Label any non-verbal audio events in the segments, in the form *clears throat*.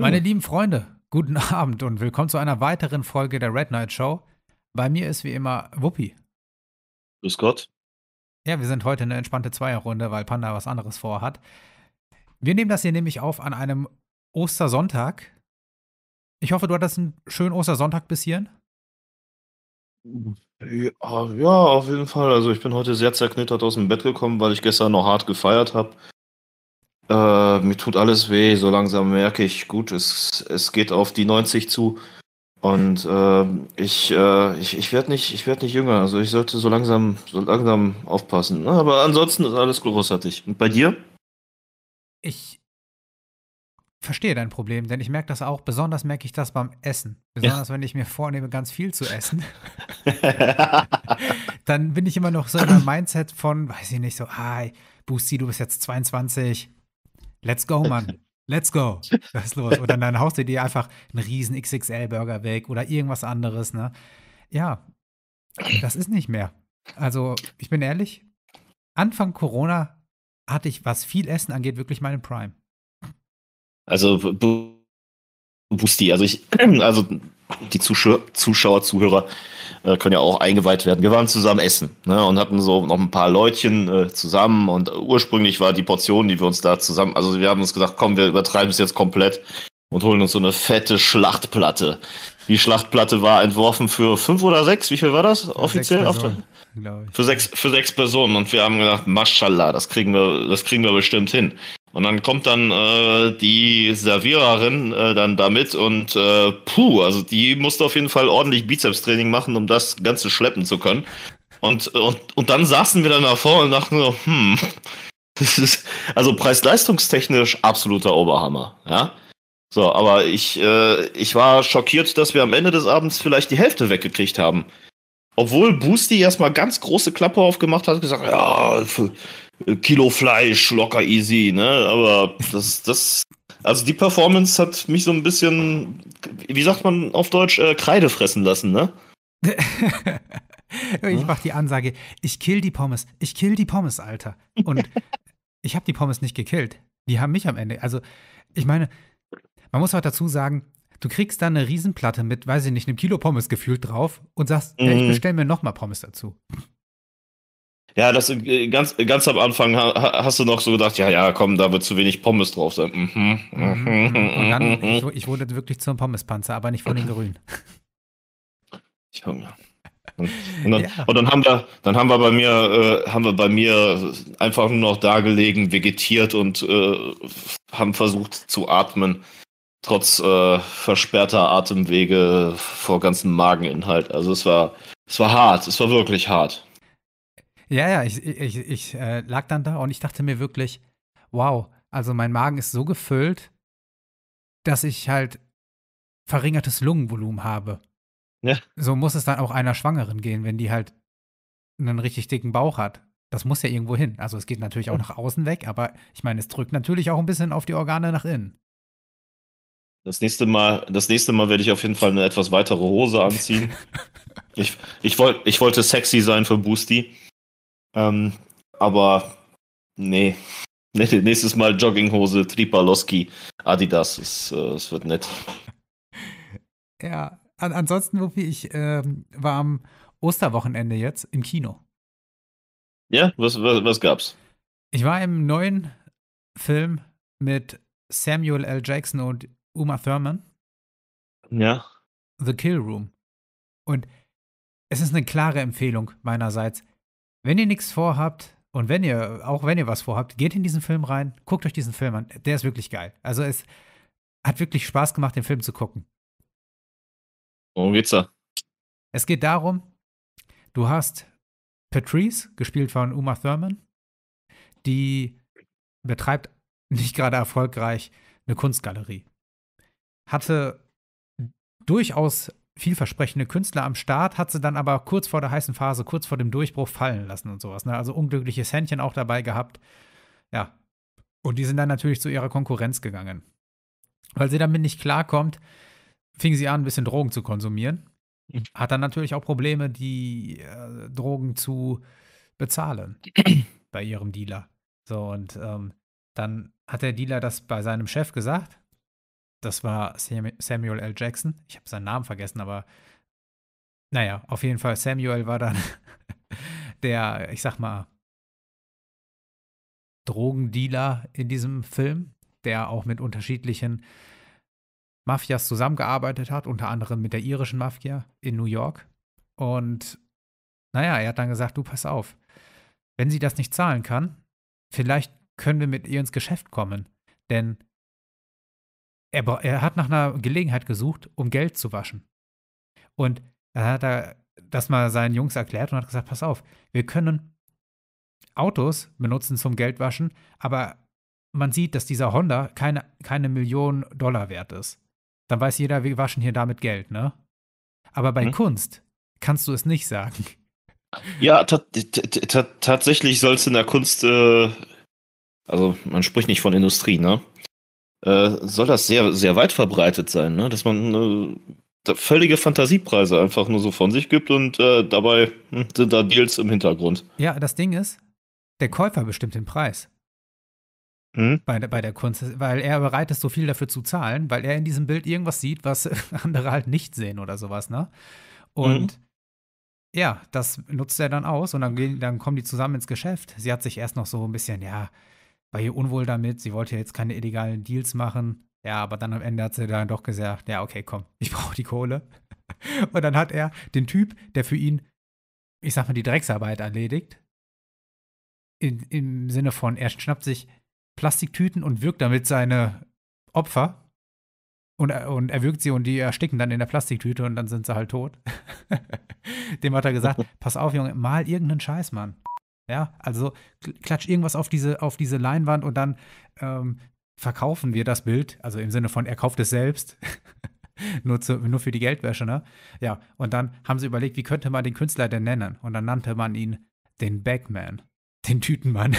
Meine lieben Freunde, guten *laughs* Abend und willkommen zu einer weiteren Folge der Red Night Show. Bei mir ist wie immer Wuppi. Grüß Gott. Ja, wir sind heute eine entspannte Zweierrunde, weil Panda was anderes vorhat. Wir nehmen das hier nämlich auf an einem Ostersonntag. Ich hoffe, du hattest einen schönen Ostersonntag bis hierhin. ja, auf jeden Fall. Also ich bin heute sehr zerknittert aus dem Bett gekommen, weil ich gestern noch hart gefeiert habe. Äh, mir tut alles weh, so langsam merke ich, gut, es, es geht auf die 90 zu. Und äh, ich, äh, ich, ich werde nicht, werd nicht jünger, also ich sollte so langsam, so langsam aufpassen. Ne? Aber ansonsten ist alles großartig. Und bei dir? Ich verstehe dein Problem, denn ich merke das auch, besonders merke ich das beim Essen. Besonders ja. wenn ich mir vornehme, ganz viel zu essen. *laughs* dann bin ich immer noch so in einem Mindset von, weiß ich nicht, so, hi, Busti, du bist jetzt 22, Let's go, Mann. Let's go. Was ist los? Oder dann haust du dir einfach einen riesen XXL-Burger weg oder irgendwas anderes, ne? Ja, das ist nicht mehr. Also, ich bin ehrlich, Anfang Corona hatte ich, was viel Essen angeht, wirklich meine Prime. Also, Busti, also ich, *clears throat* also die Zuschauer, Zuschauer Zuhörer äh, können ja auch eingeweiht werden. Wir waren zusammen essen ne, und hatten so noch ein paar Leutchen äh, zusammen. Und ursprünglich war die Portion, die wir uns da zusammen, also wir haben uns gesagt, komm, wir übertreiben es jetzt komplett und holen uns so eine fette Schlachtplatte. Die Schlachtplatte war entworfen für fünf oder sechs, wie viel war das offiziell? Sechs Personen, für sechs, für sechs Personen. Und wir haben gedacht, Maschallah, das kriegen wir, das kriegen wir bestimmt hin. Und dann kommt dann äh, die Serviererin äh, dann damit und äh, puh, also die musste auf jeden Fall ordentlich Bizepstraining machen, um das Ganze schleppen zu können. Und, und, und dann saßen wir dann davor und dachten so, hm, *laughs* das ist also preis-leistungstechnisch absoluter Oberhammer, ja. So, aber ich, äh, ich war schockiert, dass wir am Ende des Abends vielleicht die Hälfte weggekriegt haben. Obwohl Boosty erstmal ganz große Klappe aufgemacht hat und gesagt, ja, Kilo Fleisch, locker easy, ne? Aber das, das, also die Performance hat mich so ein bisschen, wie sagt man auf Deutsch, äh, Kreide fressen lassen, ne? *laughs* ich mach die Ansage, ich kill die Pommes, ich kill die Pommes, Alter. Und *laughs* ich habe die Pommes nicht gekillt. Die haben mich am Ende. Also, ich meine, man muss auch dazu sagen, du kriegst da eine Riesenplatte mit, weiß ich nicht, einem Kilo Pommes gefühlt drauf und sagst, mhm. ja, ich mhm. bestell mir nochmal Pommes dazu. Ja, das äh, ganz, ganz am Anfang hast du noch so gedacht, ja, ja, komm, da wird zu wenig Pommes drauf sein. Mhm, mhm, mhm, mhm. mhm dann, ich, ich, wurde wirklich zum Pommespanzer, aber nicht von den Grünen. Ich *laughs* Hunger. Und, dann, *laughs* ja. und dann, haben wir, dann haben wir bei mir, äh, haben wir bei mir einfach nur noch da gelegen, vegetiert und äh, haben versucht zu atmen, trotz äh, versperrter Atemwege vor ganzen Mageninhalt. Also es war, es war hart, es war wirklich hart. Ja, ja, ich, ich, ich äh, lag dann da und ich dachte mir wirklich, wow, also mein Magen ist so gefüllt, dass ich halt verringertes Lungenvolumen habe. Ja. So muss es dann auch einer Schwangeren gehen, wenn die halt einen richtig dicken Bauch hat. Das muss ja irgendwo hin. Also es geht natürlich auch nach außen weg, aber ich meine, es drückt natürlich auch ein bisschen auf die Organe nach innen. Das nächste Mal, das nächste Mal werde ich auf jeden Fall eine etwas weitere Hose anziehen. *laughs* ich, ich, wollt, ich wollte sexy sein für Boosty. Ähm, aber nee. Nächstes Mal Jogginghose, Tripaloski, Adidas. Es, äh, es wird nett. Ja, an ansonsten, Wuppi, ich äh, war am Osterwochenende jetzt im Kino. Ja, was, was, was gab's? Ich war im neuen Film mit Samuel L. Jackson und Uma Thurman. Ja. The Kill Room. Und es ist eine klare Empfehlung meinerseits. Wenn ihr nichts vorhabt und wenn ihr, auch wenn ihr was vorhabt, geht in diesen Film rein, guckt euch diesen Film an. Der ist wirklich geil. Also es hat wirklich Spaß gemacht, den Film zu gucken. Worum geht's da? Es geht darum, du hast Patrice, gespielt von Uma Thurman, die betreibt nicht gerade erfolgreich eine Kunstgalerie. Hatte durchaus vielversprechende Künstler am Start, hat sie dann aber kurz vor der heißen Phase, kurz vor dem Durchbruch fallen lassen und sowas. Ne? Also unglückliches Händchen auch dabei gehabt. Ja. Und die sind dann natürlich zu ihrer Konkurrenz gegangen. Weil sie damit nicht klarkommt, fing sie an, ein bisschen Drogen zu konsumieren. Mhm. Hat dann natürlich auch Probleme, die äh, Drogen zu bezahlen *clears throat* bei ihrem Dealer. So, und ähm, dann hat der Dealer das bei seinem Chef gesagt das war Samuel L. Jackson. Ich habe seinen Namen vergessen, aber naja, auf jeden Fall, Samuel war dann *laughs* der, ich sag mal, Drogendealer in diesem Film, der auch mit unterschiedlichen Mafias zusammengearbeitet hat, unter anderem mit der irischen Mafia in New York. Und naja, er hat dann gesagt, du pass auf, wenn sie das nicht zahlen kann, vielleicht können wir mit ihr ins Geschäft kommen. Denn er, er hat nach einer Gelegenheit gesucht, um Geld zu waschen. Und dann hat er das mal seinen Jungs erklärt und hat gesagt, pass auf, wir können Autos benutzen zum Geldwaschen, aber man sieht, dass dieser Honda keine, keine Million Dollar wert ist. Dann weiß jeder, wir waschen hier damit Geld, ne? Aber bei hm? Kunst kannst du es nicht sagen. Ja, tatsächlich soll es in der Kunst, äh, also man spricht nicht von Industrie, ne? Äh, soll das sehr, sehr weit verbreitet sein, ne? dass man äh, völlige Fantasiepreise einfach nur so von sich gibt und äh, dabei hm, sind da Deals im Hintergrund. Ja, das Ding ist, der Käufer bestimmt den Preis. Hm? Bei, bei der Kunst, weil er bereit ist, so viel dafür zu zahlen, weil er in diesem Bild irgendwas sieht, was *laughs* andere halt nicht sehen oder sowas, ne? Und hm. ja, das nutzt er dann aus und dann, gehen, dann kommen die zusammen ins Geschäft. Sie hat sich erst noch so ein bisschen, ja, war ihr unwohl damit, sie wollte ja jetzt keine illegalen Deals machen. Ja, aber dann am Ende hat sie dann doch gesagt, ja, okay, komm, *laughs* ich brauche die Kohle. *laughs* Und dann hat er den Typ, der für ihn, ich sag mal, die Drecksarbeit erledigt, in, im Sinne von, er schnappt sich Plastiktüten und wirkt damit seine Opfer und, und wirkt sie und die ersticken dann in der Plastiktüte und dann sind sie halt tot. *laughs* Dem hat er gesagt, pass auf, Junge, mal irgendeinen Scheiß, Mann. Ja, also klatsch irgendwas auf diese, auf diese Leinwand und dann ähm, verkaufen wir das Bild, also im Sinne von, er kauft es selbst. *laughs* nur, zu, nur für die Geldwäsche, ne? Ja, und dann haben sie überlegt, wie könnte man den Künstler denn nennen? Und dann nannte man ihn den Bagman, *laughs* den Tütenmann.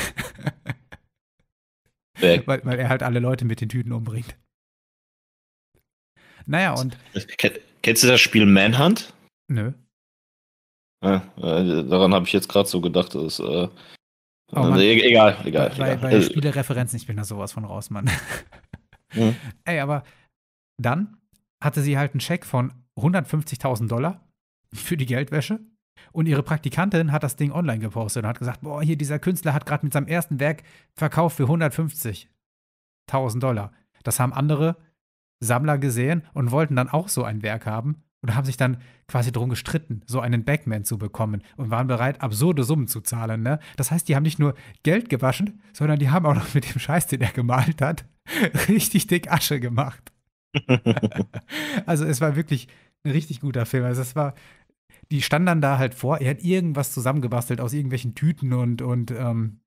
weil, weil er halt alle Leute mit den Tüten umbringt. Naja, und. Kennst du das Spiel Manhunt? Nö. Ja, äh, daran habe ich jetzt gerade so gedacht. Dass, äh, oh Mann, e-, egal, egal. Bei, egal. bei also Spielereferenzen, ich bin da sowas von raus, Mann. *laughs* Mhm. Ey, aber dann hatte sie halt einen Scheck von 150.000 Dollar für die Geldwäsche. Und ihre Praktikantin hat das Ding online gepostet und hat gesagt: Boah, hier, dieser Künstler hat gerade mit seinem ersten Werk verkauft für 150.000 Dollar. Das haben andere Sammler gesehen und wollten dann auch so ein Werk haben und haben sich dann quasi darum gestritten, so einen Backman zu bekommen und waren bereit, absurde Summen zu zahlen. Ne? Das heißt, die haben nicht nur Geld gewaschen, sondern die haben auch noch mit dem Scheiß, den er gemalt hat, *laughs* richtig dick Asche gemacht. *laughs* also es war wirklich ein richtig guter Film. Also es war, die standen dann da halt vor, er hat irgendwas zusammengebastelt aus irgendwelchen Tüten und, und ähm,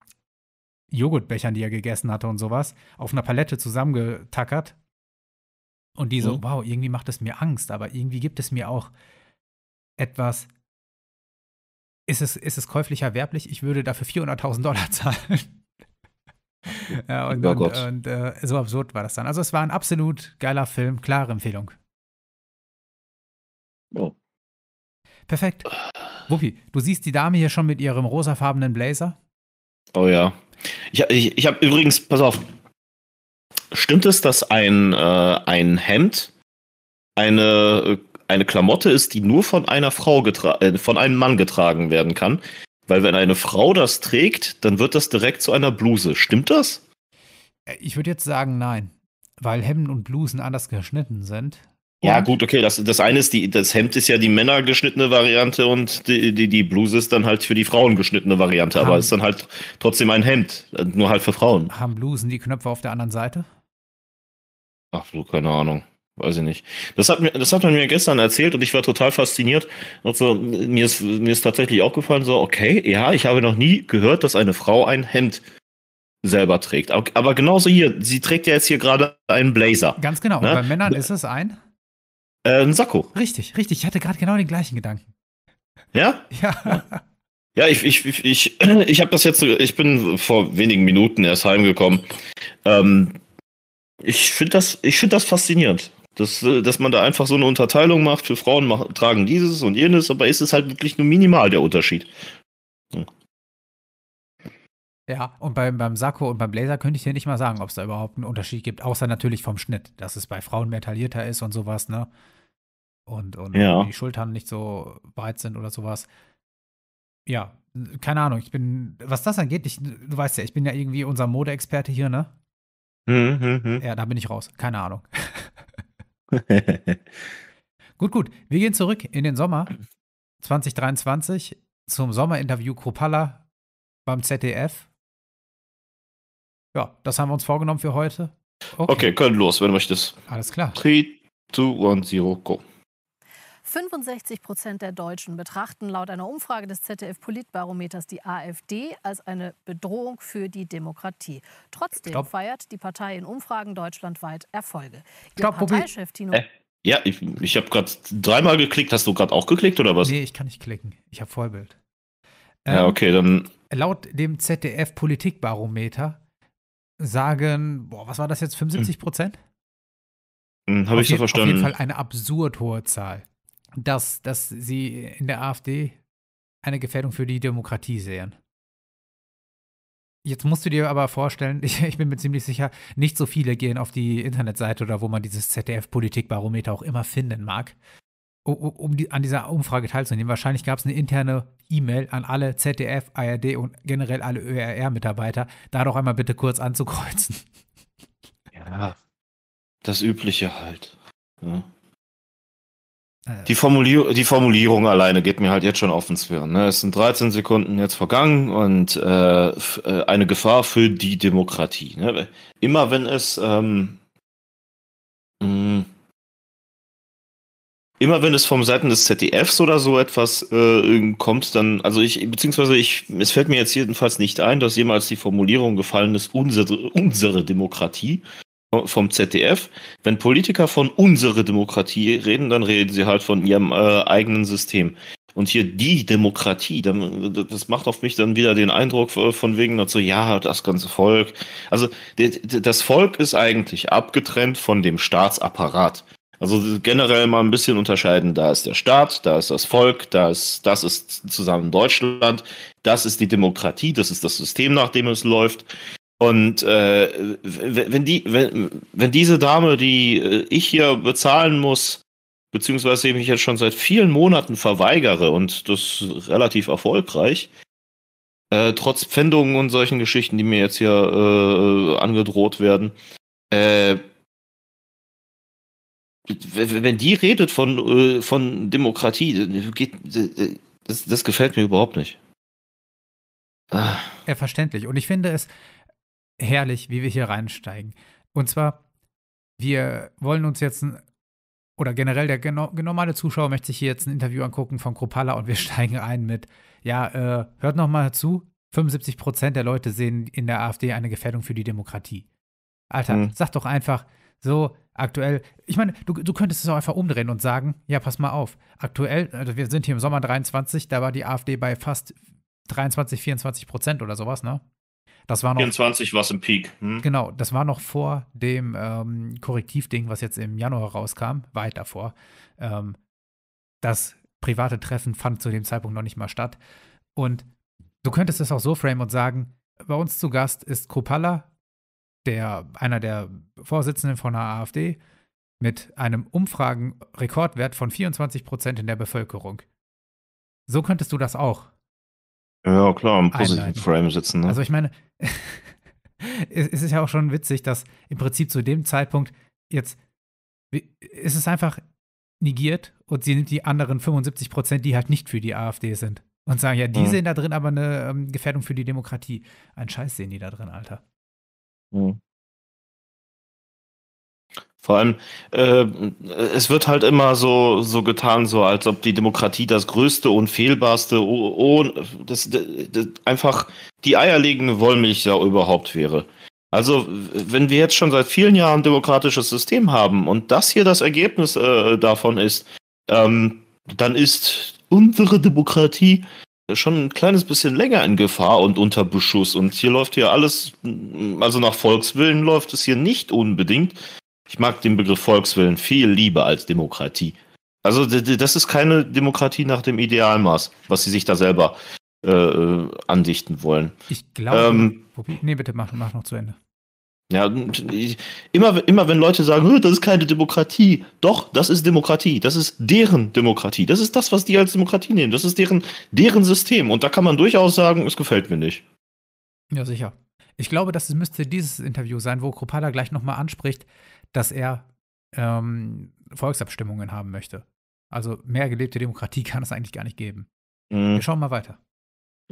Joghurtbechern, die er gegessen hatte und sowas, auf einer Palette zusammengetackert und die so, mhm. wow, irgendwie macht es mir Angst, aber irgendwie gibt es mir auch etwas. Ist es, ist es käuflich erwerblich? Ich würde dafür 400.000 Dollar *laughs* zahlen. ja, und, oh Gott. und äh, so absurd war das dann. Also es war ein absolut geiler Film, klare Empfehlung. Oh. Perfekt. Wuppi, du siehst die Dame hier schon mit ihrem rosafarbenen Blazer? Oh ja. Ich, ich, ich habe übrigens, pass auf, stimmt es, dass ein, äh, ein Hemd eine, eine Klamotte ist, die nur von einer Frau getragen, äh, von einem Mann getragen werden kann? Weil wenn eine Frau das trägt, dann wird das direkt zu einer Bluse. Stimmt das? Äh, ich würde jetzt sagen, nein. Weil Hemden und Blusen anders geschnitten sind. Ja, gut, okay. Das, das eine ist, die, das Hemd ist ja die männergeschnittene Variante und die, die, die Bluse ist dann halt für die Frauen geschnittene Variante, haben, aber ist dann halt trotzdem ein Hemd, nur halt für Frauen. Haben Blusen die Knöpfe auf der anderen Seite? Ach du, keine Ahnung. Weiß ich nicht. Das hat, mir, das hat man mir gestern erzählt und ich war total fasziniert. Also, mir ist, mir ist tatsächlich aufgefallen, so, okay, ja, ich habe noch nie gehört, dass eine Frau ein Hemd selber trägt. Aber genauso hier, sie trägt ja jetzt hier gerade einen Blazer. Ganz genau. Ne? bei Männern ist es ein äh, Sakko. Richtig, richtig. Ich hatte gerade genau den gleichen Gedanken. Ja? Ja. Ja, ich, ich, ich, ich, *clears throat* ich habe das jetzt, ich bin vor wenigen Minuten erst heimgekommen. Ähm, ich finde das, ich finde das faszinierend. Dass, äh, dass man da einfach so eine Unterteilung macht, für Frauen machen, tragen dieses und jenes, aber ist es halt wirklich nur minimal der Unterschied. Hm. Ja, und beim, beim Sakko und beim Blazer könnte ich dir nicht mal sagen, ob es da überhaupt einen Unterschied gibt, außer natürlich vom Schnitt, dass es bei Frauen mehr taillierter ist und sowas, ne? und, und ja. die Schultern nicht so weit sind oder sowas. Ja, keine Ahnung, ich bin, was das angeht, ich, du weißt ja, ich bin ja irgendwie unser Modeexperte hier, ne? Hm, hm, hm. Ja, da bin ich raus, keine Ahnung. *laughs* gut, gut, wir gehen zurück in den Sommer 2023 zum Sommerinterview Kropala beim ZDF. Ja, das haben wir uns vorgenommen für heute. Okay, okay können los, wenn du möchtest. Alles klar. 3, 2, 1, 0, go. 65 Prozent der Deutschen betrachten laut einer Umfrage des ZDF Politbarometers die AfD als eine Bedrohung für die Demokratie. Trotzdem Stopp. feiert die Partei in Umfragen deutschlandweit Erfolge. Ihr Stopp, Parteichef Tino. Äh, ja, ich, ich habe gerade dreimal geklickt. Hast du gerade auch geklickt oder was? Nee, ich kann nicht klicken. Ich habe Vollbild. Ähm, ja, okay, dann. Laut dem ZDF Politikbarometer sagen, boah, was war das jetzt, 75 Prozent? Hm, hm, habe ich so verstanden. Auf jeden Fall eine absurd hohe Zahl dass, dass sie in der AfD eine Gefährdung für die Demokratie sehen. Jetzt musst du dir aber vorstellen, *laughs* ich, ich, bin mir ziemlich sicher, nicht so viele gehen auf die Internetseite oder wo man dieses ZDF-Politikbarometer auch immer finden mag, um die, an dieser Umfrage teilzunehmen. Wahrscheinlich gab es eine interne E-Mail an alle ZDF, ARD und generell alle ÖRR-Mitarbeiter, da doch einmal bitte kurz anzukreuzen. Ja, das Übliche halt. Ja. Ne? Die, Formulier die Formulierung alleine geht mir halt jetzt schon auf den Zwirn. Ne? Es sind 13 Sekunden jetzt vergangen und äh, äh, eine Gefahr für die Demokratie. Ne? Immer wenn es ähm, mm, immer wenn es vom Seiten des ZDFs oder so etwas äh, kommt, dann, also ich, beziehungsweise ich, es fällt mir jetzt jedenfalls nicht ein, dass jemals die Formulierung gefallen ist, unsere, unsere Demokratie. Äh, vom ZDF. Wenn Politiker von unserer Demokratie reden, dann reden sie halt von ihrem äh, eigenen System. Und hier die Demokratie, das macht auf mich dann wieder den Eindruck äh, von wegen, dazu, also, ja, das ganze Volk. Also das Volk ist eigentlich abgetrennt von dem Staatsapparat. Also generell mal ein bisschen unterscheiden, da ist der Staat, da ist das Volk, da ist, das ist zusammen Deutschland, das ist die Demokratie, das ist das System, nach dem es läuft. Und äh, wenn, die, wenn, wenn diese Dame, die äh, ich hier bezahlen muss, beziehungsweise ich mich jetzt schon seit vielen Monaten verweigere und das relativ erfolgreich, äh, trotz Pfändungen und solchen Geschichten, die mir jetzt hier äh, angedroht werden, äh, wenn die redet von, äh, von Demokratie, äh, geht, das, das gefällt mir überhaupt nicht. Ah. Ja, verständlich. Und ich finde es, herrlich, wie wir hier reinsteigen. Und zwar, wir wollen uns jetzt ein, oder generell der geno normale Zuschauer möchte sich hier jetzt ein Interview angucken von Kropala und wir *laughs* steigen ein mit, ja, äh, hört nochmal zu, 75 Prozent der Leute sehen in der AfD eine Gefährdung für die Demokratie. Alter, mhm. sag doch einfach so aktuell. Ich meine, du, du könntest es auch einfach umdrehen und sagen, ja, pass mal auf. Aktuell, also wir sind hier im Sommer 23, da war die AfD bei fast 23, 24 Prozent oder sowas, ne? Das war noch, 24 war es im Peak. Hm? Genau, das war noch vor dem ähm, Korrektivding, was jetzt im Januar rauskam, weit davor. Ähm, das private Treffen fand zu dem Zeitpunkt noch nicht mal statt. Und du könntest es auch so framen und sagen, bei uns zu Gast ist Kropala, der, einer der Vorsitzenden von der AfD, mit einem Umfragenrekordwert von 24 Prozent in der Bevölkerung. So könntest du das auch ja, klar, im positiven Frame sitzen. Ne? Also ich meine, *laughs* es ist ja auch schon witzig, dass im Prinzip zu dem Zeitpunkt jetzt ist es einfach negiert und sie nimmt die anderen 75 Prozent, die halt nicht für die AfD sind. Und sagen, ja, die mhm. sehen da drin aber eine ähm, Gefährdung für die Demokratie. Ein Scheiß sehen die da drin, Alter. Mhm. Vor allem, äh, es wird halt immer so, so getan, so als ob die Demokratie das größte, unfehlbarste, oh, oh, das, das, das, einfach die eierlegende Wollmilchsau überhaupt wäre. Also, wenn wir jetzt schon seit vielen Jahren ein demokratisches System haben und das hier das Ergebnis äh, davon ist, ähm, dann ist unsere Demokratie schon ein kleines bisschen länger in Gefahr und unter Beschuss. Und hier läuft hier alles, also nach Volkswillen läuft es hier nicht unbedingt, ich mag den Begriff Volkswillen viel lieber als Demokratie. Also das ist keine Demokratie nach dem Idealmaß, was sie sich da selber äh, äh andichten wollen. Ich glaube. Ähm, nee, bitte mach, mach noch zu Ende. Ja, immer, immer wenn Leute sagen, das ist keine Demokratie, doch, das ist Demokratie, das ist deren Demokratie, das ist das, was die als Demokratie nehmen, das ist deren, deren System und da kann man durchaus sagen, es gefällt mir nicht. Ja, sicher. Ich glaube, das müsste dieses Interview sein, wo Kropala gleich nochmal anspricht, dass er ähm, Volksabstimmungen haben möchte. Also mehr gelebte Demokratie *laughs* kann es eigentlich gar nicht geben. Mhm. Wir schauen mal weiter.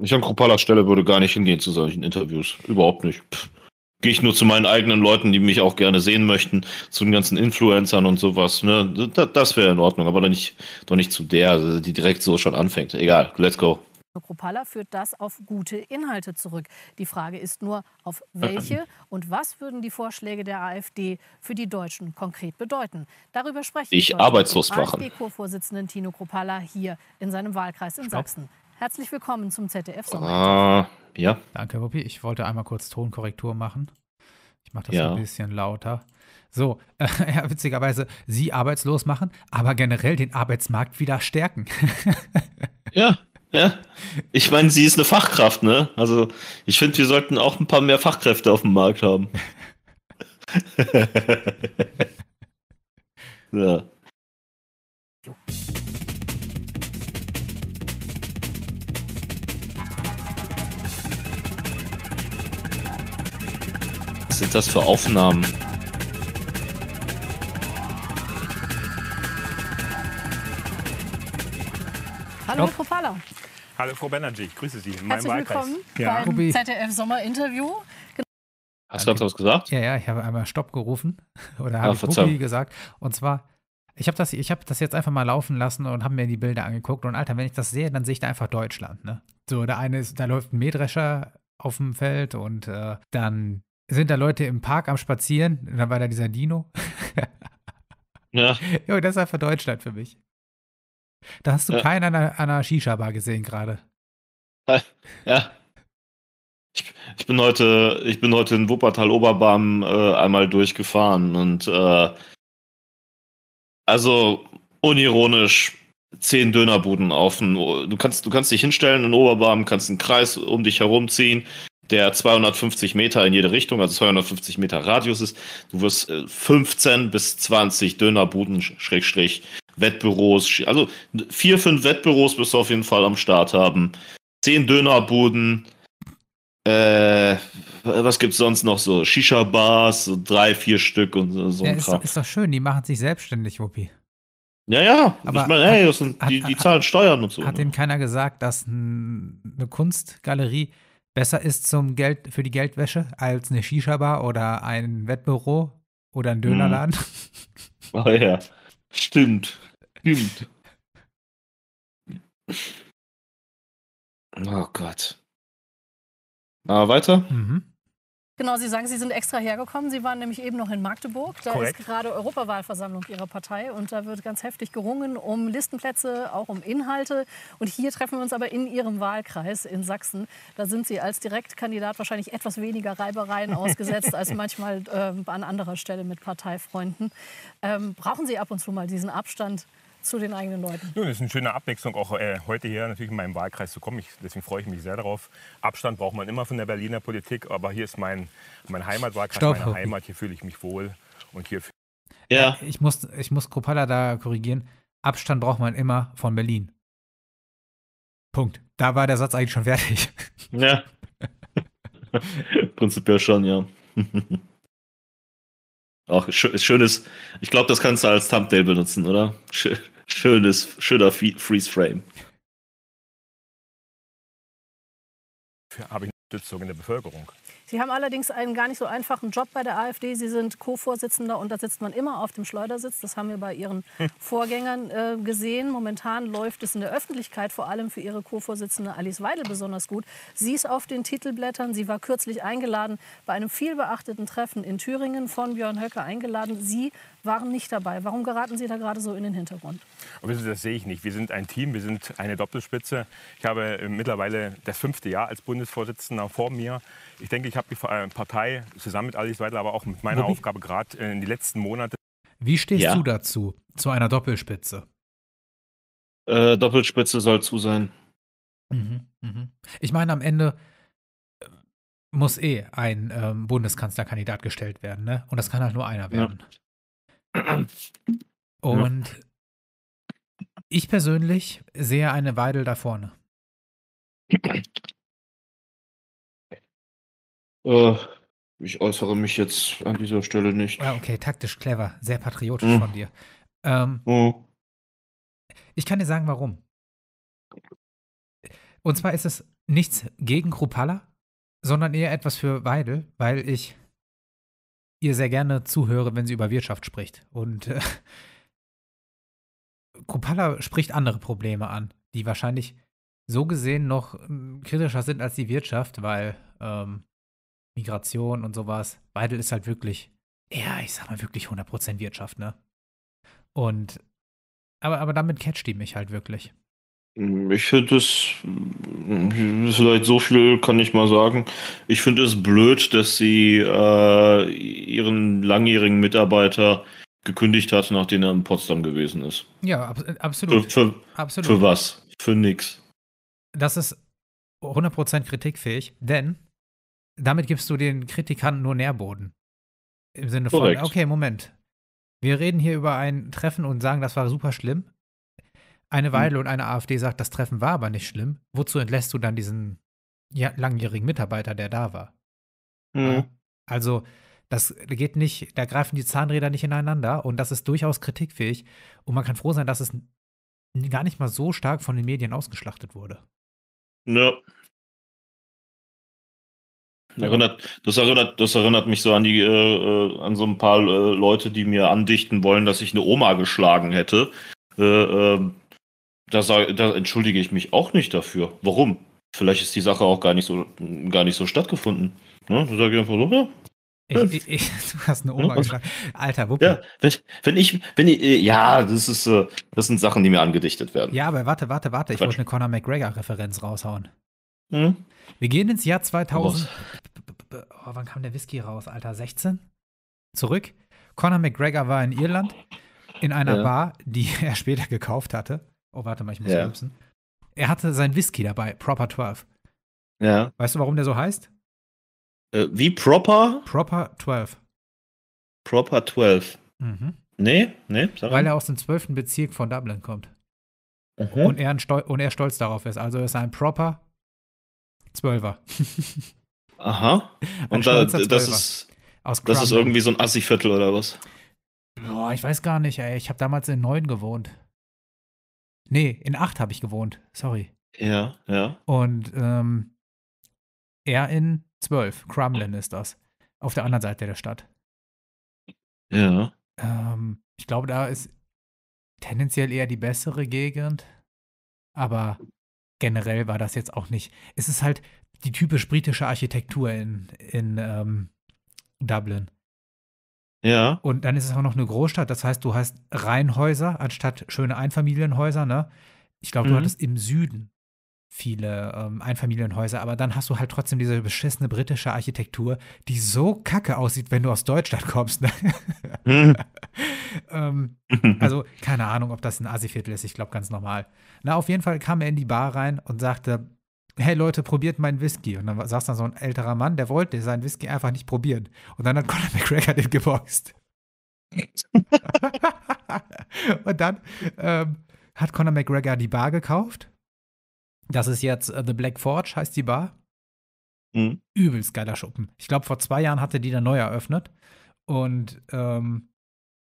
Ich an Kropalas Stelle würde gar nicht hingehen zu solchen Interviews. Überhaupt nicht. Gehe ich nur zu meinen eigenen Leuten, die mich auch gerne sehen möchten, zu den ganzen Influencern und sowas. Ne? Das, das wäre in Ordnung, aber doch nicht, doch nicht zu der, die direkt so schon anfängt. Egal, let's go. Kropala führt das auf gute Inhalte zurück. Die Frage ist nur, auf welche äh, äh. und was würden die Vorschläge der AfD für die Deutschen konkret bedeuten? Darüber spreche ich arbeitslos machen. AfD-Co-Vorsitzenden Tino Kropala hier in seinem Wahlkreis in Sachsen. Herzlich willkommen zum ZDF Sommer. Uh, ah, ja. Danke, Wuppi. Ich wollte einmal kurz Tonkorrektur machen. Ich mache das ja. ein bisschen lauter. So, äh, *laughs* ja, witzigerweise, sie arbeitslos machen, aber generell den Arbeitsmarkt wieder stärken. *laughs* ja, ja. Ich meine, sie ist eine Fachkraft, ne? Also, ich finde, wir sollten auch ein paar mehr Fachkräfte auf dem Markt haben. *laughs* ja. Was sind das für Aufnahmen? Hallo, Frau Fahler. Hallo Frau Banerjee, ich grüße Sie in meinem Herzlich Wahlkreis. willkommen ja. beim ZDF interview Hast du dazu was gesagt? Ja, ja, ich habe einmal Stopp gerufen *laughs* oder habe ich Bubi gesagt. Und zwar, ich habe das, hab das jetzt einfach mal laufen lassen und habe mir die Bilder angeguckt. Und Alter, wenn ich das sehe, dann sehe ich da einfach Deutschland. Ne? So, der eine ist, da läuft ein Mähdrescher auf dem Feld und äh, dann sind da Leute im Park am Spazieren. Und dann war da dieser Dino. *laughs* Ja. Jo, das ist einfach Deutschland für mich. Da hast du ja. keinen an einer, Shisha-Bar gesehen gerade. Ja. Ich, ich, bin heute, ich bin heute in Wuppertal Oberbaum äh, einmal durchgefahren und äh, also unironisch zehn Dönerbuden auf. Du kannst, du kannst dich hinstellen in Oberbaum, kannst einen Kreis um dich herumziehen, der 250 Meter in jede Richtung, also 250 Meter Radius ist. Du wirst 15 äh, bis 20 Dönerbuden, Schrägstrich, Wettbüros, also vier, fünf Wettbüros wirst du auf jeden Fall am Start haben. Zehn Dönerbuden, äh, was gibt's sonst noch so? Shisha-Bars, so drei, vier Stück und so ja, ein ist, Doch, ist doch schön, die machen sich selbstständig, Wuppi. Ja, ja. Aber ich meine, hey, das sind, hat, die, die hat, zahlen Steuern und so. Hat ne? denen keiner gesagt, dass eine Kunstgalerie besser ist zum Geld für die Geldwäsche als eine Shisha-Bar oder ein Wettbüro oder ein hm. Dönerladen? Hm. Oh ja. Stimmt. Stimmt. Oh Gott. Ah, weiter? Mhm. Genau, Sie sagen, Sie sind extra hergekommen. Sie waren nämlich eben noch in Magdeburg. Da Korrekt. ist gerade Europawahlversammlung Ihrer Partei und da wird ganz heftig gerungen um Listenplätze, auch um Inhalte. Und hier treffen wir uns aber in Ihrem Wahlkreis in Sachsen. Da sind Sie als Direktkandidat wahrscheinlich etwas weniger Reibereien *laughs* ausgesetzt als manchmal äh, an anderer Stelle mit Parteifreunden. Ähm, brauchen Sie ab und zu mal diesen Abstand zu den eigenen Leuten. Nun, das ist eine schöne Abwechslung, auch äh, heute hier natürlich in meinem Wahlkreis zu kommen. Ich, deswegen freue ich mich sehr darauf. Abstand braucht man immer von der Berliner Politik, aber hier ist mein, mein Heimatwahlkreis, Stopp. meine Heimat. Hier fühle ich mich wohl und hier. Ja. Äh, ich muss, ich muss Kropala da korrigieren. Abstand braucht man immer von Berlin. Punkt. Da war der Satz eigentlich schon fertig. *laughs* Ja. *laughs* Prinzipiell schon, ja. Auch *laughs* schönes, ich glaube, das kannst du als Thumbnail benutzen, oder? Schön, Schönes, schöner Freeze-Frame. Habe ich Unterstützung in der Bevölkerung. Sie haben allerdings einen gar nicht so einfachen Job bei der AfD. Sie sind Co-Vorsitzender und da sitzt man immer auf dem Schleudersitz. Das haben wir bei Ihren *laughs* Vorgängern äh, gesehen. Momentan läuft es in der Öffentlichkeit vor allem für Ihre Co-Vorsitzende Alice Weidel besonders gut. Sie ist auf den Titelblättern. Sie war kürzlich eingeladen bei einem vielbeachteten Treffen in Thüringen von Björn Höcke eingeladen. Sie waren nicht dabei. Warum geraten Sie da gerade so in den Hintergrund? das sehe ich nicht. Wir sind ein Team, wir sind eine Doppelspitze. Ich habe äh, mittlerweile das fünfte Jahr als Bundesvorsitzender vor mir. Ich denke, ich habe die äh, Partei zusammen mit Alice Weidel, aber auch mit meiner Wobei? Aufgabe gerade äh, in den letzten Monaten. Wie stehst ja. du dazu, zu einer Doppelspitze? Äh, Doppelspitze soll zu sein. Mhm, mh. Ich meine, am Ende muss eh ein ähm, Bundeskanzlerkandidat gestellt werden, ne? Und das kann halt nur einer werden. Ja. Und ja. ich persönlich sehe eine Weidel da vorne. Äh, ich äußere mich jetzt an dieser Stelle nicht. Ah, okay, taktisch clever, sehr patriotisch hm. von dir. Ähm, oh. Ich kann dir sagen, warum. Und zwar ist es nichts gegen Krupalla, sondern eher etwas für Weidel, weil ich ihr sehr gerne zuhöre, wenn sie über Wirtschaft spricht. Und äh, Kupala spricht andere Probleme an, die wahrscheinlich so gesehen noch hm, kritischer sind als die Wirtschaft, weil ähm, Migration und sowas. Weidel ist halt wirklich, ja, ich sag mal wirklich 100% Wirtschaft, ne? Und, aber, aber damit catcht die mich halt wirklich. Ich finde es vielleicht so viel kann ich mal sagen. Ich finde es blöd, dass sie äh, ihren langjährigen Mitarbeiter gekündigt hat, nachdem er in Potsdam gewesen ist. Ja, ab äh, absolut. Für, für, absolut. Für was? Für nix. Das ist 100% kritikfähig, denn damit gibst du den Kritikern nur Nährboden. Im Sinne von, Korrekt. okay, Moment. Wir reden hier über ein Treffen und sagen, das war super schlimm, eine mhm. Weile und eine AfD sagt, das Treffen war aber nicht schlimm, wozu entlässt du dann diesen langjährigen Mitarbeiter, der da war? Mhm. Also, das geht nicht, da greifen die Zahnräder nicht ineinander und das ist durchaus kritikfähig. Und man kann froh sein, dass es gar nicht mal so stark von den Medien ausgeschlachtet wurde. Ja. Das erinnert, das erinnert, das erinnert mich so an die äh, äh, an so ein paar äh, Leute, die mir andichten wollen, dass ich eine Oma geschlagen hätte. Äh, ähm, da, da entschuldige ich mich auch nicht dafür. Warum? Vielleicht ist die Sache auch gar nicht so, gar nicht so stattgefunden. Ne? Da sage einfach so, ja, ich, ich, du hast eine Oma geschlagen. Alter, wo Ja, wenn, wenn, ich, wenn ich, äh, ja, das ist, äh, das sind Sachen, die mir angedichtet werden. Ja, aber warte, warte, warte. Ich Quatsch. wollte eine Conor McGregor-Referenz raushauen. Hm? Wir gehen ins Jahr 2000. Oh, wann kam der Whisky raus, Alter? 16? Zurück. Conor McGregor war in Irland in einer ja. Bar, die *laughs* er später gekauft hatte. Oh, warte mal, ich muss ja. rülpsen. Er hatte sein Whisky dabei, Proper 12. Ja. Weißt du, warum der so heißt? Äh, wie Proper? Proper 12. Proper 12. Mhm. Nee, nee. Sorry. Weil er aus dem 12. Bezirk von Dublin kommt. Mhm. Und, er Stol und er stolz darauf ist. Also ist er ein Proper 12er. *laughs* Aha. Und da, das ist. Aus das ist irgendwie so ein Assi-Viertel oder was? Boah, ich weiß gar nicht, ey. Ich habe damals in Neuen gewohnt. Nee, in acht habe ich gewohnt. Sorry. Ja, ja. Und ähm, er in zwölf. Crumlin ist das. Auf der anderen Seite der Stadt. Ja. Ähm, ich glaube, da ist tendenziell eher die bessere Gegend. Aber generell war das jetzt auch nicht. Es ist halt die typisch britische Architektur in, in ähm, Dublin. Ja. Und dann ist es auch noch eine Großstadt. Das heißt, du hast Reihenhäuser anstatt schöne Einfamilienhäuser. Ne? Ich glaube, mhm. du hattest im Süden viele ähm, Einfamilienhäuser, aber dann hast du halt trotzdem diese beschissene britische Architektur, die so kacke aussieht, wenn du aus Deutschland kommst. Ne? Mhm. *laughs* ähm, also keine Ahnung, ob das ein asi viertel ist, ich glaube ganz normal. Na, auf jeden Fall kam er in die Bar rein und sagte, hey Leute, probiert meinen Whisky. Und dann saß da so ein älterer Mann, der wollte seinen Whisky einfach nicht probieren. Und dann hat Conor *laughs* McGregor den geboxt. *laughs* und dann ähm, hat Conor McGregor die Bar gekauft. Das ist jetzt uh, The Black Forge, heißt die Bar. Mhm. Übelst geiler Schuppen. Ich glaube, vor zwei Jahren hatte die dann neu eröffnet. Und ähm,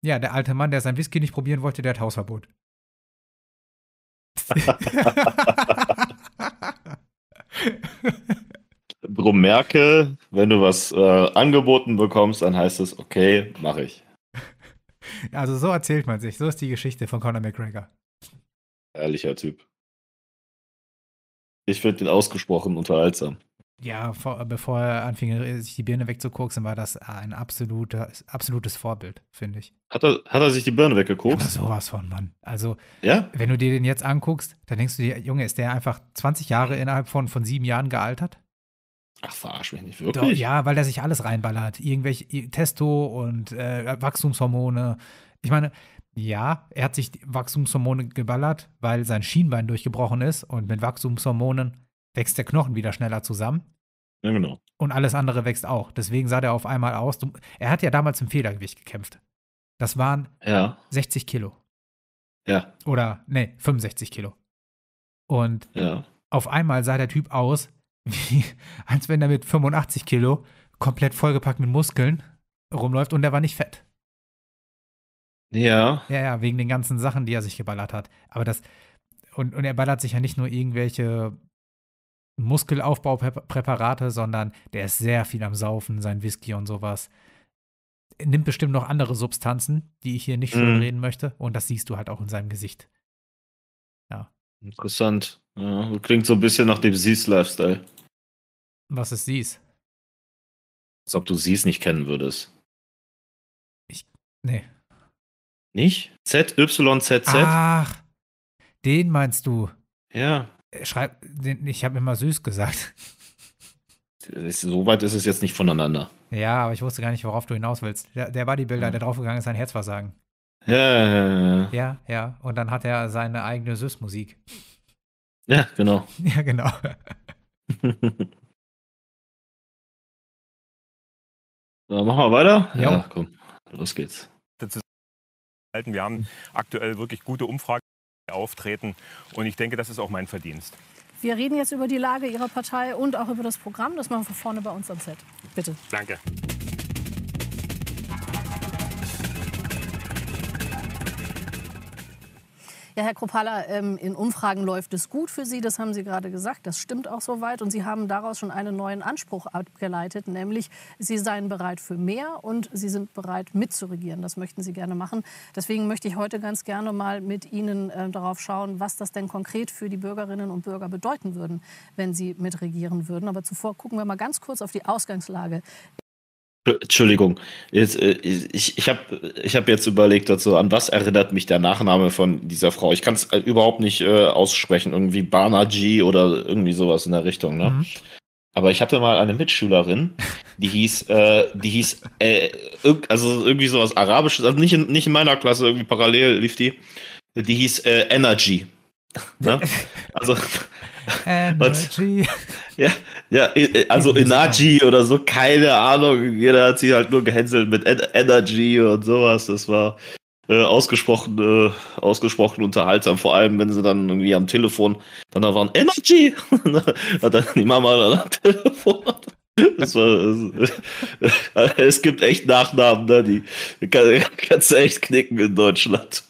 ja, der alte Mann, der sein Whisky nicht probieren wollte, der hat Hausverbot. *laughs* *laughs* Drum merke, wenn du was äh, angeboten bekommst, dann heißt es, okay, mache ich. *laughs* Also so erzählt man sich. So ist die Geschichte von Conor McGregor. Ehrlicher Typ. Ich finde ihn ausgesprochen unterhaltsam ja, vor, bevor er anfing, sich die Birne wegzukoksen, war das ein absolutes, absolutes Vorbild, finde ich. Hat er, hat er sich die Birne weggekokst? So sowas von, Mann. Also, ja? wenn du dir den jetzt anguckst, dann denkst du dir, Junge, ist der einfach 20 Jahre innerhalb von, von sieben Jahren gealtert? Ach, verarsch mich nicht wirklich. Doch, ja, weil der sich alles reinballert. Irgendwelche Testo und äh, Wachstumshormone. Ich meine, ja, er hat sich Wachstumshormone geballert, weil sein Schienbein durchgebrochen ist und mit Wachstumshormonen wächst der Knochen wieder schneller zusammen. Ja, genau. Und alles andere wächst auch. Deswegen sah der auf einmal aus. Du, er hat ja damals im Federgewicht gekämpft. Das waren ja. 60 Kilo. Ja. Oder, nee, 65 Kilo. Und ja. auf einmal sah der Typ aus, *laughs* wie, als wenn er mit 85 Kilo komplett vollgepackt mit Muskeln rumläuft und er war nicht fett. Ja. Ja, ja, wegen den ganzen Sachen, die er sich geballert hat. Aber das, und, und er ballert sich ja nicht nur irgendwelche Muskelaufbaupräparate, sondern der ist sehr viel am Saufen, sein Whisky und sowas. Er nimmt bestimmt noch andere Substanzen, die ich hier nicht mhm. reden möchte. Und das siehst du halt auch in seinem Gesicht. Ja. Interessant. Ja, klingt so ein bisschen nach dem Seas-Lifestyle. Was ist Seas? Als ob du Seas nicht kennen würdest. Ich. Nee. Nicht? Z, Y, Z, Z? Ach, den meinst du. Ja. Äh, schreibt, ich habe immer süß gesagt. Soweit ist es jetzt nicht voneinander. Ja, aber ich wusste gar nicht, worauf du hinaus willst. Der, der Bodybuilder, ja. Hm. der draufgegangen ist, sein Herzversagen. Ja ja, ja, ja, ja. Und dann hat er seine eigene Süßmusik. Ja, genau. *laughs* Ja, genau. *laughs* so, machen wir weiter? Jo. Ja, komm. Los geht's. Wir haben aktuell wirklich gute Umfragen auftreten. Und ich denke, das ist auch mein Verdienst. Wir reden jetzt über die Lage Ihrer Partei und auch über das Programm. Das machen wir vorne bei uns am Set. Bitte. Danke. Ja, Herr Kropala, ähm, in Umfragen läuft es gut für Sie, das haben Sie gerade gesagt, das stimmt auch soweit. Und Sie haben daraus schon einen neuen Anspruch abgeleitet, nämlich Sie seien bereit für mehr und Sie sind bereit mitzuregieren. Das möchten Sie gerne machen. Deswegen möchte ich heute ganz gerne mal mit Ihnen äh, darauf schauen, was das denn konkret für die Bürgerinnen und Bürger bedeuten würden, wenn Sie mitregieren würden. Aber zuvor gucken wir mal ganz kurz auf die Ausgangslage Entschuldigung, jetzt, äh, ich, ich habe ich hab jetzt überlegt dazu, an was erinnert mich der Nachname von dieser Frau? Ich kann es äh, überhaupt nicht äh, aussprechen, irgendwie Banaji oder irgendwie sowas in der Richtung. Ne? Mhm. Aber ich hatte mal eine Mitschülerin, die hieß, äh, die hieß, äh, also irgendwie sowas Arabisches, also nicht in, nicht in meiner Klasse, irgendwie parallel lief die, die hieß äh, Energy. Ne? *laughs* Also Energy. *laughs* ja, ja, also Energy oder so, keine Ahnung. Jeder hat sie halt nur gehänselt mit Energy und sowas. Das war äh, ausgesprochen, äh, ausgesprochen unterhaltsam. Vor allem, wenn sie dann irgendwie am Telefon dann da waren, Energy! hat *laughs* dann die Mama dann am Telefon. Das war, das, äh, *laughs* es gibt echt Nachnamen, ne? die kann, kannst du echt knicken in Deutschland.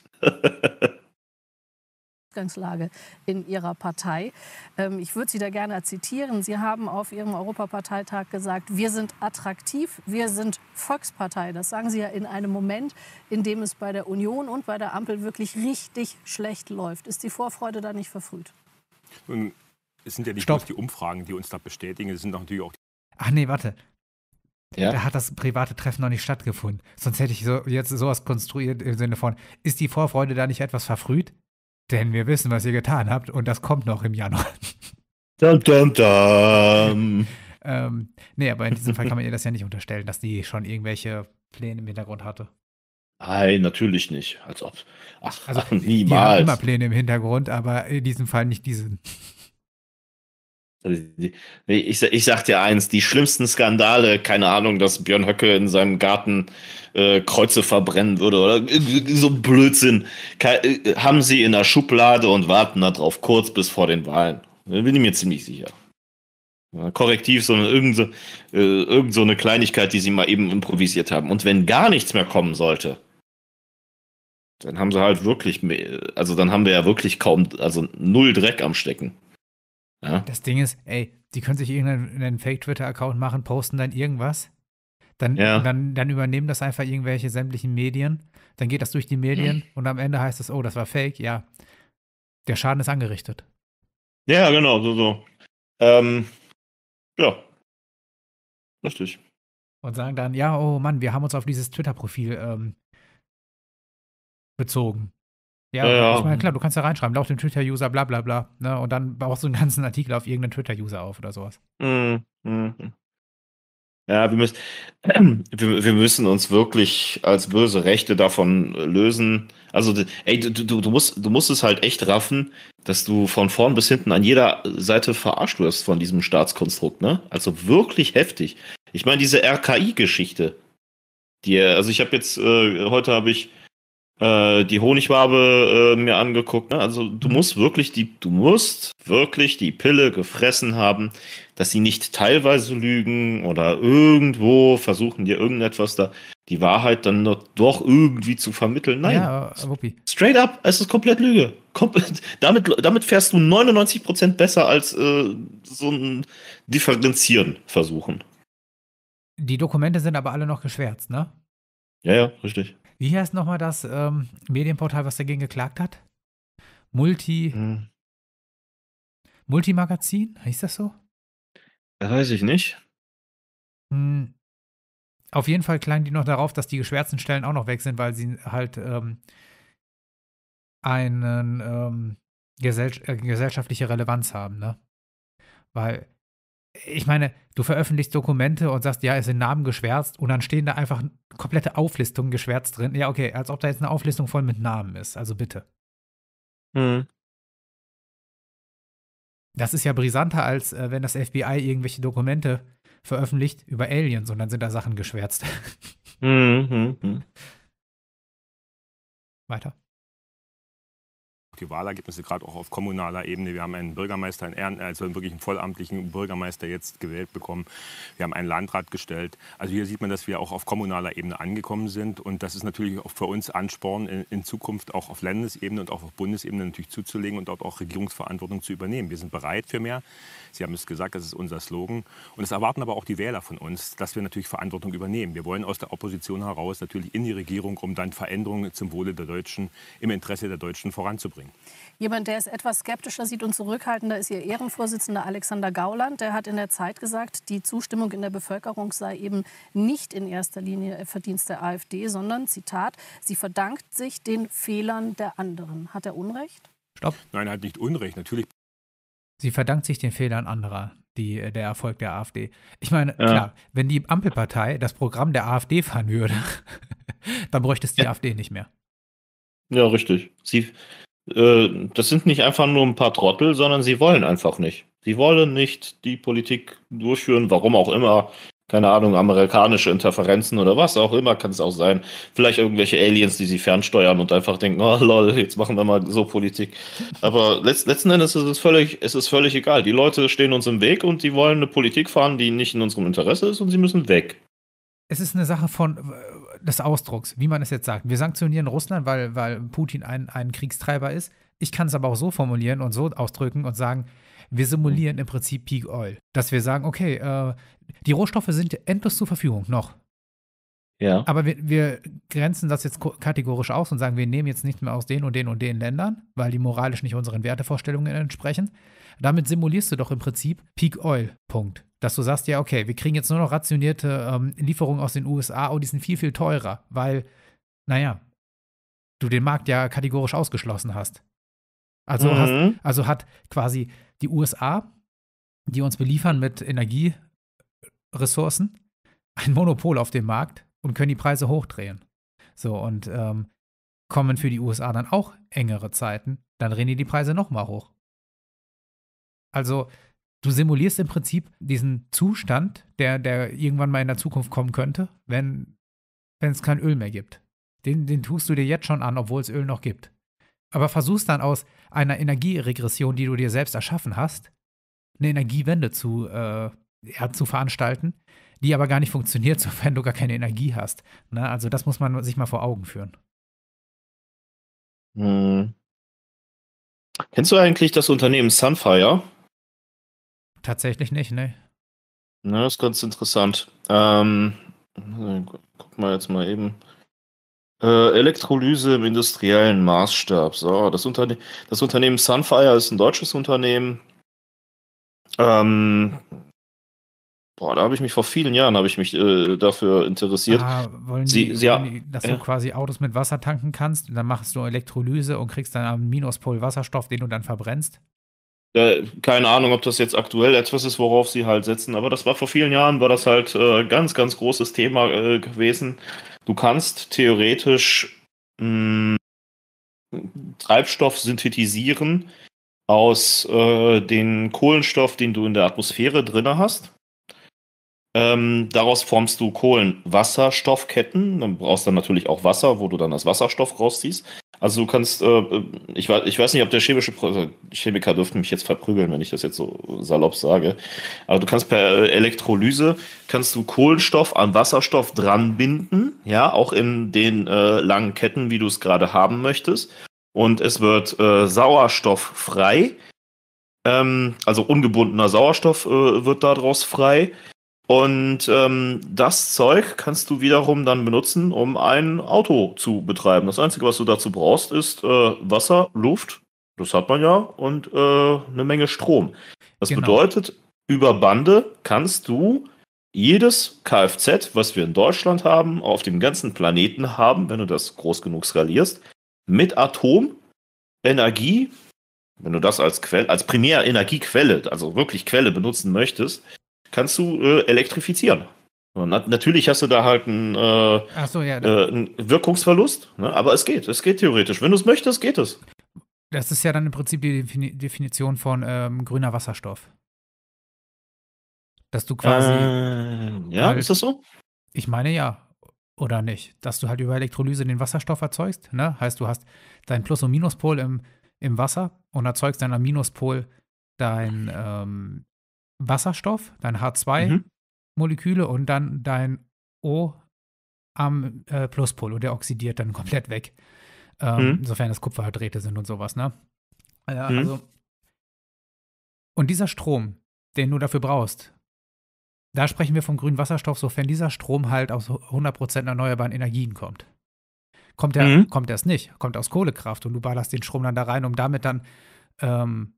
Ausgangslage in Ihrer Partei. Ähm, ich würde Sie da gerne zitieren. Sie haben auf Ihrem Europaparteitag gesagt, wir sind attraktiv, wir sind Volkspartei. Das sagen Sie ja in einem Moment, in dem es bei der Union und bei der Ampel wirklich richtig schlecht läuft. Ist die Vorfreude da nicht verfrüht? Nun, es sind ja nicht Stopp. bloß die Umfragen, die uns da bestätigen, es sind natürlich auch. Ach nee, warte. Ja? Da hat das private Treffen noch nicht stattgefunden. Sonst hätte ich so, jetzt sowas konstruiert im Sinne von, ist die Vorfreude da nicht etwas verfrüht? Denn wir wissen, was ihr getan habt und das kommt noch im Januar. Dum, dum, dum. ähm, nee, aber in diesem Fall kann man ihr das ja nicht unterstellen, dass die schon irgendwelche Pläne im Hintergrund hatte. Nein, natürlich nicht. Als ob. Ach, also, ach *laughs* niemals. Die haben immer Pläne im Hintergrund, aber in diesem Fall nicht diesen. Also, ich, ich sag dir eins, die schlimmsten Skandale, keine Ahnung, dass Björn Höcke in seinem Garten äh, Kreuze verbrennen würde oder so Blödsinn, Ke äh, haben sie in der Schublade und warten darauf kurz bis vor den Wahlen. Bin ich mir ziemlich sicher. Ja, korrektiv, sondern irgend so, äh, irgend so eine Kleinigkeit, die sie mal eben improvisiert haben. Und wenn gar nichts mehr kommen sollte, dann haben sie halt wirklich, mehr, also dann haben wir ja wirklich kaum, also null Dreck am Stecken. Ja? Das Ding ist, ey, die können sich irgendeinen Fake-Twitter-Account machen, posten dann irgendwas. Dann, ja. dann, dann, übernehmen das einfach irgendwelche sämtlichen Medien. Dann geht das durch die Medien mhm. *laughs* und am Ende heißt es, oh, das war fake. Ja, der Schaden ist angerichtet. Ja, genau, so, so. Ähm, ja. Richtig. Und sagen dann, ja, oh Mann, wir haben uns auf dieses Twitter-Profil ähm, bezogen. Ja, ja, ich meine, klar, du kannst ja reinschreiben, lauf dem Twitter-User, bla bla bla. Ne? Und dann baust du einen ganzen Artikel auf irgendeinen Twitter-User auf oder sowas. Mhm. Mhm. Ja, wir müssen, *clears throat* wir, wir, müssen uns wirklich als böse Rechte davon lösen. Also, ey, du, du, du, musst, du musst es halt echt raffen, dass du von vorn bis hinten an jeder Seite verarscht wirst von diesem Staatskonstrukt, ne? Also wirklich heftig. Ich meine, diese RKI-Geschichte, die, also ich habe jetzt, äh, heute habe ich äh, die Honigwabe äh, mir angeguckt. Ne? Also du mhm. musst wirklich die, du musst wirklich die Pille gefressen haben, dass sie nicht teilweise lügen oder irgendwo versuchen dir irgendetwas da die Wahrheit dann doch irgendwie zu vermitteln. Nein. Ja, Wuppi. Straight up, es ist komplett Lüge. Komplett, *laughs* damit, damit fährst du 99% besser als äh, so ein Differenzieren versuchen. Die Dokumente sind aber alle noch geschwärzt, ne? Ja, ja, richtig. Wie heißt nochmal das ähm, Medienportal, was dagegen geklagt hat? Multi. Hm. Multimagazin? Heißt das so? Das weiß ich nicht. Hm. Auf jeden Fall klagen die noch darauf, dass die geschwärzten Stellen auch noch weg sind, weil sie halt ähm, einen ähm, gesell äh, gesellschaftliche Relevanz haben, ne? Weil ich meine, du veröffentlichst Dokumente und sagst, ja, es sind Namen geschwärzt und dann stehen da einfach komplette Auflistungen geschwärzt drin. Ja, okay, als ob da jetzt eine Auflistung voll mit Namen ist. Also bitte. Mhm. Das ist ja brisanter, als äh, wenn das FBI irgendwelche Dokumente veröffentlicht über Aliens und dann sind da Sachen geschwärzt. mhm. *laughs* Weiter die Wahlergebnisse gerade auch auf kommunaler Ebene. Wir haben einen Bürgermeister, einen Ehren, also wirklich einen vollamtlichen Bürgermeister jetzt gewählt bekommen. Wir haben einen Landrat gestellt. Also hier sieht man, dass wir auch auf kommunaler Ebene angekommen sind. Und das ist natürlich auch für uns Ansporn, in, in Zukunft auch auf Landesebene und auch auf Bundesebene natürlich zuzulegen und dort auch Regierungsverantwortung zu übernehmen. Wir sind bereit für mehr. Sie haben es gesagt, das ist unser Slogan. Und das erwarten aber auch die Wähler von uns, dass wir natürlich Verantwortung übernehmen. Wir wollen aus der Opposition heraus natürlich in die Regierung, um dann Veränderungen zum Wohle der Deutschen, im Interesse der Deutschen voranzubringen bringen. Jemand, der es etwas skeptischer sieht und zurückhaltender, ist Ihr Ehrenvorsitzender Alexander Gauland. Der hat in der Zeit gesagt, die Zustimmung in der Bevölkerung sei eben nicht in erster Linie Verdienst der AfD, sondern, Zitat, sie verdankt sich den Fehlern der anderen. Hat er Unrecht? Stopp. Nein, er hat nicht Unrecht. Natürlich Sie verdankt sich den Fehlern anderer, die, äh, der Erfolg der AfD. Ich meine, ja. klar, wenn die Ampelpartei das Programm der AfD fahren würde, *laughs* dann bräuchte es die ja. AfD nicht mehr. Ja, richtig. Sie, äh, das sind nicht einfach nur ein paar Trottel, sondern sie wollen einfach nicht. Sie wollen nicht die Politik durchführen, warum auch immer. Keine Ahnung, amerikanische Interferenzen oder was auch immer kann es auch sein. Vielleicht irgendwelche Aliens, die sie fernsteuern und einfach denken, oh lol, jetzt machen wir mal so Politik. Aber letzt, letzten Endes ist es völlig, es ist völlig egal. Die Leute stehen uns im Weg und die wollen eine Politik fahren, die nicht in unserem Interesse ist und sie müssen weg. Es ist eine Sache von, des Ausdrucks, wie man es jetzt sagt. Wir sanktionieren Russland, weil, weil Putin ein, ein Kriegstreiber ist. Ich kann es aber auch so formulieren und so ausdrücken und sagen, wir simulieren im Prinzip Peak Oil. Dass wir sagen, okay, äh, die Rohstoffe sind endlos zur Verfügung, noch. Ja. Aber wir, wir, grenzen das jetzt kategorisch aus und sagen, wir nehmen jetzt nicht mehr aus den und den und den Ländern, weil die moralisch nicht unseren Wertevorstellungen entsprechen. Damit simulierst du doch im Prinzip Peak Oil. Punkt dass du sagst, ja, okay, wir kriegen jetzt nur noch rationierte ähm, Lieferungen aus den USA und die sind viel, viel teurer, weil, naja, du den Markt ja kategorisch ausgeschlossen hast. Also, mhm. hast, also hat quasi die USA, die uns beliefern mit Energieressourcen, ein Monopol auf dem Markt und können die Preise hochdrehen. So, und ähm, kommen für die USA dann auch engere Zeiten, dann drehen die die Preise nochmal hoch. Also Du simulierst im Prinzip diesen Zustand, der, der irgendwann mal in der Zukunft kommen könnte, wenn es kein Öl mehr gibt. Den, den tust du dir jetzt schon an, obwohl es Öl noch gibt. Aber versuchst dann aus einer Energieregression, die du dir selbst erschaffen hast, eine Energiewende zu, äh, ja, zu veranstalten, die aber gar nicht funktioniert, *laughs* sofern du gar keine Energie hast. Ne? Also das muss man sich mal vor Augen führen. Hm. Kennst du eigentlich das Unternehmen Sunfire? Tatsächlich nicht, ne? Na, ne, das ist ganz interessant. Ähm, guck mal jetzt mal eben. Äh, Elektrolyse im industriellen Maßstab. So, das, Unterne das Unternehmen Sunfire ist ein deutsches Unternehmen. Ähm, boah, da habe ich mich vor vielen Jahren ich mich äh, dafür interessiert. Ah, wollen Sie, die, sie wollen die, dass ja. du quasi Autos mit Wasser tanken kannst, und dann machst du Elektrolyse und kriegst dann am Minuspol Wasserstoff, den du dann verbrennst? Äh, keine Ahnung, ob das jetzt aktuell etwas ist, worauf sie halt setzen, aber das war vor vielen Jahren, war das halt äh, ganz, ganz großes Thema äh, gewesen. Du kannst theoretisch mh, hm, Treibstoff synthetisieren aus äh, den Kohlenstoff, den du in der Atmosphäre drinne hast. Ähm, daraus formst du Kohlenwasserstoffketten. Dann brauchst du natürlich auch Wasser, wo du dann das Wasserstoff rausziehst. Also du kannst, äh, ich, ich, weiß nicht, ob der chemische Pro also Chemiker dürfte mich jetzt verprügeln, wenn ich das jetzt so salopp sage. Aber du kannst per äh, Elektrolyse kannst du Kohlenstoff an Wasserstoff dran binden, ja, auch in den äh, langen Ketten, wie du es gerade haben möchtest. Und es wird äh, Sauerstoff frei. Ähm, also ungebundener Sauerstoff äh, wird daraus frei. Und ähm, das Zeug kannst du wiederum dann benutzen, um ein Auto zu betreiben. Das Einzige, was du dazu brauchst, ist äh, Wasser, Luft, das hat man ja, und äh, eine Menge Strom. Das genau. bedeutet, über Bande kannst du jedes Kfz, was wir in Deutschland haben, auf dem ganzen Planeten haben, wenn du das groß genug skalierst, mit Atomenergie, wenn du das als Quelle, als Primärenergiequelle, also wirklich Quelle benutzen möchtest, kannst du äh, elektrifizieren. Na, natürlich hast du da halt einen, äh, so, ja, äh, einen Wirkungsverlust, ne? aber es geht. Es geht theoretisch. Wenn du es möchtest, geht es. Das ist ja dann im Prinzip die Defin Definition von ähm, grüner Wasserstoff. Dass du quasi. Äh, ja, halt, ist das so? Ich meine ja. Oder nicht? Dass du halt über Elektrolyse den Wasserstoff erzeugst. Ne? Heißt, du hast deinen Plus- und Minuspol im, im Wasser und erzeugst dann am Minuspol dein, ähm, Wasserstoff, dein H2-Moleküle mhm. und dann dein O am äh, Pluspol und der oxidiert dann *laughs* komplett weg. Ähm, mhm. Sofern das Kupferhydrate sind und sowas, ne? Äh, mhm. Also. Und dieser Strom, den du dafür brauchst, da sprechen wir vom grünen Wasserstoff, sofern dieser Strom halt aus 100% erneuerbaren Energien kommt. Kommt er, mhm. kommt er es nicht, kommt aus Kohlekraft und du ballerst den Strom dann da rein, um damit dann, ähm,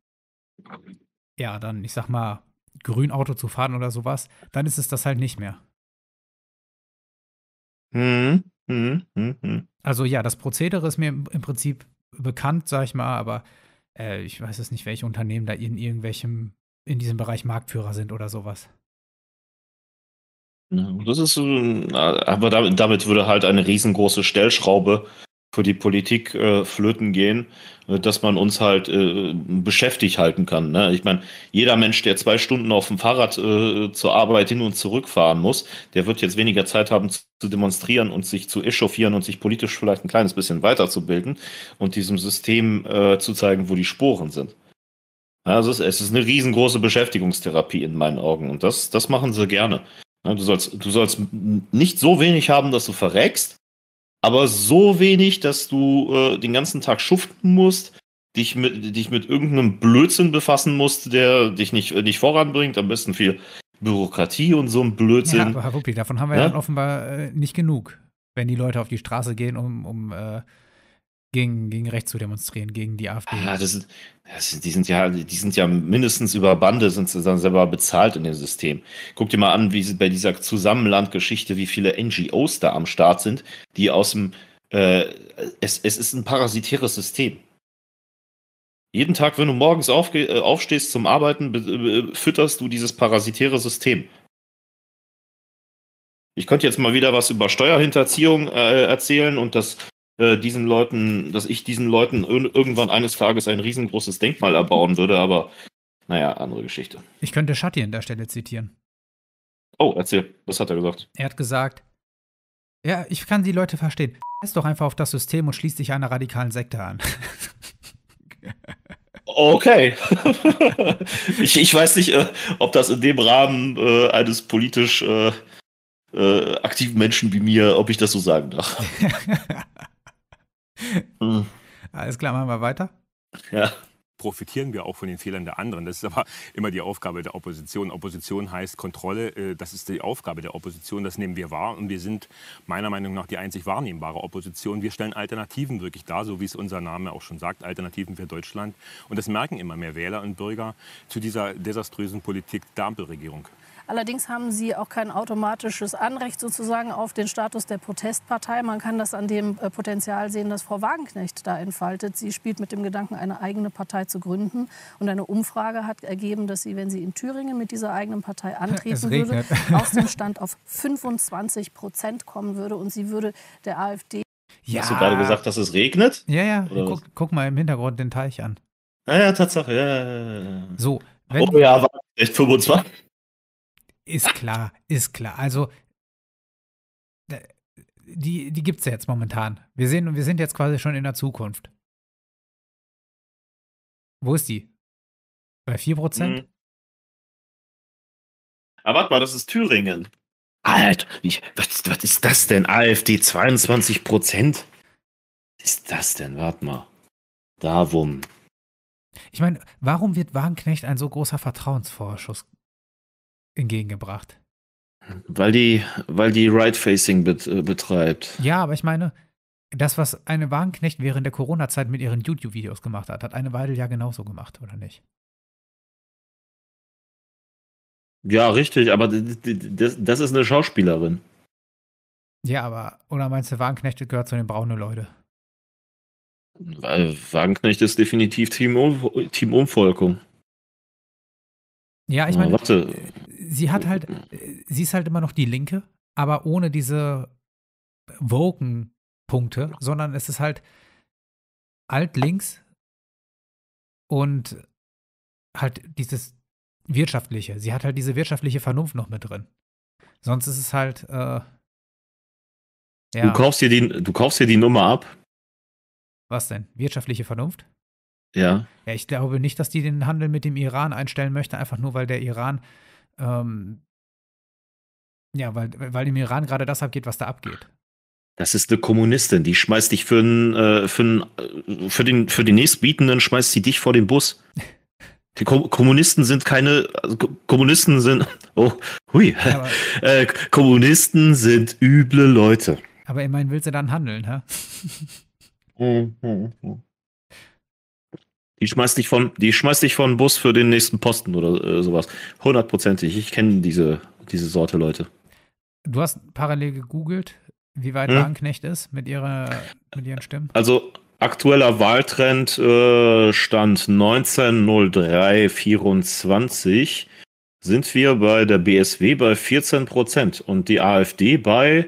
ja, dann, ich sag mal, grün Auto zu fahren oder sowas, dann ist es das halt nicht mehr. Mhm. Mhm. Mhm. mhm. Also ja, das Prozedere ist mir im, Prinzip bekannt, sag ich mal, aber äh, ich weiß es nicht, welche Unternehmen da in irgendwelchem, in diesem Bereich Marktführer sind oder sowas. Das ist, so, äh, aber damit, damit würde halt eine riesengroße Stellschraube für die Politik äh, flöten gehen, äh, dass man uns halt äh, beschäftigt halten kann. Ne? Ich meine, jeder Mensch, der zwei Stunden auf dem Fahrrad äh, zur Arbeit hin und zurückfahren muss, der wird jetzt weniger Zeit haben zu demonstrieren und sich zu echauffieren und sich politisch vielleicht ein kleines bisschen weiterzubilden und diesem System äh, zu zeigen, wo die Sporen sind. Also es, es ist eine riesengroße Beschäftigungstherapie in meinen Augen und das, das machen sie gerne. Ne, du sollst, du sollst nicht so wenig haben, dass du verreckst, aber so wenig, dass du äh, den ganzen Tag schuften musst, dich mit, dich mit irgendeinem Blödsinn befassen musst, der dich nicht, äh, nicht voranbringt, am besten viel Bürokratie und so ein Blödsinn. Ja, Herr Wuppi, davon haben wir ja? dann offenbar äh, nicht genug, wenn die Leute auf die Straße gehen, um, um äh, gegen, gegen rechts zu demonstrieren, gegen die AfD. Ah, das sind, das, die, sind ja, die sind ja mindestens über Bande, sind sie dann selber bezahlt in dem System. Guck dir mal an, wie bei dieser Zusammenlandgeschichte, wie viele NGOs da am Start sind, die aus dem. Äh, es, es ist ein parasitäres System. Jeden Tag, wenn du morgens aufge, äh, aufstehst zum Arbeiten, fütterst du dieses parasitäre System. Ich könnte jetzt mal wieder was über Steuerhinterziehung äh, erzählen und das äh, diesen Leuten, dass ich diesen Leuten irgendwann eines Tages ein riesengroßes Denkmal erbauen würde, aber naja, andere Geschichte. Ich könnte Shatti an der Stelle zitieren. Oh, erzähl, was hat er gesagt? Er hat gesagt, ja, ich kann die Leute verstehen. Scheiß doch einfach auf das System und schließ dich einer radikalen Sekte an. *laughs* Okay. *laughs* ich, ich, weiß nicht, äh, ob das in dem Rahmen äh, eines politisch äh, äh aktiven Menschen wie mir, ob ich das so sagen darf. *laughs* Mhm. *laughs* Alles klar, machen wir weiter. Ja. Profitieren wir auch von den Fehlern der anderen. Das ist aber immer die Aufgabe der Opposition. Opposition heißt Kontrolle. Äh, das ist die Aufgabe der Opposition. Das nehmen wir wahr. Und wir sind meiner Meinung nach die einzig wahrnehmbare Opposition. Wir stellen Alternativen wirklich dar, so wie es unser Name auch schon sagt. Alternativen für Deutschland. Und das merken immer mehr Wähler und Bürger zu dieser desaströsen Politik der Ampelregierung. Allerdings haben sie auch kein automatisches Anrecht sozusagen auf den Status der Protestpartei. Man kann das an dem äh, Potenzial sehen, das Frau Wagenknecht da entfaltet. Sie spielt mit dem Gedanken, eine eigene Partei zu gründen. Und eine Umfrage hat ergeben, dass sie, wenn sie in Thüringen mit dieser eigenen Partei *laughs* antreten würde, aus dem Stand auf 25 Prozent kommen würde. Und sie würde der AfD. Ja. Hast du gerade gesagt, dass es regnet? Ja, ja. Guck, guck, mal im Hintergrund den Teich an. Ja, ah, ja, Tatsache. Ja, ja, ja. So. Wenn, oh ja, war echt 25. Ist klar, ist klar. Also, die, die gibt es ja jetzt momentan. Wir, sehen, wir sind jetzt quasi schon in der Zukunft. Wo ist die? Bei 4%? Mhm. Aber ah, warte mal, das ist Thüringen. Alter, was, was ist das denn? AfD 22 Was ist das denn? Warte mal. Darum. Ich meine, warum wird Wagenknecht ein so großer Vertrauensvorschuss entgegengebracht. Weil die, weil die Right-Facing bet äh, betreibt. Ja, aber ich meine, das, was eine Wagenknecht während der Corona-Zeit mit ihren YouTube-Videos gemacht hat, hat eine Weidel ja genauso gemacht, oder nicht? Ja, richtig, aber das, das ist eine Schauspielerin. Ja, aber, oder meinst du, Wagenknecht gehört zu den braunen Leute? Weil Wagenknecht ist definitiv Team, um Team Umvolkung. Ja, ich meine, warte sie hat halt, äh, sie ist halt immer noch die Linke, aber ohne diese woken Punkte, sondern es ist halt alt-links und halt dieses wirtschaftliche. Sie hat halt diese wirtschaftliche Vernunft noch mit drin. Sonst ist es halt. Äh, ja. du, kaufst dir die, du kaufst dir die Nummer ab. Was denn? Wirtschaftliche Vernunft? Ja. Ja, ich glaube nicht, dass die den Handel mit dem Iran einstellen möchte, einfach nur weil der Iran ähm, ja, weil, weil im Iran gerade das abgeht, was da abgeht. Das ist eine Kommunistin, die schmeißt dich für, einen, äh, für, einen, äh, für, den, für den Nächstbietenden, schmeißt sie dich vor den Bus. Die Ko Kommunisten sind keine, also Kommunisten sind, *laughs* oh, hui, ja, *laughs* äh, Kommunisten sind üble Leute. Aber immerhin will sie dann handeln, hä? Mhm, mhm, mhm. Die schmeißt dich von, die schmeißt dich von Bus für den nächsten Posten oder äh, sowas. Hundertprozentig. Ich kenne diese, diese Sorte Leute. Du hast parallel gegoogelt, wie weit hm? Wagenknecht ist mit, ihrer, mit ihren Stimmen? Also aktueller Wahltrend äh, stand 19.03.24 sind wir bei der BSW bei 14 Prozent und die AfD bei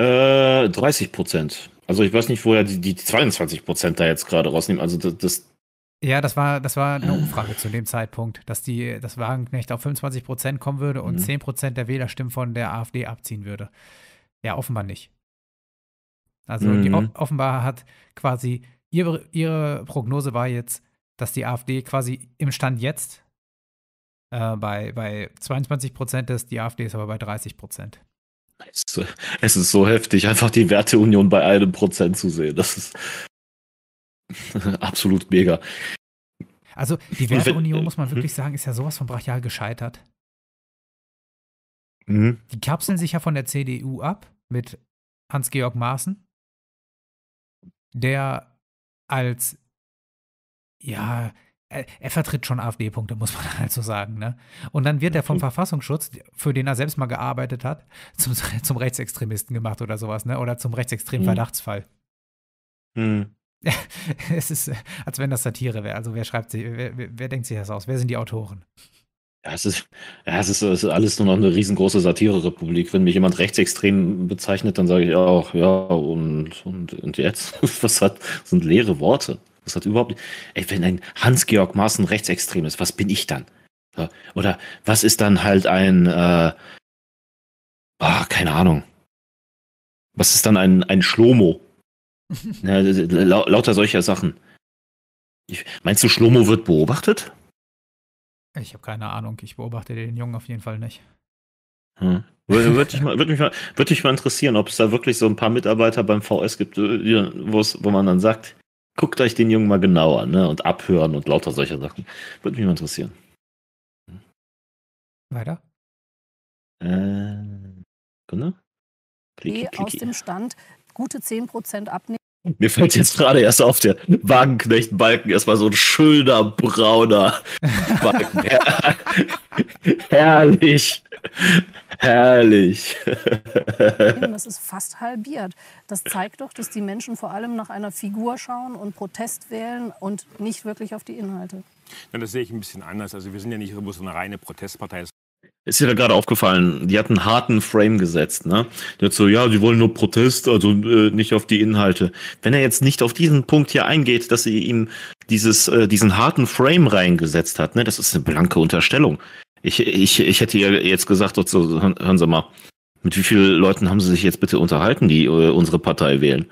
äh, 30 Prozent. Also ich weiß nicht, woher die, die 22 Prozent da jetzt gerade rausnehmen. Also das, das, ja, das war, das war eine ah. Umfrage zu dem Zeitpunkt, dass die, dass Wagenknecht auf 25 Prozent kommen würde und mhm. 10 Prozent der Wählerstimmen von der AfD abziehen würde. Ja, offenbar nicht. Also mhm. die, offenbar hat quasi ihre, ihre Prognose war jetzt, dass die AfD quasi im Stand jetzt äh, bei, bei 22 Prozent ist, die AfD ist aber bei 30 Prozent. es ist so heftig, einfach die Werteunion bei einem Prozent zu sehen. Das ist *laughs* Absolut mega. Also die Werteunion, muss man äh, wirklich hm? sagen, ist ja sowas von brachial gescheitert. Mhm. Die kapseln sich ja von der CDU ab mit Hans-Georg Maaßen, der als, ja, er, er vertritt schon AfD-Punkte, muss man halt *laughs* so sagen. Ne? Und dann wird er vom mhm. Verfassungsschutz, für den er selbst mal gearbeitet hat, *laughs* zum, zum Rechtsextremisten gemacht oder sowas, ne? oder zum rechtsextremen mhm. Verdachtsfall. Mhm. *laughs* es ist, äh, als wenn das Satire wäre. Also wer schreibt sie, wer, wer, denkt sich das aus? Wer sind die Autoren? Ja, es ist, ja, es ist, es ist alles nur noch eine riesengroße Satire-Republik. Wenn mich jemand rechtsextrem bezeichnet, dann sage ich auch, ja, und, und, und jetzt? *laughs* Was hat, sind leere Worte. Was hat überhaupt ey, wenn ein Hans-Georg Maaßen rechtsextrem ist, was bin ich dann? Oder was ist dann halt ein, äh, oh, keine Ahnung. Was ist dann ein, ein Schlomo? Ja, *laughs* lauter solcher Sachen. Ich, meinst du, Schlomo wird beobachtet? Ich habe keine Ahnung. Ich beobachte den Jungen auf jeden Fall nicht. Hm. Würde, mal, würde, mich mal, würde mich mal interessieren, ob es da wirklich so ein paar Mitarbeiter beim VS gibt, äh, wo man dann sagt, guckt euch den Jungen mal genauer ne? und abhören und lauter solcher Sachen. Würde mich mal interessieren. Weiter? Äh, Gunnar? Klicki, aus dem Stand gute 10% abnehmen. Mir fällt jetzt gerade erst auf, der Wagenknecht-Balken erstmal so ein schöner brauner *laughs* Balken. Her herrlich. Herrlich. Hm, das ist fast halbiert. Das zeigt doch, dass die Menschen vor allem nach einer Figur schauen und Protest wählen und nicht wirklich auf die Inhalte. Ja, das sehe ich ein bisschen anders. Also wir sind ja nicht so eine reine Protestpartei ist dir da gerade aufgefallen, die hatten einen harten Frame gesetzt, ne? Die hat so, ja, die wollen nur Protest, also äh, nicht auf die Inhalte. Wenn er jetzt nicht auf diesen Punkt hier eingeht, dass sie ihm dieses, äh, diesen harten Frame reingesetzt hat, ne, das ist eine blanke Unterstellung. Ich, ich, ich hätte ihr jetzt gesagt, so, hören Sie mal, mit wie vielen Leuten haben Sie sich jetzt bitte unterhalten, die äh, unsere Partei wählen?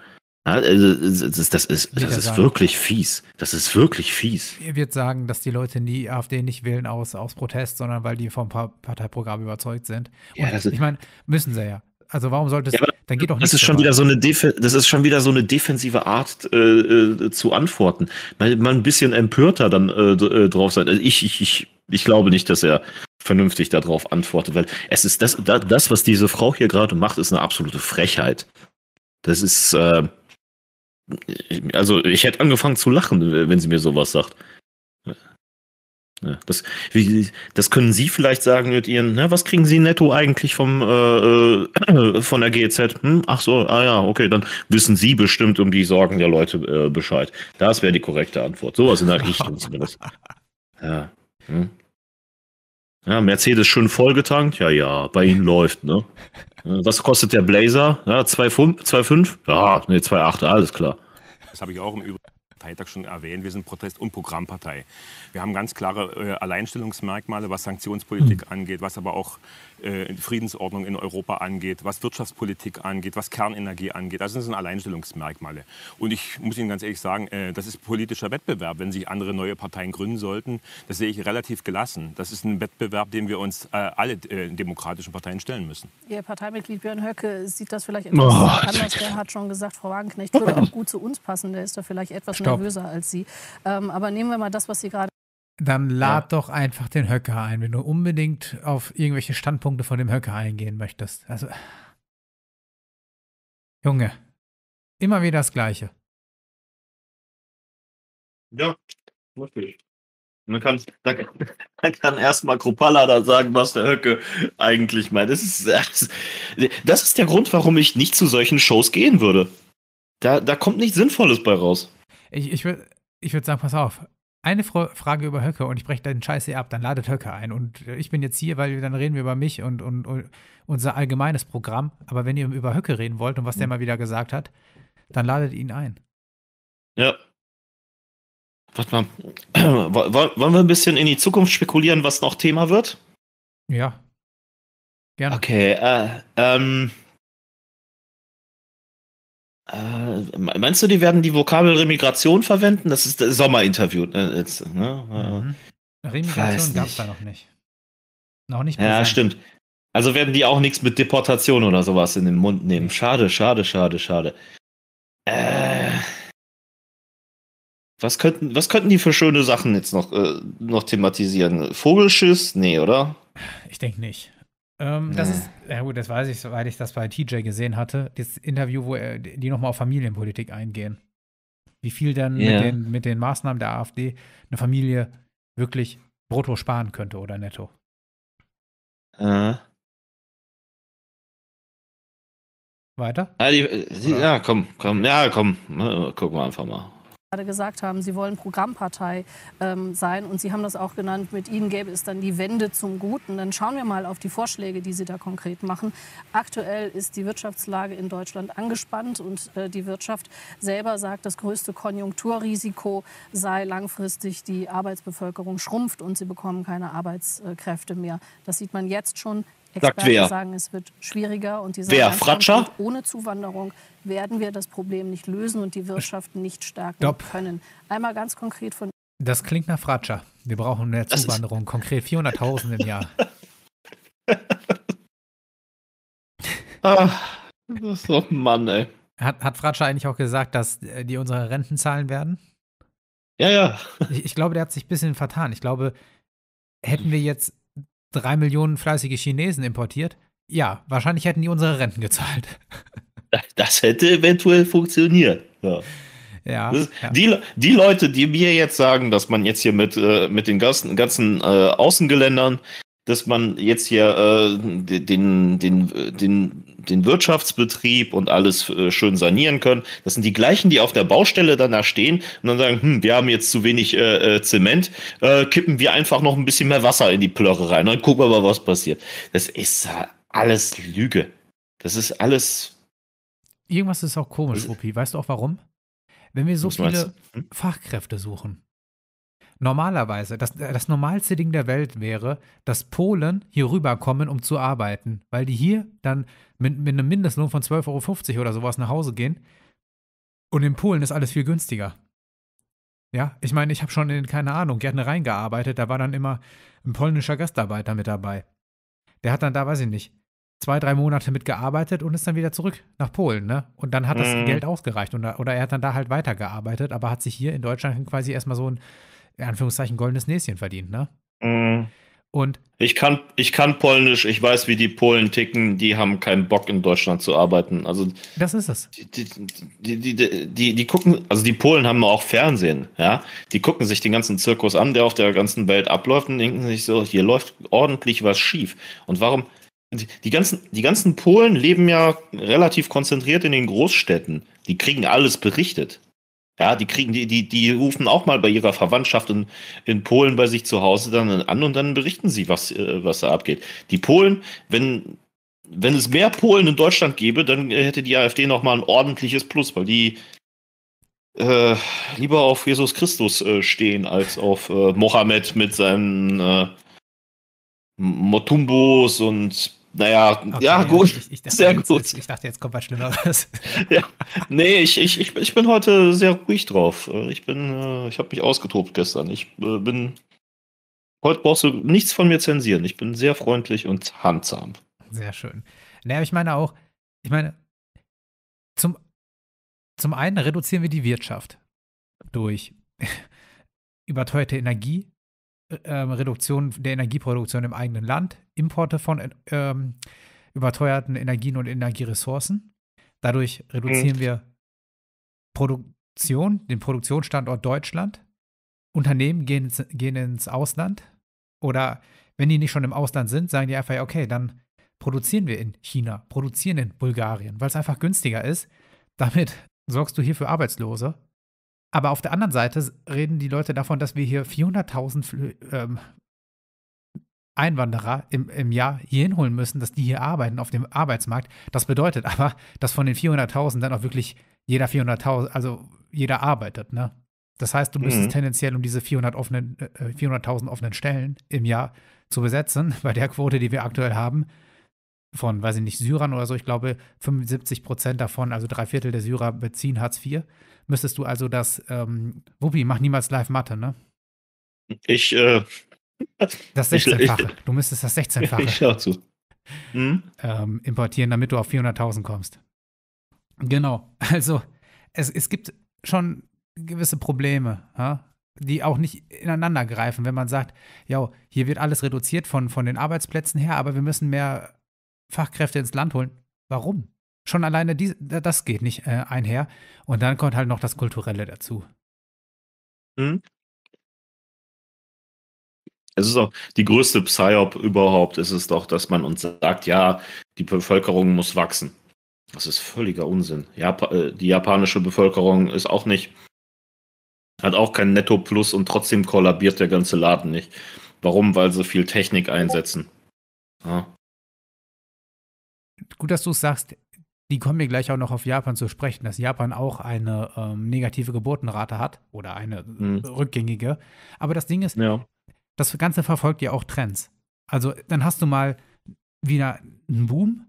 Also, das ist, das ist, das ist wirklich fies. Das ist wirklich fies. Ihr wird sagen, dass die Leute die AfD nicht wählen aus, aus Protest, sondern weil die vom Parteiprogramm überzeugt sind. Und ja, ich meine, müssen sie ja. Also warum sollte es, ja, dann geht doch nicht. Das ist, schon wieder so eine Def das ist schon wieder so eine defensive Art äh, äh zu antworten. Mal, mal ein bisschen empörter dann äh, äh, drauf sein. Also ich, ich, ich, ich glaube nicht, dass er vernünftig darauf antwortet, weil es ist das, das, was diese Frau hier gerade macht, ist eine absolute Frechheit. Das ist. Äh, also ich hätte angefangen zu lachen, wenn sie mir sowas sagt. das, wie, das können Sie vielleicht sagen mit Ihren, na, was kriegen Sie netto eigentlich vom, äh, äh von der GEZ? Hm? Ach so, ah ja, okay, dann wissen Sie bestimmt um die Sorgen der Leute äh, Bescheid. Das wäre die korrekte Antwort. Sowas in der Richtung zumindest. Ja. Hm? Ja, Mercedes schön vollgetankt, ja, ja, bei Ihnen *laughs* läuft, ne? Was kostet der Blazer? Ja, 2,5? Ja, nee, 2,8, alles klar. Das habe ich auch im Übrigen. Freitag schon erwähnt, wir sind Protest- und Programmpartei. Wir haben ganz klare äh, Alleinstellungsmerkmale, was Sanktionspolitik mhm. angeht, was aber auch äh, Friedensordnung in Europa angeht, was Wirtschaftspolitik angeht, was Kernenergie angeht. Also das sind Alleinstellungsmerkmale. Und ich muss Ihnen ganz ehrlich sagen, äh, das ist politischer Wettbewerb. Wenn sich andere neue Parteien gründen sollten, das sehe ich relativ gelassen. Das ist ein Wettbewerb, dem wir uns äh, alle äh, demokratischen Parteien stellen müssen. Ihr Parteimitglied Björn Höcke sieht das vielleicht oh, etwas oh, anders. Der hat schon gesagt, Frau Wagenknecht würde auch gut zu uns passen. Der ist da vielleicht etwas Stopp. nervöser als Sie. Ähm, aber nehmen wir mal das, was Sie gerade dann lad ja. doch einfach den Höcker ein, wenn du unbedingt auf irgendwelche Standpunkte von dem Höcker eingehen möchtest. Also. Junge, immer wieder das Gleiche. Ja, natürlich. Man kann, da, da kann erstmal Kropala da sagen, was der Höcke eigentlich meint. Das ist, das ist der Grund, warum ich nicht zu solchen Shows gehen würde. Da, da kommt nichts Sinnvolles bei raus. Ich, ich würde ich würd sagen, pass auf, eine Frage über Höcke und ich breche den Scheiß hier ab, dann ladet Höcke ein. Und äh, ich bin jetzt hier, weil dann reden wir über mich und, und, und unser allgemeines Programm. Aber wenn ihr über Höcke reden wollt und was der hm. mal wieder gesagt hat, dann ladet ihn ein. Ja. Warte mal. *clears throat* Wollen wir ein bisschen in die Zukunft spekulieren, was noch Thema wird? Ja. Gerne. Okay, äh, ähm. Äh, meinst du, die werden die Vokabel Remigration verwenden? Das ist das äh, Sommerinterview. Äh, jetzt, ne? Äh, mhm. Remigration gab es da noch nicht. Noch nicht. Ja, stimmt. Also werden die auch nichts mit Deportation oder sowas in den Mund nehmen. Schade, schade, schade, schade. Äh, was, könnten, was könnten die für schöne Sachen jetzt noch, äh, noch thematisieren? Vogelschiss? Nee, oder? Ich denke nicht. Ähm, mhm. Das ist, ja gut, das weiß ich, soweit ich das bei TJ gesehen hatte, das Interview, wo äh, er, die nochmal auf Familienpolitik eingehen. Wie viel denn yeah. mit, den, mit den Maßnahmen der AfD eine Familie wirklich brutto sparen könnte oder netto. Äh. Weiter? Ja, ah, die, die, äh, ja, komm, komm, ja, komm, ne, gucken wir einfach mal gerade gesagt haben, Sie wollen Programmpartei ähm, sein und Sie haben das auch genannt, mit Ihnen gäbe es dann die Wende zum Guten. Dann schauen wir mal auf die Vorschläge, die Sie da konkret machen. Aktuell ist die Wirtschaftslage in Deutschland angespannt und äh, die Wirtschaft selber sagt, das größte Konjunkturrisiko sei langfristig, die Arbeitsbevölkerung schrumpft und sie bekommen keine Arbeitskräfte mehr. Das sieht man jetzt schon Experten Sagt wer? sagen, es wird schwieriger und die wer? Fratscher? ohne Zuwanderung werden wir das Problem nicht lösen und die Wirtschaft nicht stärken Stop. können. Einmal ganz konkret von Das klingt nach Fratscher. Wir brauchen mehr Zuwanderung, konkret 400.000 im Jahr. Ach, *laughs* ah, das ist doch Mann, ey. Hat, hat Fratscher eigentlich auch gesagt, dass äh, die unsere Renten zahlen werden? Ja, ja. Ich, ich glaube, der hat sich ein bisschen vertan. Ich glaube, hätten wir jetzt drei Millionen fleißige Chinesen importiert, ja, wahrscheinlich hätten die unsere Renten gezahlt. Das hätte eventuell funktioniert. Ja. Ja, ja. Die, die Leute, die mir jetzt sagen, dass man jetzt hier mit, äh, mit den ganzen, ganzen äh, Außengeländern dass man jetzt hier äh, den, den, den, den Wirtschaftsbetrieb und alles äh, schön sanieren können. Das sind die gleichen, die auf der Baustelle danach stehen und dann sagen, hm, wir haben jetzt zu wenig äh, äh, Zement, äh, kippen wir einfach noch ein bisschen mehr Wasser in die Plörre rein. Dann gucken wir mal, was passiert. Das ist alles Lüge. Das ist alles. Irgendwas ist auch komisch, Ruppi. Weißt du auch warum? Wenn wir so viele hm? Fachkräfte suchen, Normalerweise, das, das normalste Ding der Welt wäre, dass Polen hier rüberkommen, um zu arbeiten, weil die hier dann mit, mit einem Mindestlohn von 12,50 Euro oder sowas nach Hause gehen. Und in Polen ist alles viel günstiger. Ja, ich meine, ich habe schon in, keine Ahnung, Gärtnereien gearbeitet, da war dann immer ein polnischer Gastarbeiter mit dabei. Der hat dann da, weiß ich nicht, zwei, drei Monate mitgearbeitet und ist dann wieder zurück nach Polen, ne? Und dann hat das mm. Geld ausgereicht und, oder er hat dann da halt weitergearbeitet, aber hat sich hier in Deutschland quasi erstmal so ein in Anführungszeichen goldenes Näschen verdient, ne? Mhm. Und ich kann, ich kann Polnisch, ich weiß, wie die Polen ticken, die haben keinen Bock in Deutschland zu arbeiten. Also Das ist es. Die, die, die, die, die, gucken, also die Polen haben auch Fernsehen, ja. Die gucken sich den ganzen Zirkus an, der auf der ganzen Welt abläuft und denken sich so, hier läuft ordentlich was schief. Und warum? Die ganzen, die ganzen Polen leben ja relativ konzentriert in den Großstädten. Die kriegen alles berichtet. Ja, die kriegen, die, die, die rufen auch mal bei ihrer Verwandtschaft in, in Polen bei sich zu Hause dann an und dann berichten sie, was, äh, was da abgeht. Die Polen, wenn, wenn es mehr Polen in Deutschland gäbe, dann hätte die AfD nochmal ein ordentliches Plus, weil die äh, lieber auf Jesus Christus äh, stehen als auf äh, Mohammed mit seinen äh, Motumbos und naja, okay, ja, gut. Ich, ich dachte, sehr jetzt, gut. ich dachte, jetzt kommt was Schlimmeres. *laughs* ja. Nee, ich, ich, ich, ich bin heute sehr ruhig drauf. Ich bin, äh, ich habe mich ausgetobt gestern. Ich äh, bin. Heute brauchst du nichts von mir zensieren. Ich bin sehr freundlich und handsam. Sehr schön. Naja, ich meine auch, ich meine, zum, zum einen reduzieren wir die Wirtschaft durch *laughs* überteuerte Energie, ähm, Reduktion der Energieproduktion im eigenen Land, Importe von ähm, überteuerten Energien und Energieressourcen. Dadurch reduzieren mhm. wir Produktion, den Produktionsstandort Deutschland. Unternehmen gehen, gehen ins Ausland oder wenn die nicht schon im Ausland sind, sagen die einfach, okay, dann produzieren wir in China, produzieren in Bulgarien, weil es einfach günstiger ist. Damit sorgst du hier für Arbeitslose aber auf der anderen Seite reden die Leute davon, dass wir hier 400.000 ähm, Einwanderer im, im Jahr hier hinholen müssen, dass die hier arbeiten auf dem Arbeitsmarkt. Das bedeutet aber, dass von den 400.000 dann auch wirklich jeder 400.000, also jeder arbeitet. Ne? Das heißt, du müsstest mhm. tendenziell um diese 400.000 offenen, äh, 400 äh, offenen Stellen im Jahr zu besetzen, *laughs* bei der Quote, die wir aktuell haben, von, weiß ich nicht, Syrern oder so, ich glaube 75 Prozent davon, also drei Viertel der Syrer beziehen Hartz IV müsstest du also das, ähm, Wuppi, mach niemals live Mathe, ne? Ich, äh, Das 16-fache. Du müsstest das 16-fache. Ich schau zu. Hm? Ähm, importieren, damit du auf 400.000 kommst. Genau. Also, es, es gibt schon gewisse Probleme, ja? die auch nicht ineinander greifen, wenn man sagt, ja, hier wird alles reduziert von, von den Arbeitsplätzen her, aber wir müssen mehr Fachkräfte ins Land holen. Warum? Schon alleine die, das geht nicht äh, einher. Und dann kommt halt noch das Kulturelle dazu. Mhm. Es ist auch die größte Psyop überhaupt, ist es doch, dass man uns sagt, ja, die Bevölkerung muss wachsen. Das ist völliger Unsinn. Jap äh, die japanische Bevölkerung ist auch nicht, hat auch kein Netto-Plus und trotzdem kollabiert der ganze Laden nicht. Warum? Weil sie viel Technik einsetzen. Ja. Gut, dass du es sagst die kommen mir gleich auch noch auf Japan zu sprechen, dass Japan auch eine ähm, negative Geburtenrate hat oder eine äh, mhm. rückgängige. Aber das Ding ist, ja. das Ganze verfolgt ja auch Trends. Also dann hast du mal wieder einen Boom,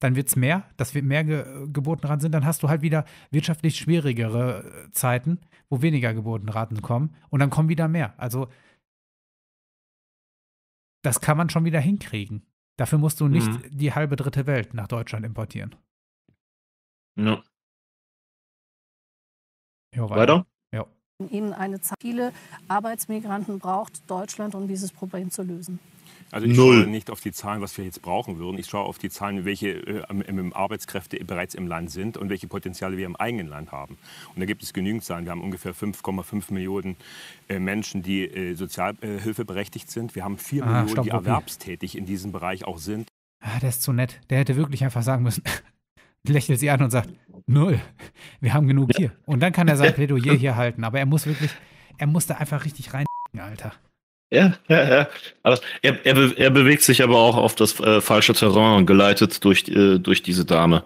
dann wird es mehr, dass wir mehr Ge äh, Geburtenraten sind, dann hast du halt wieder wirtschaftlich schwierigere äh, Zeiten, wo weniger Geburtenraten kommen und dann kommen wieder mehr. Also das kann man schon wieder hinkriegen. Dafür musst du nicht mhm. die halbe dritte Welt nach Deutschland importieren. Ja. Ja, weiter. weiter? Ja. Ihnen eine Zahl. Viele Arbeitsmigranten braucht Deutschland, um dieses Problem zu lösen. Also ich Null. schaue nicht auf die Zahlen, was wir jetzt brauchen würden. Ich schaue auf die Zahlen, welche äh, Arbeitskräfte bereits im Land sind und welche Potenziale wir im eigenen Land haben. Und da gibt es genügend Zahlen. Wir haben ungefähr 5,5 Millionen äh, Menschen, die äh, sozialhilfeberechtigt äh, sind. Wir haben 4 ah, Millionen, stopp, die okay. erwerbstätig in diesem Bereich auch sind. Ah, der ist zu nett. Der hätte wirklich einfach sagen müssen, lächelt sie an und sagt, null, wir haben genug ja. hier. Und dann kann er sein *laughs* Plädoyer hier halten. Aber er muss wirklich, er muss da einfach richtig rein, Alter. Ja, ja, ja. Aber er, er, be er bewegt sich aber auch auf das äh, falsche Terrain, geleitet durch, äh, durch diese Dame.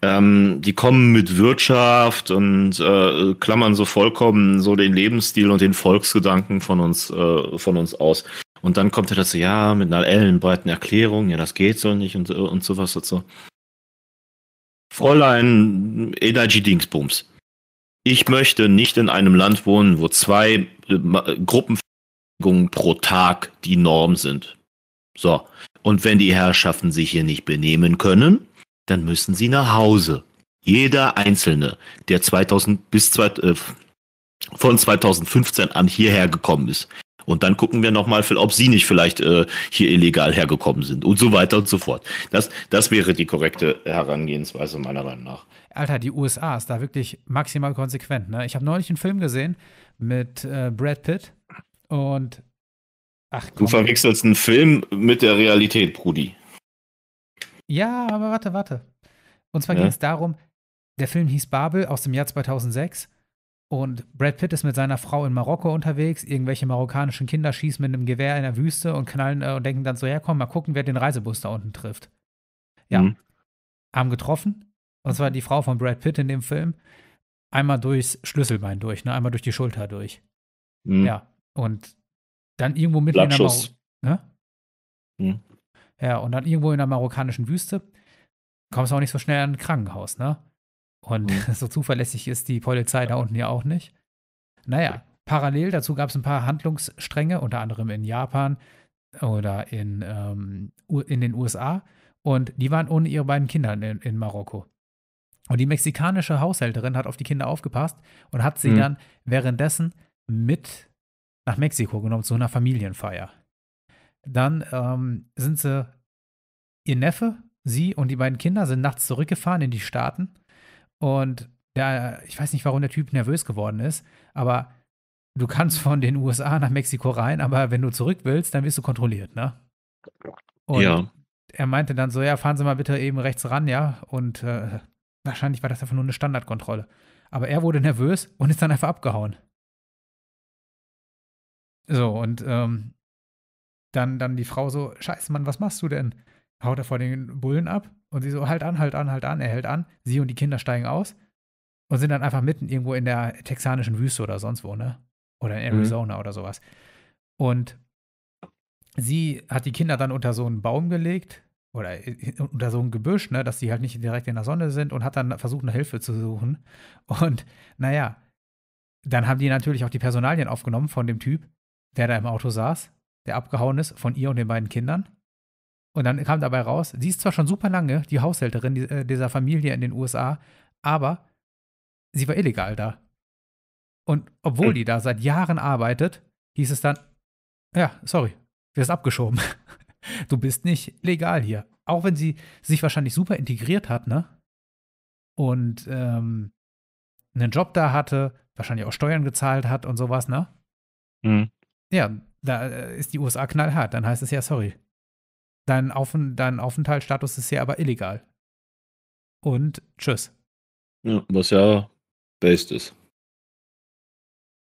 Ähm, die kommen mit Wirtschaft und äh, klammern so vollkommen so den Lebensstil und den Volksgedanken von uns, äh, von uns aus. Und dann kommt er dazu, ja, mit einer ellenbreiten Erklärung, ja, das geht so nicht und, äh, und sowas dazu. So. Fräulein Energy Dingsbums, ich möchte nicht in einem Land wohnen, wo zwei äh, pro Tag die Norm sind. So. Und wenn die Herrschaften sich hier nicht benehmen können, dann müssen sie nach Hause. Jeder Einzelne, der 2000 bis 2000, äh, von 2015 an hierher gekommen ist, und dann gucken wir nochmal, ob sie nicht vielleicht äh, hier illegal hergekommen sind und so weiter und so fort. Das, das wäre die korrekte Herangehensweise meiner Meinung nach. Alter, die USA ist da wirklich maximal konsequent. Ne? Ich habe neulich einen Film gesehen mit äh, Brad Pitt und. Ach, Du verwechselst einen Film mit der Realität, Brudi. Ja, aber warte, warte. Und zwar ja? ging es darum, der Film hieß Babel aus dem Jahr 2006 und Brad Pitt ist mit seiner Frau in Marokko unterwegs. Irgendwelche marokkanischen Kinder schießen mit einem Gewehr in der Wüste und knallen äh, und denken dann so: Ja, komm, mal gucken, wer den Reisebus da unten trifft. Ja. Mhm. Haben getroffen. Und zwar die Frau von Brad Pitt in dem Film. Einmal durchs Schlüsselbein durch, ne? einmal durch die Schulter durch. Mhm. Ja. Und dann irgendwo mitten in der Marokko. Ne? Mhm. Ja, und dann irgendwo in der marokkanischen Wüste kommst du auch nicht so schnell an ein Krankenhaus, ne? Und mhm. *laughs* so zuverlässig ist die Polizei da unten ja auch nicht. Naja, parallel dazu gab es ein paar Handlungsstränge, unter anderem in Japan oder in, ähm, in den USA. Und die waren ohne ihre beiden Kinder in, in Marokko. Und die mexikanische Haushälterin hat auf die Kinder aufgepasst und hat sie mhm. dann währenddessen mit nach Mexiko genommen zu einer Familienfeier. Dann ähm, sind sie, ihr Neffe, sie und die beiden Kinder sind nachts zurückgefahren in die Staaten und da, ich weiß nicht, warum der Typ nervös geworden ist, aber du kannst von den USA nach Mexiko rein, aber wenn du zurück willst, dann wirst du kontrolliert, ne? Und ja. er meinte dann so, ja, fahren Sie mal bitte eben rechts ran, ja. Und äh, wahrscheinlich war das einfach nur eine Standardkontrolle. Aber er wurde nervös und ist dann einfach abgehauen. So, und ähm, dann, dann die Frau so, scheiße, Mann, was machst du denn? haut er vor den Bullen ab und sie so, halt an, halt an, halt an, er hält an. Sie und die Kinder steigen aus und sind dann einfach mitten irgendwo in der texanischen Wüste oder sonst wo, ne? Oder in mhm. Arizona mhm. oder sowas. Und sie hat die Kinder dann unter so einen Baum gelegt oder äh, unter so ein Gebüsch, ne, dass die halt nicht direkt in der Sonne sind und hat dann versucht, eine Hilfe zu suchen. Und naja, dann haben die natürlich auch die Personalien aufgenommen von dem Typ, der da im Auto saß, der abgehauen ist, von ihr und den beiden Kindern. Und dann kam dabei raus, sie ist zwar schon super lange die Haushälterin äh, dieser Familie in den USA, aber sie war illegal da. Und obwohl mhm. die da seit Jahren arbeitet, hieß es dann, ja, sorry, wir sind abgeschoben. *laughs* Du bist nicht legal hier. Auch wenn sie sich wahrscheinlich super integriert hat, ne? Und ähm, einen Job da hatte, wahrscheinlich auch Steuern gezahlt hat und sowas, ne? Mhm. Ja, da äh, ist die USA knallhart. Dann heißt es ja, sorry, dein, Auf dein Aufenthaltsstatus ist hier aber illegal. Und tschüss. Ja, was ja based ist.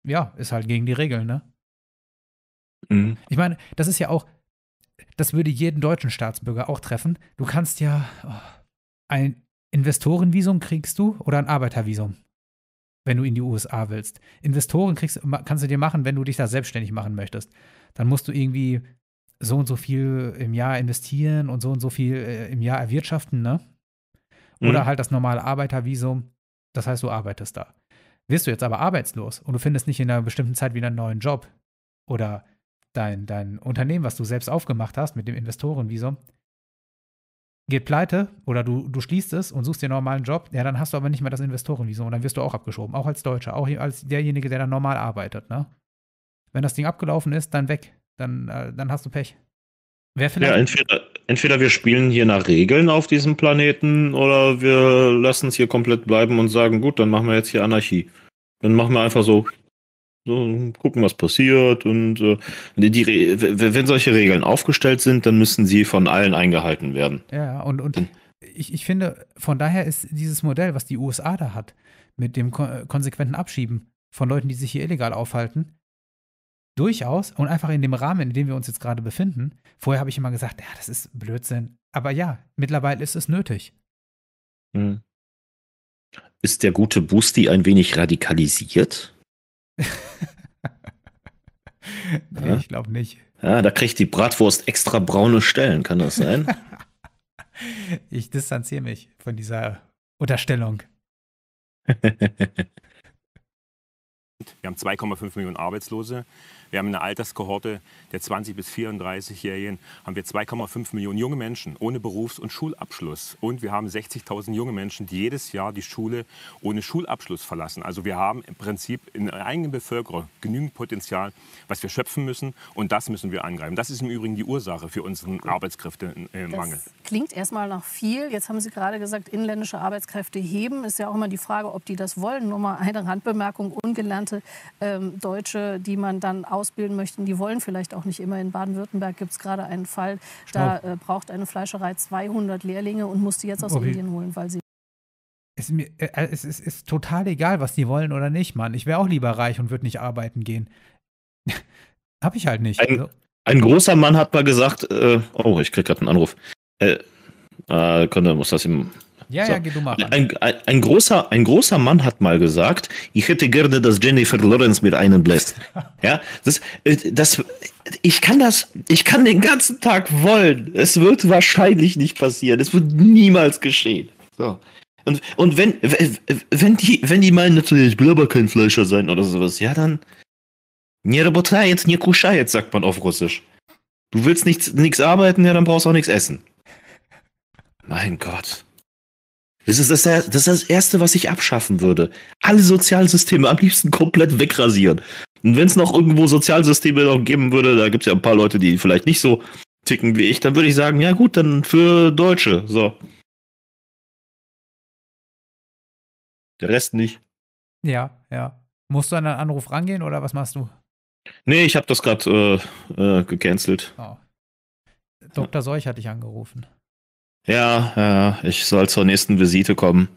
Ja, ist halt gegen die Regeln, ne? Mhm. Ich meine, das ist ja auch, das würde jeden deutschen Staatsbürger auch treffen. Du kannst ja oh, ein Investorenvisum kriegst du oder ein Arbeitervisum, wenn du in die USA willst. Investoren kriegst, kannst du dir machen, wenn du dich da selbstständig machen möchtest. Dann musst du irgendwie so und so viel im Jahr investieren und so und so viel äh, im Jahr erwirtschaften, ne? Oder mhm. halt das normale Arbeitervisum. Das heißt, du arbeitest da. Wirst du jetzt aber arbeitslos und du findest nicht in einer bestimmten Zeit wieder einen neuen Job oder dein, dein Unternehmen, was du selbst aufgemacht hast mit dem Investorenvisum, geht pleite oder du, du schließt es und suchst dir einen normalen Job, ja, dann hast du aber nicht mehr das Investorenvisum und dann wirst du auch abgeschoben, auch als Deutscher, auch als derjenige, der dann normal arbeitet. Ne? Wenn das Ding abgelaufen ist, dann weg dann, äh, dann hast du Pech. Wer vielleicht ja, entweder, entweder wir spielen hier nach Regeln auf diesem Planeten oder wir lassen es hier komplett bleiben und sagen, gut, dann machen wir jetzt hier Anarchie. Dann machen wir einfach so, so gucken, was passiert. Und äh, die, die, wenn solche Regeln aufgestellt sind, dann müssen sie von allen eingehalten werden. Ja, und, und ich, ich finde, von daher ist dieses Modell, was die USA da hat, mit dem konsequenten Abschieben von Leuten, die sich hier illegal aufhalten, durchaus und einfach in dem Rahmen, in dem wir uns jetzt gerade befinden. Vorher habe ich immer gesagt, ja, das ist Blödsinn. Aber ja, mittlerweile ist es nötig. Hm. Ist der gute Boosty ein wenig radikalisiert? *laughs* nee, ja. ich glaube nicht. Ja, da kriegt die Bratwurst extra braune Stellen, kann das sein? *laughs* ich distanziere mich von dieser Unterstellung. Wir haben 2,5 Millionen Arbeitslose. Wir haben eine Alterskohorte der 20- bis 34-Jährigen, haben wir 2,5 Millionen junge Menschen ohne Berufs- und Schulabschluss. Und wir haben 60.000 junge Menschen, die jedes Jahr die Schule ohne Schulabschluss verlassen. Also wir haben im Prinzip in der eigenen Bevölkerung genügend Potenzial, was wir schöpfen müssen. Und das müssen wir angreifen. Das ist im Übrigen die Ursache für unseren Arbeitskräftemangel. Das klingt erstmal nach viel. Jetzt haben Sie gerade gesagt, inländische Arbeitskräfte heben. Ist ja auch immer die Frage, ob die das wollen. Nur mal eine Randbemerkung. Ungelernte ähm, Deutsche, die man dann auch ausbilden möchten, die wollen vielleicht auch nicht immer. In Baden-Württemberg gibt es gerade einen Fall, da äh, braucht eine Fleischerei 200 Lehrlinge und muss die jetzt aus okay. Indien holen, weil sie äh, äh, ist es ist, ist, total egal, was die wollen oder nicht, Mann. Ich wäre auch lieber reich und würde nicht arbeiten gehen. *laughs* Hab ich halt nicht. Ein, also. ein, großer Mann hat mal gesagt, äh, oh, ich krieg gerade einen Anruf. Äh, äh, könnte, muss das ihm ja, so. ja, geh du mal. ran. Ein, ein, ein, großer, ein großer Mann hat mal gesagt, ich hätte gerne, dass Jennifer Lawrence mit einem bläst. *laughs* ja, das, äh, das, ich kann das, ich kann den ganzen Tag wollen. Es wird wahrscheinlich nicht passieren. Es wird niemals geschehen. So. Und, und wenn, wenn die, wenn die meinen natürlich, ich will aber kein Fleischer sein oder sowas, ja, dann, Nie работает, nie jetzt sagt man auf Russisch. Du willst nichts, nichts arbeiten, ja, dann brauchst du auch nichts essen. Mein Gott. Das ist das, das ist das Erste, was ich abschaffen würde. Alle Sozialsysteme am liebsten komplett wegrasieren. Und wenn es noch irgendwo Sozialsysteme noch geben würde, da gibt es ja ein paar Leute, die vielleicht nicht so ticken wie ich, dann würde ich sagen, ja gut, dann für Deutsche. So. Der Rest nicht. Ja, ja. Musst du an einen Anruf rangehen oder was machst du? Nee, ich habe das gerade äh, äh, gecancelt. Oh. Dr. Seuch hat dich angerufen. Ja, ja, ich soll zur nächsten Visite kommen.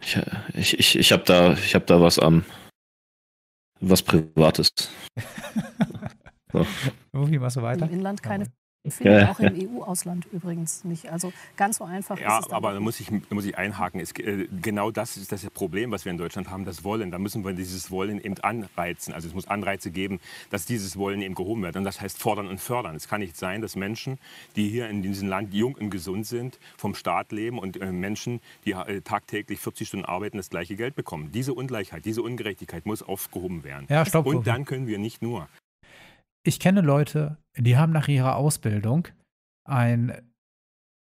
Ich, ich, ich, ich habe da, hab da was am. was Privates. *laughs* so. Rufi, machst du weiter? Im Inland keine. Findet auch im EU-Ausland übrigens nicht. Also ganz so einfach ja, ist es. Ja, aber da muss, ich, da muss ich einhaken. Es, äh, genau das ist das Problem, was wir in Deutschland haben, das Wollen. Da müssen wir dieses Wollen eben anreizen. Also es muss Anreize geben, dass dieses Wollen eben gehoben wird. Und das heißt fordern und fördern. Es kann nicht sein, dass Menschen, die hier in diesem Land jung und gesund sind, vom Staat leben und äh, Menschen, die äh, tagtäglich 40 Stunden arbeiten, das gleiche Geld bekommen. Diese Ungleichheit, diese Ungerechtigkeit muss aufgehoben werden. Ja, stopp. Und dann können wir nicht nur ich kenne Leute, die haben nach ihrer Ausbildung ein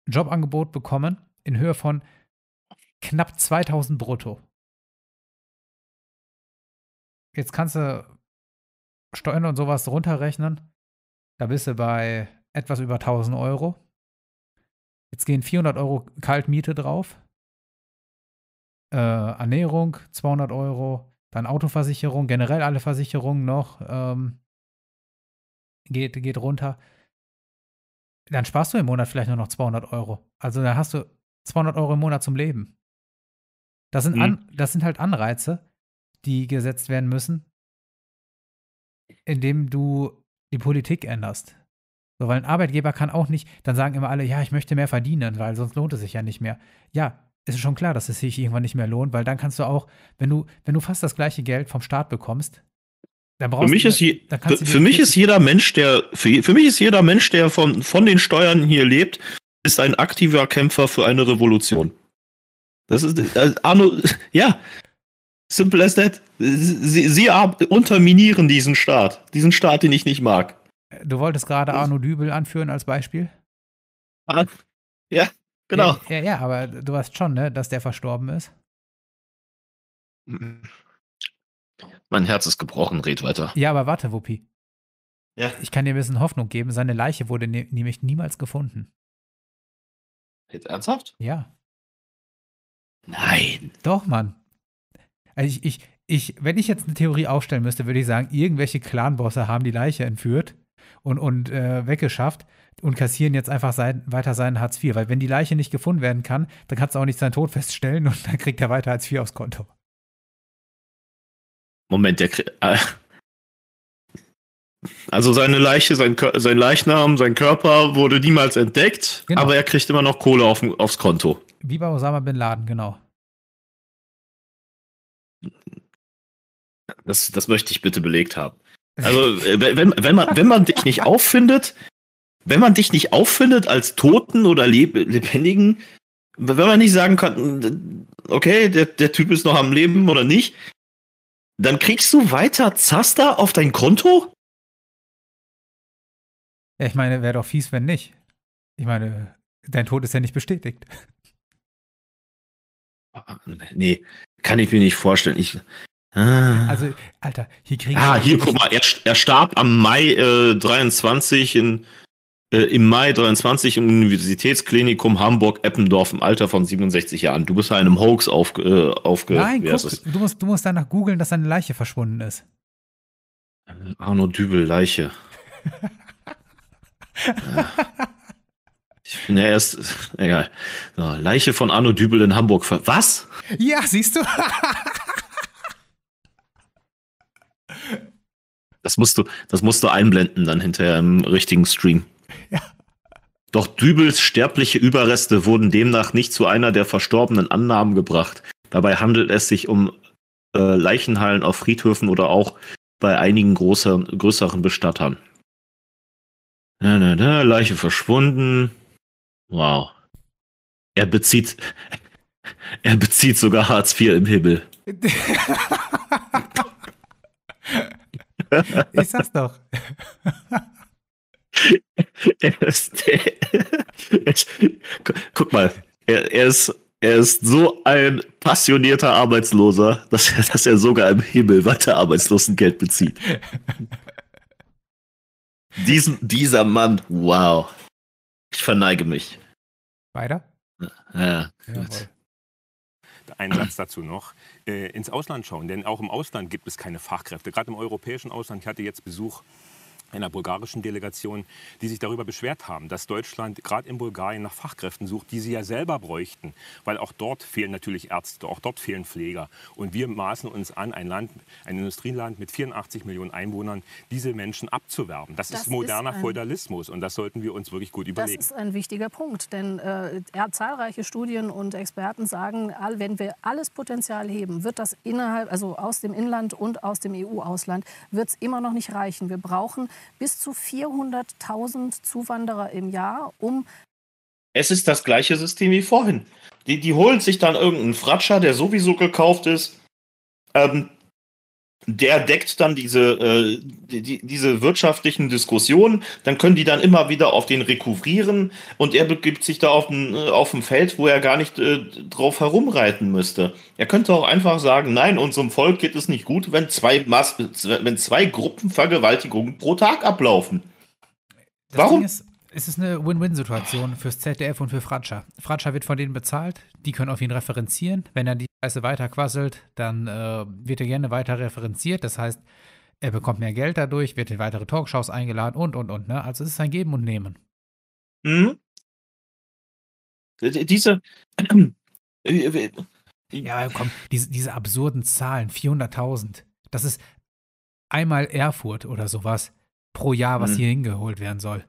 Jobangebot bekommen in Höhe von knapp 2000 brutto. Jetzt kannst du Steuern und sowas runterrechnen. Da bist du bei etwas über 1000 Euro. Jetzt gehen 400 Euro Kaltmiete drauf. Äh, Ernährung 200 Euro. Dann Autoversicherung, generell alle Versicherungen noch. Ähm, geht, geht runter, dann sparst du im Monat vielleicht nur noch 200 Euro. Also dann hast du 200 Euro im Monat zum Leben. Das sind, mhm. an, das sind halt Anreize, die gesetzt werden müssen, indem du die Politik änderst. So, weil ein Arbeitgeber kann auch nicht, dann sagen immer alle, ja, ich möchte mehr verdienen, weil sonst lohnt es sich ja nicht mehr. Ja, ist schon klar, dass es sich irgendwann nicht mehr lohnt, weil dann kannst du auch, wenn du, wenn du fast das gleiche Geld vom Staat bekommst, für mich, ist, je, für mich ist jeder Mensch, der für, für mich ist jeder Mensch, der von, von den Steuern hier lebt, ist ein aktiver Kämpfer für eine Revolution. Das ist also Arno, *laughs* ja, simple as that. Sie, sie unterminieren diesen Staat, diesen Staat, den ich nicht mag. Du wolltest gerade Arno Dübel anführen als Beispiel? Ah, ja, genau. Ja, ja, ja aber du weißt schon, ne, dass der verstorben ist. Mhm. Mein Herz ist gebrochen, red weiter. Ja, aber warte, Wuppi. Ja. Ich kann dir ein bisschen Hoffnung geben. Seine Leiche wurde ne nämlich niemals gefunden. Jetzt ernsthaft? Ja. Nein. Doch, Mann. Also ich, ich, ich, wenn ich jetzt eine Theorie aufstellen müsste, würde ich sagen, irgendwelche Clanbosse haben die Leiche entführt und, und äh, weggeschafft und kassieren jetzt einfach sein, weiter seinen Hartz IV. Weil wenn die Leiche nicht gefunden werden kann, dann kannst du auch nicht seinen Tod feststellen und dann kriegt er weiter Hartz IV aufs Konto. Moment, der. Äh, also seine Leiche, sein, sein Leichnam, sein Körper wurde niemals entdeckt, genau. aber er kriegt immer noch Kohle auf, aufs Konto. Wie bei Osama bin Laden, genau. Das, das möchte ich bitte belegt haben. Also, äh, wenn, wenn, man, wenn man dich nicht auffindet, wenn man dich nicht auffindet als Toten oder Leb Lebendigen, wenn man nicht sagen kann, äh, okay, der, der Typ ist noch am Leben oder nicht, dann kriegst du weiter Zaster auf dein Konto? Ja, ich meine, wäre doch fies, wenn nicht. Ich meine, dein Tod ist ja nicht bestätigt. *laughs* Nee, kann ich mir nicht vorstellen. Ich, ah. Also, Alter, hier kriegen Ah, hier, guck mal, er, er starb am Mai äh, 23 in äh, im Mai 23 im Universitätsklinikum Hamburg-Eppendorf im Alter von 67 Jahren. Du bist ja einem Hoax aufge äh, aufge Nein, guck, du, musst, du musst danach googeln, dass seine Leiche verschwunden ist. Äh, Arno Dübel, Leiche. ja. *laughs* Ich bin ja erst, egal. So, Leiche von Arno Dübel in Hamburg. Was? Ja, siehst du? das musst du, das musst du einblenden dann hinterher im richtigen Stream. Doch Dübels sterbliche Überreste wurden demnach nicht zu einer der verstorbenen Annahmen gebracht. Dabei handelt es sich um äh, Leichenhallen auf Friedhöfen oder auch bei einigen großer, größeren Bestattern. Na, na, na, Leiche verschwunden. Wow. Er bezieht, er bezieht sogar Hartz IV im Himmel. *laughs* ich sag's doch. *laughs* LSD. *laughs* Guck mal, er, er, ist, er ist so ein passionierter Arbeitsloser, dass er, dass er sogar im Himmel weiter Arbeitslosengeld bezieht. Diesen, dieser Mann, wow. Ich verneige mich. Weiter? Ja, gut. Ein Satz dazu noch. Äh, ins Ausland schauen, denn auch im Ausland gibt es keine Fachkräfte. Gerade im europäischen Ausland. Ich hatte jetzt Besuch einer bulgarischen Delegation, die sich darüber beschwert haben, dass Deutschland gerade in Bulgarien nach Fachkräften sucht, die sie ja selber bräuchten. Weil auch dort fehlen natürlich Ärzte, auch dort fehlen Pfleger. Und wir maßen uns an, ein Land, ein Industrieland mit 84 Millionen Einwohnern, diese Menschen abzuwerben. Das, das ist moderner ist ein, Feudalismus und das sollten wir uns wirklich gut überlegen. Das ist ein wichtiger Punkt, denn äh, zahlreiche Studien und Experten sagen, wenn wir alles Potenzial heben, wird das innerhalb, also aus dem Inland und aus dem EU-Ausland, wird es immer noch nicht reichen. Wir brauchen bis zu 400.000 Zuwanderer im Jahr, um. Es ist das gleiche System wie vorhin. Die, die holen sich dann irgendeinen Fratscher, der sowieso gekauft ist. Ähm, der deckt dann diese, äh, die, diese wirtschaftlichen Diskussionen, dann können die dann immer wieder auf den rekurrieren und er begibt sich da auf ein, äh, auf ein Feld, wo er gar nicht äh, drauf herumreiten müsste. Er könnte auch einfach sagen, nein, unserem Volk geht es nicht gut, wenn zwei, Mas wenn zwei Gruppen Vergewaltigungen pro Tag ablaufen. Das Warum? Ist, es ist eine Win-Win-Situation fürs ZDF und für Fratscher. Fratscher wird von denen bezahlt, die können auf ihn referenzieren. Wenn er die Scheiße weiterquasselt, dann äh, wird er gerne weiter referenziert. Das heißt, er bekommt mehr Geld dadurch, wird in weitere Talkshows eingeladen und, und, und. Ne? Also es ist ein Geben und Nehmen. Mhm. Äh, diese. *clears throat* Äh, äh, ja, komm, diese, diese absurden Zahlen, 400.000. Das ist einmal Erfurt oder sowas pro Jahr, was mhm. hier hingeholt werden soll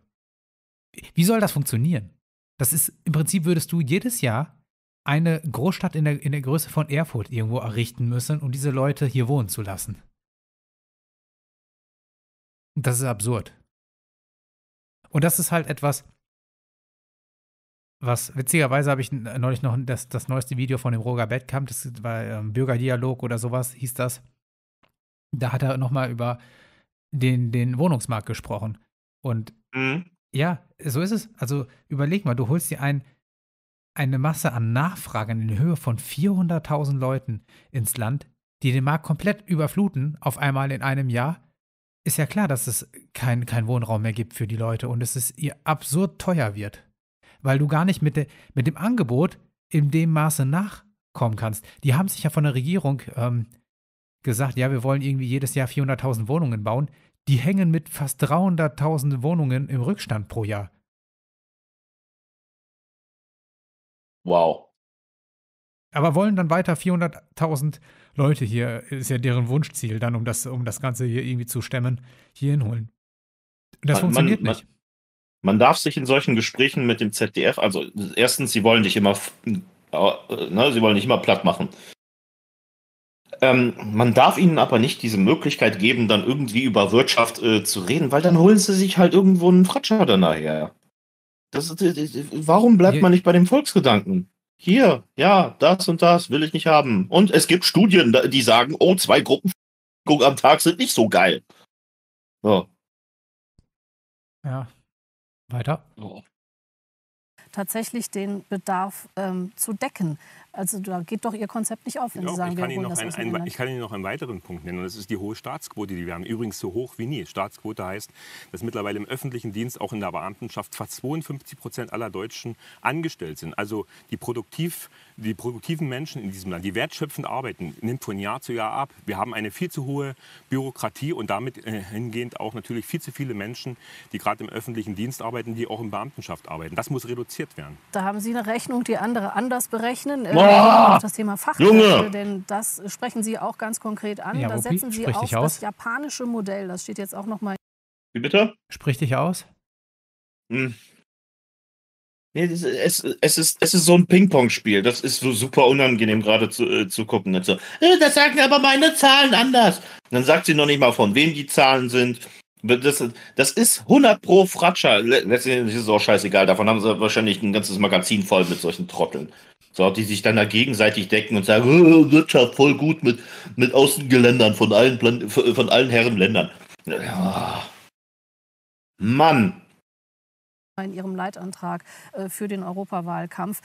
wie soll das funktionieren? Das ist, im Prinzip würdest du jedes Jahr eine Großstadt in der, in der Größe von Erfurt irgendwo errichten müssen, um diese Leute hier wohnen zu lassen. Das ist absurd. Und das ist halt etwas, was witzigerweise habe ich neulich noch das, das neueste Video von dem Roger Bettkamp, das war ähm, Bürgerdialog oder sowas, hieß das. Da hat er nochmal über den, den Wohnungsmarkt gesprochen. Und mhm. Ja, so ist es. Also überleg mal, du holst dir ein, eine Masse an Nachfragen in Höhe von 400.000 Leuten ins Land, die den Markt komplett überfluten, auf einmal in einem Jahr. Ist ja klar, dass es keinen kein Wohnraum mehr gibt für die Leute und es ist ihr absurd teuer wird, weil du gar nicht mit, de, mit dem Angebot in dem Maße nachkommen kannst. Die haben sich ja von der Regierung ähm, gesagt, ja, wir wollen irgendwie jedes Jahr 400.000 Wohnungen bauen die hängen mit fast 300.000 Wohnungen im Rückstand pro Jahr. Wow. Aber wollen dann weiter 400.000 Leute hier, ist ja deren Wunschziel dann, um das, um das Ganze hier irgendwie zu stemmen, hier hinholen. Das man, funktioniert man, nicht. Man, man darf sich in solchen Gesprächen mit dem ZDF, also erstens, sie wollen dich immer, äh, ne, sie wollen dich immer platt machen. Ähm, man darf ihnen aber nicht diese Möglichkeit geben, dann irgendwie über Wirtschaft äh, zu reden, weil dann holen sie sich halt irgendwo einen Fratscher dann nachher. Das, das, das, äh, äh, warum bleibt man nicht bei dem Volksgedanken? Hier, ja, das und das will ich nicht haben. Und es gibt Studien, die sagen, oh, zwei Gruppen am Tag sind nicht so geil. So. Ja. Weiter. Oh tatsächlich den Bedarf ähm, zu decken. Also da geht doch Ihr Konzept nicht auf, wenn genau, Sie sagen, ich kann, wir Ihnen noch das ein, ich kann Ihnen noch einen weiteren Punkt nennen. Und das ist die hohe Staatsquote, die wir haben. Übrigens so hoch wie nie. Staatsquote heißt, dass mittlerweile im öffentlichen Dienst, auch in der Beamtenschaft, fast 52 Prozent aller Deutschen angestellt sind. Also die produktiv die produktiven Menschen in diesem Land, die wertschöpfend arbeiten, nimmt von Jahr zu Jahr ab. Wir haben eine viel zu hohe Bürokratie und damit äh, hingehend auch natürlich viel zu viele Menschen, die gerade im öffentlichen Dienst arbeiten, die auch in Beamtenschaft arbeiten. Das muss reduziert werden. Da haben Sie eine Rechnung, die andere anders berechnen. Boah! Äh, das Thema Fachkräfte, denn das sprechen Sie auch ganz konkret an. Ja, da setzen Sie auf das japanische Modell. Das steht jetzt auch noch mal. Wie bitte? Sprich dich aus. Hm. Es, es, es, ist, es ist so ein Ping-Pong-Spiel. Das ist so super unangenehm gerade zu, äh, zu gucken. Und so, also, äh, das sagen aber meine Zahlen anders. Und dann sagt sie noch nicht mal, von wem die Zahlen sind. Das, das ist 100 pro Fratscher. Letztendlich ist es auch scheißegal. Davon haben sie wahrscheinlich ein ganzes Magazin voll mit solchen Trotteln. So, die sich dann da gegenseitig decken und sagen, oh, Wirtschaft voll gut mit, mit Außengeländern von allen, von allen Herrenländern. Ja. Mann, in ihrem Leitantrag äh, für den Europawahlkampf.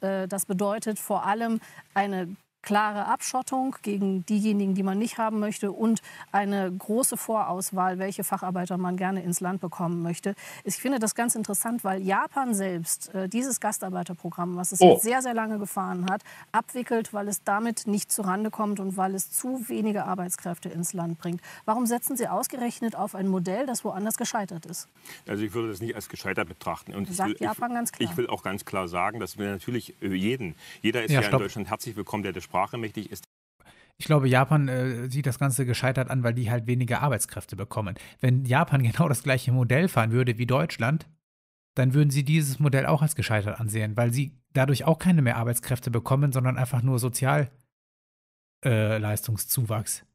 Äh, das bedeutet vor allem eine klare Abschottung gegen diejenigen, die man nicht haben möchte und eine große Vorauswahl, welche Facharbeiter man gerne ins Land bekommen möchte. Ich finde das ganz interessant, weil Japan selbst äh, dieses Gastarbeiterprogramm, was es oh. sehr, sehr lange gefahren hat, abwickelt, weil es damit nicht zurande kommt und weil es zu wenige Arbeitskräfte ins Land bringt. Warum setzen Sie ausgerechnet auf ein Modell, das woanders gescheitert ist? Also ich würde das nicht als gescheitert betrachten. Und Sagt ich will, Japan ganz klar. Ich will auch ganz klar sagen, dass wir natürlich äh, jeden, jeder ist ja, ja in Deutschland herzlich willkommen, der das Sprache mächtig ist. Ich glaube, Japan äh, sieht das Ganze gescheitert an, weil die halt weniger Arbeitskräfte bekommen. Wenn Japan *laughs* genau das gleiche Modell fahren würde wie Deutschland, dann würden sie dieses Modell auch als gescheitert ansehen, weil sie dadurch auch keine mehr Arbeitskräfte bekommen, sondern einfach nur Sozialleistungszuwachs.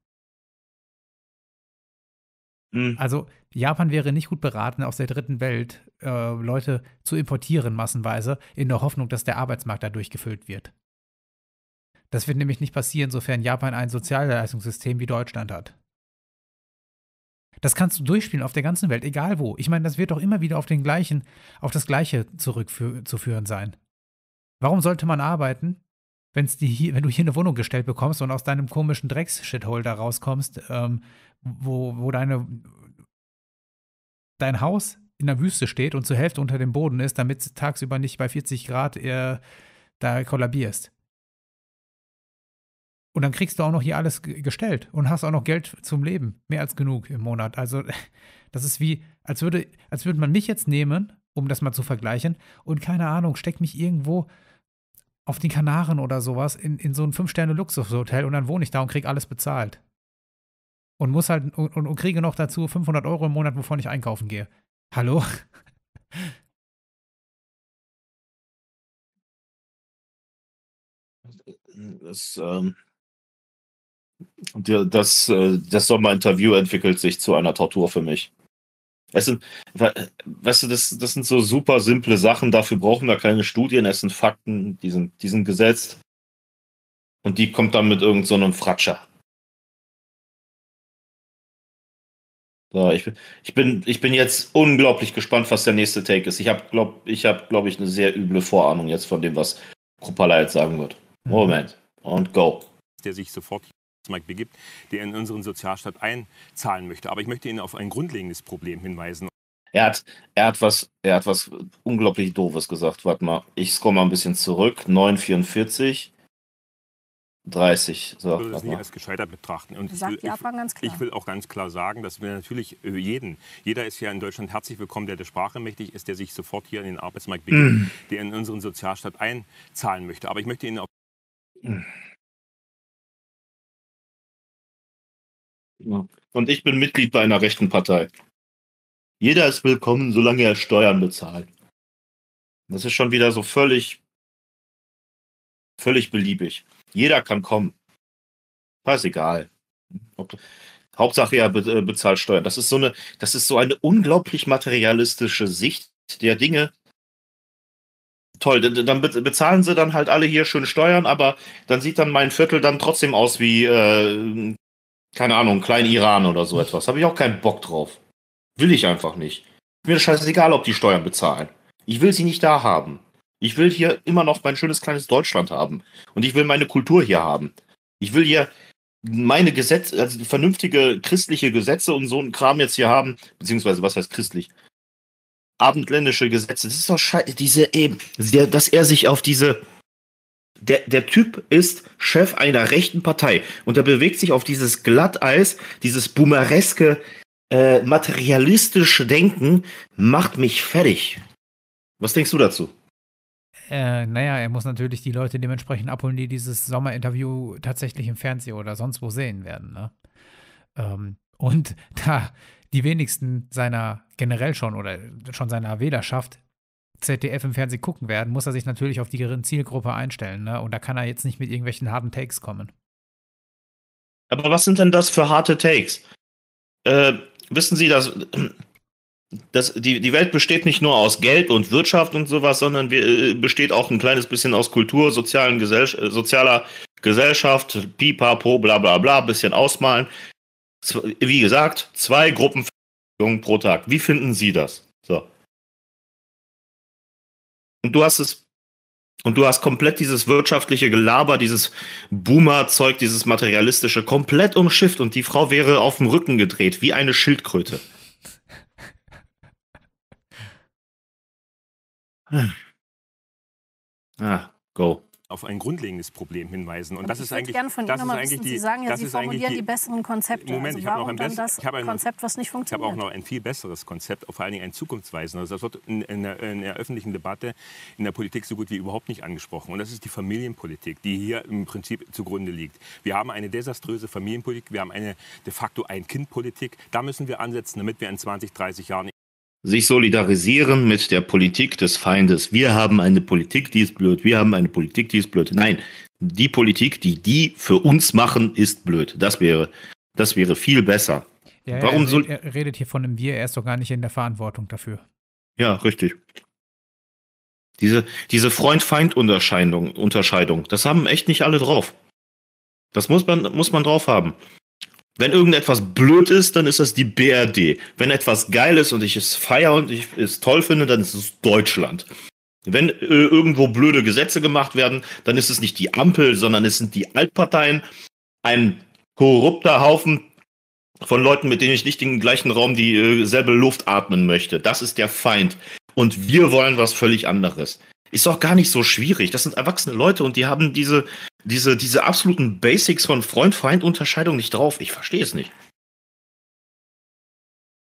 Äh, hm. Also Japan wäre nicht gut beraten, aus der dritten Welt äh, Leute zu importieren massenweise, in der Hoffnung, dass der Arbeitsmarkt dadurch gefüllt wird. Das wird nämlich nicht passieren, sofern Japan ein Sozialleistungssystem wie Deutschland hat. Das kannst du durchspielen auf der ganzen Welt, egal wo. Ich meine, das wird doch immer wieder auf den gleichen, auf das Gleiche zurückzuführen sein. Warum sollte man arbeiten, wenn's die hier, wenn du hier eine Wohnung gestellt bekommst und aus deinem komischen Drecks-Shithole da rauskommst, ähm, wo, wo deine, dein Haus in der Wüste steht und zur Hälfte unter dem Boden ist, damit tagsüber nicht bei 40 Grad äh, da kollabierst. Und dann kriegst du auch noch hier alles gestellt und hast auch noch Geld zum Leben. Mehr als genug im Monat. Also, *laughs* das ist wie, als würde, als würde man mich jetzt nehmen, um das mal zu vergleichen, und keine Ahnung, steck mich irgendwo auf den Kanaren oder sowas in, in so ein Fünf-Sterne-Luxushotel und dann wohne ich da und krieg alles bezahlt. Und muss halt, und, und, und kriege noch dazu 500 Euro im Monat, wovon ich einkaufen gehe. Hallo? *laughs* Äh, das, ähm, das, äh, das Sommerinterview entwickelt sich zu einer Tortur für mich. Es sind, weißt du, das, das sind so super simple Sachen, dafür brauchen wir keine Studien, es sind Fakten, die sind, die sind gesetzt. Und die kommt dann mit irgendeinem so Fratscher. So, ich, bin, ich, bin, ich bin jetzt unglaublich gespannt, was der nächste Take ist. Ich habe, glaube ich, hab, glaub ich, eine sehr üble Vorahnung jetzt von dem, was Kruppala jetzt sagen wird. Mhm. Moment. Und go. Der sich sofort begibt, der in unseren Sozialstaat einzahlen möchte. Aber ich möchte Ihnen auf ein grundlegendes Problem hinweisen. Er hat, er hat, was, er hat was unglaublich Doofes gesagt. Warte mal, ich scroll mal ein bisschen zurück. 944. 30. So, ich würde das nicht als gescheitert betrachten. Und ich, will, ich will auch ganz klar sagen, dass wir natürlich äh, jeden, jeder ist ja in Deutschland herzlich willkommen, der der Sprache mächtig ist, der sich sofort hier in den Arbeitsmarkt begibt, mm. der in unseren Sozialstaat einzahlen möchte. Aber ich möchte Ihnen auch. Mm. Und ich bin Mitglied bei einer rechten Partei. Jeder ist willkommen, solange er Steuern bezahlt. Das ist schon wieder so völlig, völlig beliebig. Jeder kann kommen. Scheißegal. Hauptsache er äh, bezahlt Steuern. Das ist so eine, das ist so eine unglaublich materialistische Sicht der Dinge. Toll, dann bezahlen sie dann halt alle hier schön Steuern, aber dann sieht dann mein Viertel dann trotzdem aus wie äh, keine Ahnung, kleinen Iran oder so etwas. Habe ich auch keinen Bock drauf. Will ich einfach nicht. Mir scheißegal, ob die Steuern bezahlen. Ich will sie nicht da haben. Ich will hier immer noch mein schönes kleines Deutschland haben. Und ich will meine Kultur hier haben. Ich will hier meine Gesetze, also vernünftige christliche Gesetze und so einen Kram jetzt hier haben. Beziehungsweise, was heißt christlich? Abendländische Gesetze. Das ist doch scheiße. Diese eben, das er sich auf diese der, der Typ ist Chef einer rechten Partei und er bewegt sich auf dieses Glatteis, dieses boomereske, äh, materialistische Denken, macht mich fertig. Was denkst du dazu? Äh, naja, er muss natürlich die Leute dementsprechend abholen, die dieses Sommerinterview tatsächlich im Fernsehen oder sonst wo sehen werden. Ne? Ähm, und *laughs* da die wenigsten seiner generell schon oder schon seiner Wählerschaft ZDF im Fernsehen gucken werden, muss er sich natürlich auf die Zielgruppe einstellen. Ne? Und da kann er jetzt nicht mit irgendwelchen harten Takes kommen. Aber was sind denn das für harte Takes? Äh, wissen Sie, dass, dass die, die Welt besteht nicht nur aus Geld und Wirtschaft und sowas, sondern wir, äh, besteht auch ein kleines bisschen aus Kultur, sozialen Gesell äh, sozialer Gesellschaft, pipapo, bla bla bla, bisschen ausmalen. Wie gesagt, zwei Gruppen pro Tag. Wie finden Sie das? Und du hast es, und du hast komplett dieses wirtschaftliche Gelaber, dieses Boomer-Zeug, dieses materialistische, komplett umschifft und die Frau wäre auf dem Rücken gedreht, wie eine Schildkröte. *laughs* Ah, go auf ein grundlegendes Problem hinweisen. Und, und das ist eigentlich, das ist eigentlich die, Sie sagen ja, Sie formulieren die, die besseren Konzepte. Moment, also ich habe noch ein besseres Konzept, was nicht funktioniert. Ich habe auch noch ein viel besseres Konzept, vor allen Dingen ein zukunftsweisendes. Das wird in, in, der, in, der, öffentlichen Debatte in der Politik so gut wie überhaupt nicht angesprochen. Und das ist die Familienpolitik, die hier im Prinzip zugrunde liegt. Wir haben eine desaströse Familienpolitik, wir haben eine de facto Ein-Kind-Politik. Da müssen wir ansetzen, damit wir in 20, 30 Jahren sich solidarisieren mit der Politik des Feindes. Wir haben eine Politik, die ist blöd. Wir haben eine Politik, die ist blöd. Nein, die Politik, die die für uns machen, ist blöd. Das wäre, das wäre viel besser. Ja, Warum er, er, redet hier von einem Wir, er ist doch gar nicht in der Verantwortung dafür. Ja, richtig. Diese, diese Freund-Feind-Unterscheidung, Unterscheidung, das haben echt nicht alle drauf. Das muss man, muss man drauf haben. Wenn irgendetwas blöd ist, dann ist das die BRD. Wenn etwas geil ist und ich es feiere und ich es toll finde, dann ist es Deutschland. Wenn äh, irgendwo blöde Gesetze gemacht werden, dann ist es nicht die Ampel, sondern es sind die Altparteien. Ein korrupter Haufen von Leuten, mit denen ich nicht den gleichen Raum dieselbe äh, Luft atmen möchte. Das ist der Feind. Und wir wollen was völlig anderes. Ist doch gar nicht so schwierig. Das sind erwachsene Leute und die haben diese, diese, diese absoluten Basics von Freund-Feind-Unterscheidung nicht drauf. Ich verstehe es nicht.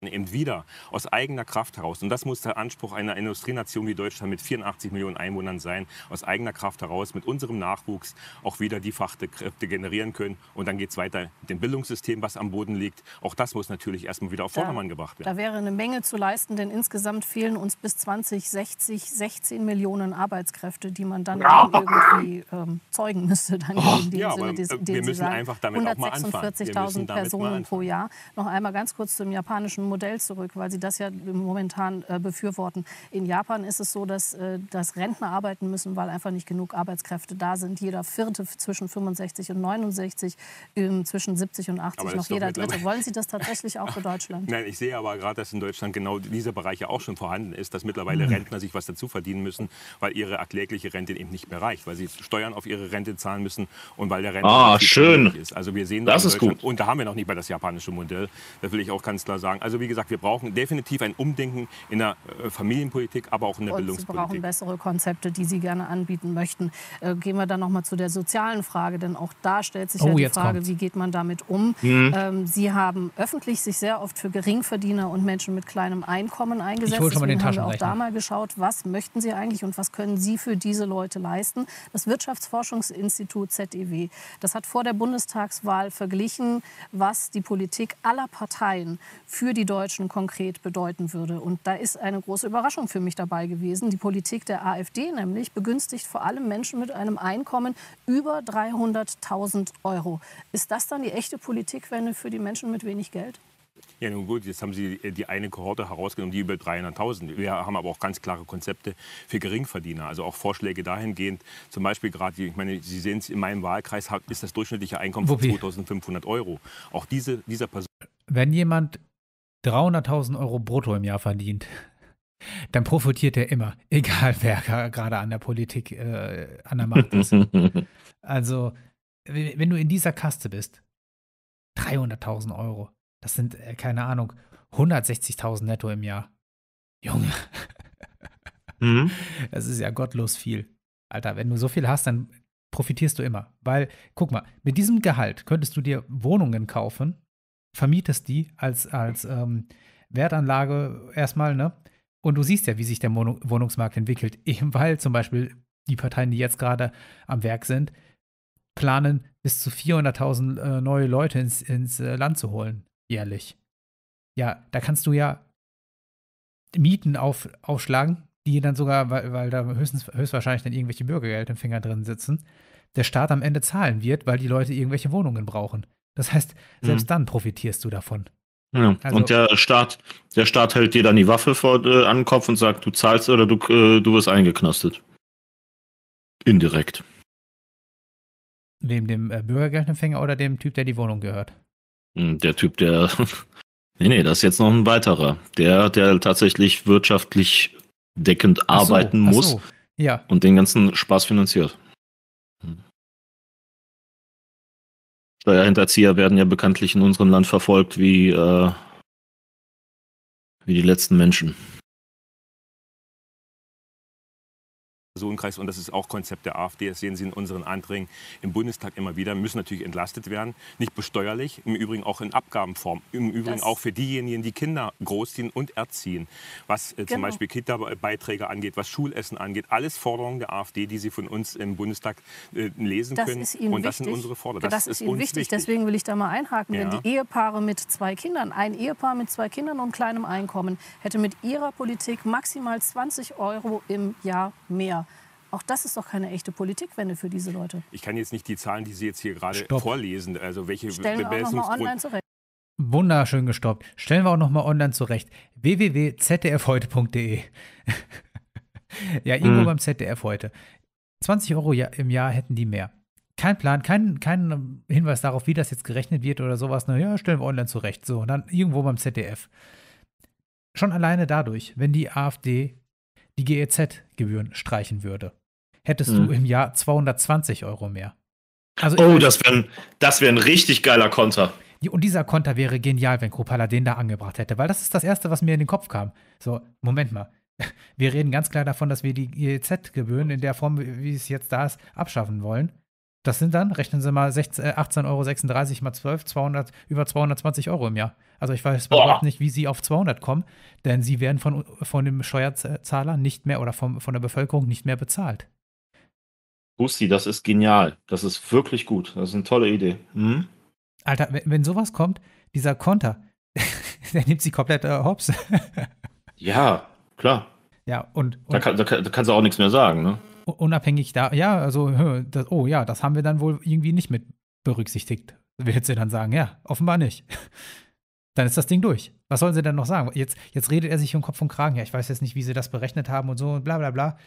Staaten eben wieder aus eigener Kraft heraus, und das muss der Anspruch einer Industrienation wie Deutschland mit 84 Millionen Einwohnern sein, aus eigener Kraft heraus mit unserem Nachwuchs auch wieder die Fachkräfte generieren können. Und dann geht es weiter mit dem Bildungssystem, was am Boden liegt. Auch das muss natürlich erstmal wieder auf Vordermann gebracht werden. Da wäre eine Menge zu leisten, denn insgesamt fehlen uns bis 2060 16 Millionen Arbeitskräfte, die man dann irgendwie ähm, zeugen müsste. Dann oh, den, ja, aber den, äh, den wir müssen einfach damit auch mal anfangen. 146.000 Personen mal anfangen. pro Jahr. Noch einmal ganz kurz zum japanischen Modell. Modell zurück, weil Sie das ja momentan äh, befürworten. In Japan ist es so, dass, äh, dass Rentner arbeiten müssen, weil einfach nicht genug Arbeitskräfte da sind. Jeder Vierte zwischen 65 und 69, ähm, zwischen 70 und 80 noch jeder Dritte. Wollen Sie das tatsächlich auch für Deutschland? *laughs* Nein, ich sehe aber gerade, dass in Deutschland genau dieser Bereich ja auch schon vorhanden ist, dass mittlerweile mhm. Rentner sich was dazu verdienen müssen, weil ihre erklägliche Rente eben nicht mehr reicht, weil sie Steuern auf ihre Rente zahlen müssen und weil der Rentner ah, schön. ist. Also wir sehen das, das ist gut. Und da haben wir noch nicht mal das japanische Modell. Da will ich auch ganz klar sagen. Also also wie gesagt, wir brauchen definitiv ein Umdenken in der äh, Familienpolitik, aber auch in der und Bildungspolitik. Sie brauchen bessere Konzepte, die Sie gerne anbieten möchten. Äh, gehen wir dann noch mal zu der sozialen Frage, denn auch da stellt sich oh, ja die Frage, kommt. wie geht man damit um? Mhm. Ähm, Sie haben öffentlich sich sehr oft für Geringverdiener und Menschen mit kleinem Einkommen eingesetzt. Ich hole schon mal den Deswegen haben wir auch da mal geschaut, was möchten Sie eigentlich und was können Sie für diese Leute leisten? Das Wirtschaftsforschungsinstitut ZEW, das hat vor der Bundestagswahl verglichen, was die Politik aller Parteien für die die Deutschen konkret bedeuten würde. Und da ist eine große Überraschung für mich dabei gewesen. Die Politik der AfD nämlich begünstigt vor allem Menschen mit einem Einkommen über 300.000 Euro. Ist das dann die echte Politikwende für die Menschen mit wenig Geld? Ja, nun gut, jetzt haben Sie die eine Kohorte herausgenommen, die über 300.000. Wir haben aber auch ganz klare Konzepte für Geringverdiener. Also auch Vorschläge dahingehend, zum Beispiel gerade, ich meine, Sie sehen es, in meinem Wahlkreis ist das durchschnittliche Einkommen von 2.500 Euro. Auch diese, dieser Person. Wenn jemand 300.000 Euro brutto im Jahr verdient, dann profitiert er immer, *laughs* egal wer gerade an der Politik, äh, an der Macht ist. *laughs* also, wenn du in dieser Kaste bist, 300.000 Euro, das sind, äh, keine Ahnung, 160.000 netto im Jahr. Junge, hm? *laughs* das ist ja gottlos viel. Alter, wenn du so viel hast, dann profitierst du immer. Weil, guck mal, mit diesem Gehalt könntest du dir Wohnungen kaufen vermietest die als, als ähm, Wertanlage erstmal, ne? Und du siehst ja, wie sich der Wohnungsmarkt entwickelt, *laughs* eben weil zum Beispiel die Parteien, die jetzt gerade am Werk sind, planen, bis zu 400.000 äh, neue Leute ins, ins äh, Land zu holen, jährlich. Ja, da kannst du ja Mieten auf, aufschlagen, die dann sogar, weil, weil da höchstens, höchstwahrscheinlich dann irgendwelche Bürgergeldempfänger drin sitzen, der Staat am Ende zahlen wird, weil die Leute irgendwelche Wohnungen brauchen. Das heißt, selbst mhm. dann profitierst du davon. Ja. Also, und der Staat, der Staat hält dir dann die Waffe vor, äh, an den Kopf und sagt, du zahlst oder du, äh, du wirst eingeknastet. Indirekt. Neben dem äh, Bürgergeldempfänger oder dem Typ, der die Wohnung gehört? Hm, der Typ, der. *laughs* nee, nee, das ist jetzt noch ein weiterer. Der, der tatsächlich wirtschaftlich deckend so, arbeiten muss. So. Ja. Und den ganzen Spaß finanziert. Hm. Steuerhinterzieher werden ja bekanntlich in unserem Land verfolgt wie, äh, wie die letzten Menschen. Personenkreis und das ist auch Konzept der AfD. Das sehen Sie in unseren Anträgen im Bundestag immer wieder. Müssen natürlich entlastet werden, nicht besteuerlich, im Übrigen auch in Abgabenform. Im Übrigen das auch für diejenigen, die Kinder großziehen und erziehen, was äh, genau. zum Beispiel Kita-Beiträge angeht, was Schulessen angeht. Alles Forderungen der AfD, die Sie von uns im Bundestag äh, lesen das können. Ist Ihnen und das wichtig. sind unsere Forderungen. Das, das ist, ist Ihnen wichtig. wichtig. Deswegen will ich da mal einhaken. Ja. Wenn die Ehepaare mit zwei Kindern, ein Ehepaar mit zwei Kindern und kleinem Einkommen hätte mit Ihrer Politik maximal 20 Euro im Jahr mehr. Auch das ist doch keine echte Politikwende für diese Leute. Ich kann jetzt nicht die Zahlen, die Sie jetzt hier gerade Stopp. vorlesen, also welche Stellen wir auch noch online zurecht. Wunderschön gestoppt. Stellen wir auch nochmal online zurecht. www.zdfheute.de *laughs* Ja, irgendwo hm. beim ZDF heute. 20 Euro im Jahr hätten die mehr. Kein Plan, kein, kein Hinweis darauf, wie das jetzt gerechnet wird oder sowas. Na ne? ja, stellen wir online zurecht. So, und dann irgendwo beim ZDF. Schon alleine dadurch, wenn die AfD die GEZ-Gebühren streichen würde hättest mhm. du im Jahr 220 Euro mehr. Also oh, das wäre ein, wär ein richtig geiler Konter. Und dieser Konter wäre genial, wenn Kropala den da angebracht hätte, weil das ist das Erste, was mir in den Kopf kam. So, Moment mal. *laughs* Wir reden ganz klar davon, dass wir die EZ-Gebühren in der Form, wie es jetzt da ist, abschaffen wollen. Das sind dann, rechnen Sie mal, 18,36 äh, Euro mal 12, 200, über 220 Euro im Jahr. Also ich weiß überhaupt nicht, wie Sie auf 200 kommen, denn Sie werden von, von dem Steuerzahler nicht mehr oder vom, von der Bevölkerung nicht mehr bezahlt. Busti, das ist genial. Das ist wirklich gut. Das ist eine tolle Idee. Hm? Alter, wenn, wenn, sowas kommt, dieser Konter, *laughs* der nimmt sie komplett äh, hops. *laughs* ja, klar. Ja, und. und da, kann, da, da, kannst du auch nichts mehr sagen, ne? Unabhängig da, ja, also, das, oh ja, das haben wir dann wohl irgendwie nicht mit berücksichtigt, wird sie dann sagen. Ja, offenbar nicht. *laughs* Dann ist das Ding durch. Was sollen sie denn noch sagen? Jetzt, jetzt redet er sich um Kopf und Kragen. Ja, ich weiß jetzt nicht, wie sie das berechnet haben und so und bla bla bla.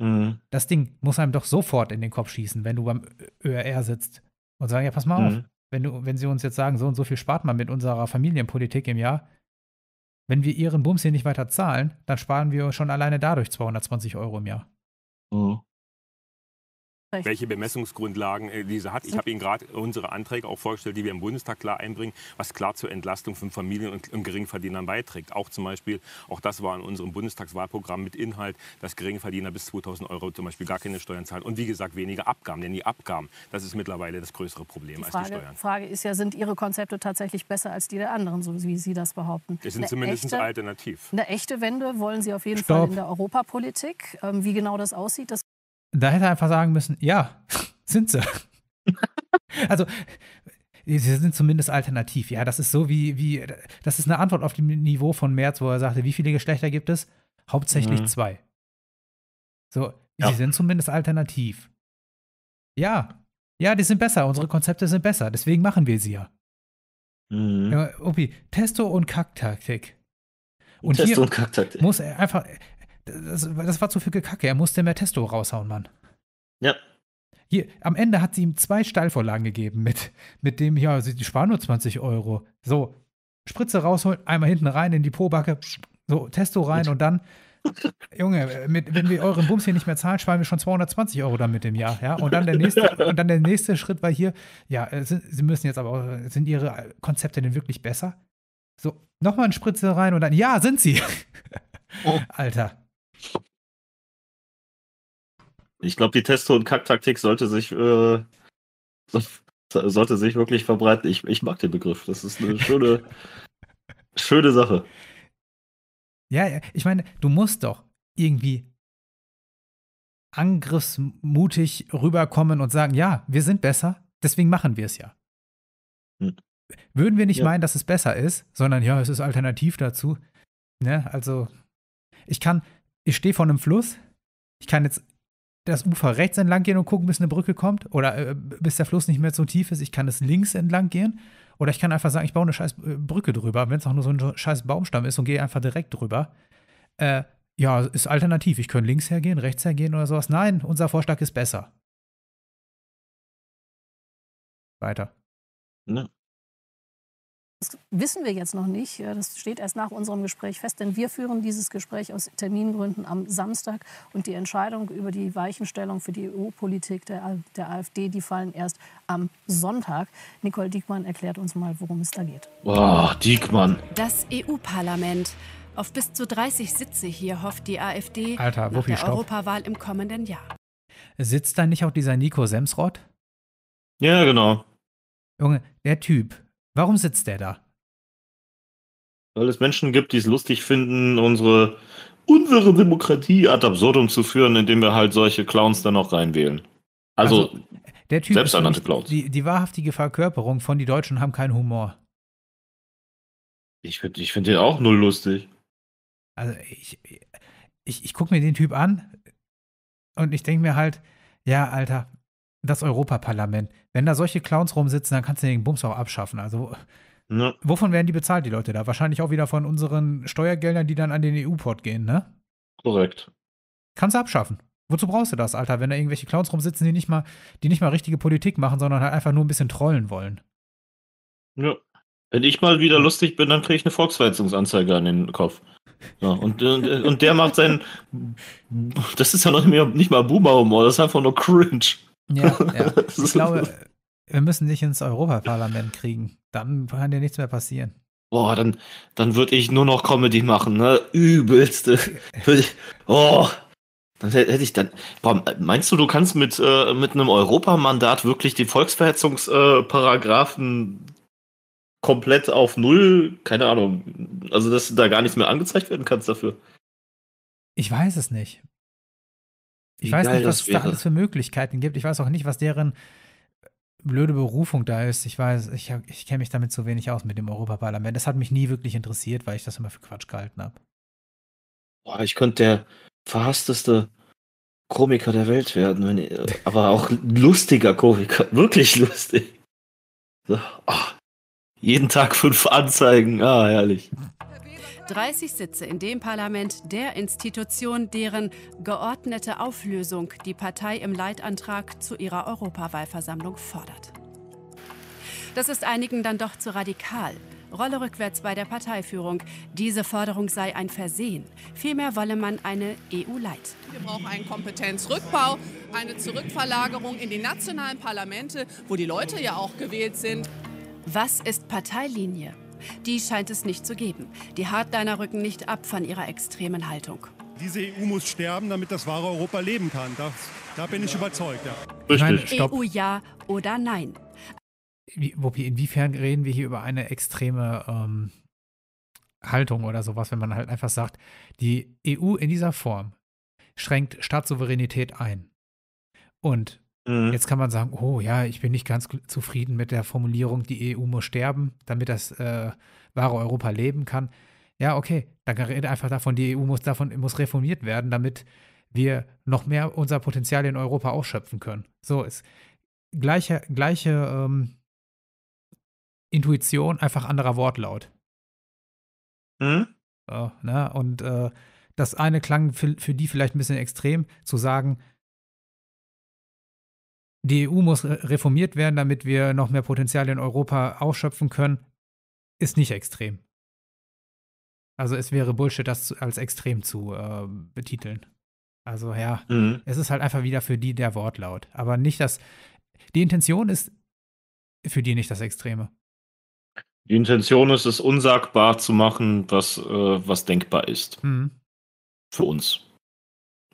Mhm. Das Ding muss einem doch sofort in den Kopf schießen, wenn du beim ÖRR sitzt und sagen, ja, pass mal mhm. auf, wenn, du, wenn sie uns jetzt sagen, so und so viel spart man mit unserer Familienpolitik im Jahr, wenn wir ihren Bums hier nicht weiter zahlen, dann sparen wir schon alleine dadurch 220 Euro im Jahr. Mhm welche Bemessungsgrundlagen äh, diese hat. Ich habe Ihnen gerade unsere Anträge auch vorgestellt, die wir im Bundestag klar einbringen, was klar zur Entlastung von Familien und, und Geringverdienern beiträgt. Auch zum Beispiel, auch das war in unserem Bundestagswahlprogramm mit Inhalt, dass Geringverdiener bis 2000 Euro zum Beispiel gar keine Steuern zahlen und wie gesagt weniger Abgaben. Denn die Abgaben, das ist mittlerweile das größere Problem die Frage, als die Steuern. Die Frage ist ja, sind Ihre Konzepte tatsächlich besser als die der anderen, so wie Sie das behaupten? Es sind eine zumindest echte, alternativ. Eine echte Wende wollen Sie auf jeden Stopp. Fall in der Europapolitik. Ähm, wie genau das aussieht, das da hätte er einfach sagen müssen, ja, *laughs* sind sie. *laughs* also, sie sind zumindest alternativ. Ja, das ist so wie, wie, das ist eine Antwort auf dem Niveau von März, wo er sagte, wie viele Geschlechter gibt es? Hauptsächlich mhm. zwei. So, ja. sie sind zumindest alternativ. Ja, ja, die sind besser. Unsere Konzepte sind besser. Deswegen machen wir sie ja. Mhm. Ja, äh, Opi, Testo und Kacktaktik. Und Testo und Kacktaktik. Muss er einfach, das, das war zu viel Gekacke. Er musste mehr Testo raushauen, Mann. Ja. Hier, am Ende hat sie ihm zwei Steilvorlagen gegeben mit, mit dem, ja, sie sparen nur 20 Euro. So, Spritze rausholen, einmal hinten rein in die Pobacke, so, Testo rein und dann, Junge, mit, wenn wir euren Bums hier nicht mehr zahlen, sparen wir schon 220 Euro damit im Jahr, ja. Und dann der nächste, *laughs* und dann der nächste Schritt war hier, ja, äh, sind, sie müssen jetzt aber auch, sind ihre Konzepte denn wirklich besser? So, nochmal eine Spritze rein und dann, ja, sind sie. Oh. *laughs* Alter. Ich glaube, die Testo- und Kacktaktik sollte sich äh, sollte sich wirklich verbreiten. Ich, ich mag den Begriff. Das ist eine schöne, *laughs* schöne Sache. Ja, ich meine, du musst doch irgendwie angriffsmutig rüberkommen und sagen, ja, wir sind besser, deswegen machen wir es ja. Hm. Würden wir nicht ja. meinen, dass es besser ist, sondern ja, es ist alternativ dazu. Ne? Also, ich kann, ich stehe vor einem Fluss, ich kann jetzt das Ufer rechts entlang gehen und gucken, bis eine Brücke kommt oder äh, bis der Fluss nicht mehr so tief ist. Ich kann es links entlang gehen oder ich kann einfach sagen, ich baue eine scheiß äh, Brücke drüber, wenn es auch nur so ein scheiß Baumstamm ist und gehe einfach direkt drüber. Äh, ja, ist alternativ. Ich könnte links hergehen, rechts hergehen oder sowas. Nein, unser Vorschlag ist besser. Weiter. Ne? Das wissen wir jetzt noch nicht. Das steht erst nach unserem Gespräch fest, denn wir führen dieses Gespräch aus Termingründen am Samstag. Und die Entscheidung über die Weichenstellung für die EU-Politik der, der, AfD, die fallen erst am Sonntag. Nicole Diekmann erklärt uns mal, worum es da geht. Boah, Diekmann. Das EU-Parlament. Auf bis zu 30 Sitze hier hofft die AfD Alter, nach der Stopp. Europawahl im kommenden Jahr. Sitzt da nicht auch dieser Nico Semsrott? Ja, genau. Junge, der Typ, Warum sitzt der da? Weil es Menschen gibt, die es lustig finden, unsere unwirre Demokratie ad absurdum zu führen, indem wir halt solche Clowns dann auch reinwählen. Also, also der Typ selbsternannte Clowns. Die, die wahrhaftige Verkörperung von die Deutschen haben keinen Humor. Ich finde ich find den auch null lustig. Also ich, ich, ich gucke mir den Typ an und ich denke mir halt, ja, Alter, das Europaparlament. Wenn da solche Clowns rumsitzen, dann kannst du den Bums auch abschaffen. Also, ja. wovon werden die bezahlt, die Leute da? Wahrscheinlich auch wieder von unseren Steuergeldern, die dann an den EU-Port gehen, ne? Korrekt. Kannst du abschaffen. Wozu brauchst du das, Alter, wenn da irgendwelche Clowns rumsitzen, die nicht mal, die nicht mal richtige Politik machen, sondern halt einfach nur ein bisschen trollen wollen? Ja. Wenn ich mal wieder lustig bin, dann kriege ich eine Volksverhetzungsanzeige an den Kopf. Ja, und, und, und der macht seinen. Das ist ja noch nicht mal Boomer-Humor, das ist einfach nur cringe. Ja, ja. *laughs* Ich glaube, wir müssen dich ins Europaparlament kriegen. Dann kann dir nichts mehr passieren. Boah, dann, dann würde ich nur noch Comedy machen, ne? Übelste. *laughs* oh, dann hätte ich dann. Boah, meinst du, du kannst mit, äh, mit einem Europamandat wirklich die Volksverhetzungsparagraphen äh, komplett auf Null? Keine Ahnung. Also, dass du da gar nichts mehr angezeigt werden kannst dafür. Ich weiß es nicht. Ich weiß nicht, was es da alles für Möglichkeiten gibt. Ich weiß auch nicht, was deren blöde Berufung da ist. Ich weiß, ich, ich kenne mich damit zu wenig aus mit dem Europaparlament. Das hat mich nie wirklich interessiert, weil ich das immer für Quatsch gehalten habe. Boah, ich könnte der verhassteste Komiker der Welt werden, ich, aber auch lustiger Komiker, wirklich lustig. So, oh, jeden Tag fünf Anzeigen, ah, herrlich. 30 Sitze in dem Parlament der Institution, deren geordnete Auflösung die Partei im Leitantrag zu ihrer Europawahlversammlung fordert. Das ist einigen dann doch zu radikal. Rolle rückwärts bei der Parteiführung. Diese Forderung sei ein Versehen. Vielmehr wolle man eine EU-Leit. Wir brauchen einen Kompetenzrückbau, eine Zurückverlagerung in die nationalen Parlamente, wo die Leute ja auch gewählt sind. Was ist Parteilinie? Die scheint es nicht zu geben. Die Hardliner rücken nicht ab von ihrer extremen Haltung. Diese EU muss sterben, damit das wahre Europa leben kann. Das, da bin ich überzeugt. Ja. Richtig. Nein, EU ja oder nein. Wuppi, inwiefern reden wir hier über eine extreme ähm, Haltung oder sowas, wenn man halt einfach sagt, die EU in dieser Form schränkt Staatssouveränität ein. Und Mhm. Jetzt kann man sagen, oh ja, ich bin nicht ganz zufrieden mit der Formulierung, die EU muss sterben, damit das äh, wahre Europa leben kann. Ja, okay, dann rede einfach davon, die EU muss davon muss reformiert werden, damit wir noch mehr unser Potenzial in Europa ausschöpfen können. So ist gleiche, gleiche ähm, Intuition, einfach anderer Wortlaut. Mhm. So, ne? Und äh, das eine klang für, für die vielleicht ein bisschen extrem, zu sagen, die EU muss reformiert werden, damit wir noch mehr Potenzial in Europa ausschöpfen können, ist nicht extrem. Also es wäre Bullshit, das als extrem zu äh, betiteln. Also ja, mhm. es ist halt einfach wieder für die der Wortlaut. Aber nicht das, die Intention ist für die nicht das Extreme. Die Intention ist es, unsagbar zu machen, was, äh, was denkbar ist. Mhm. Für uns.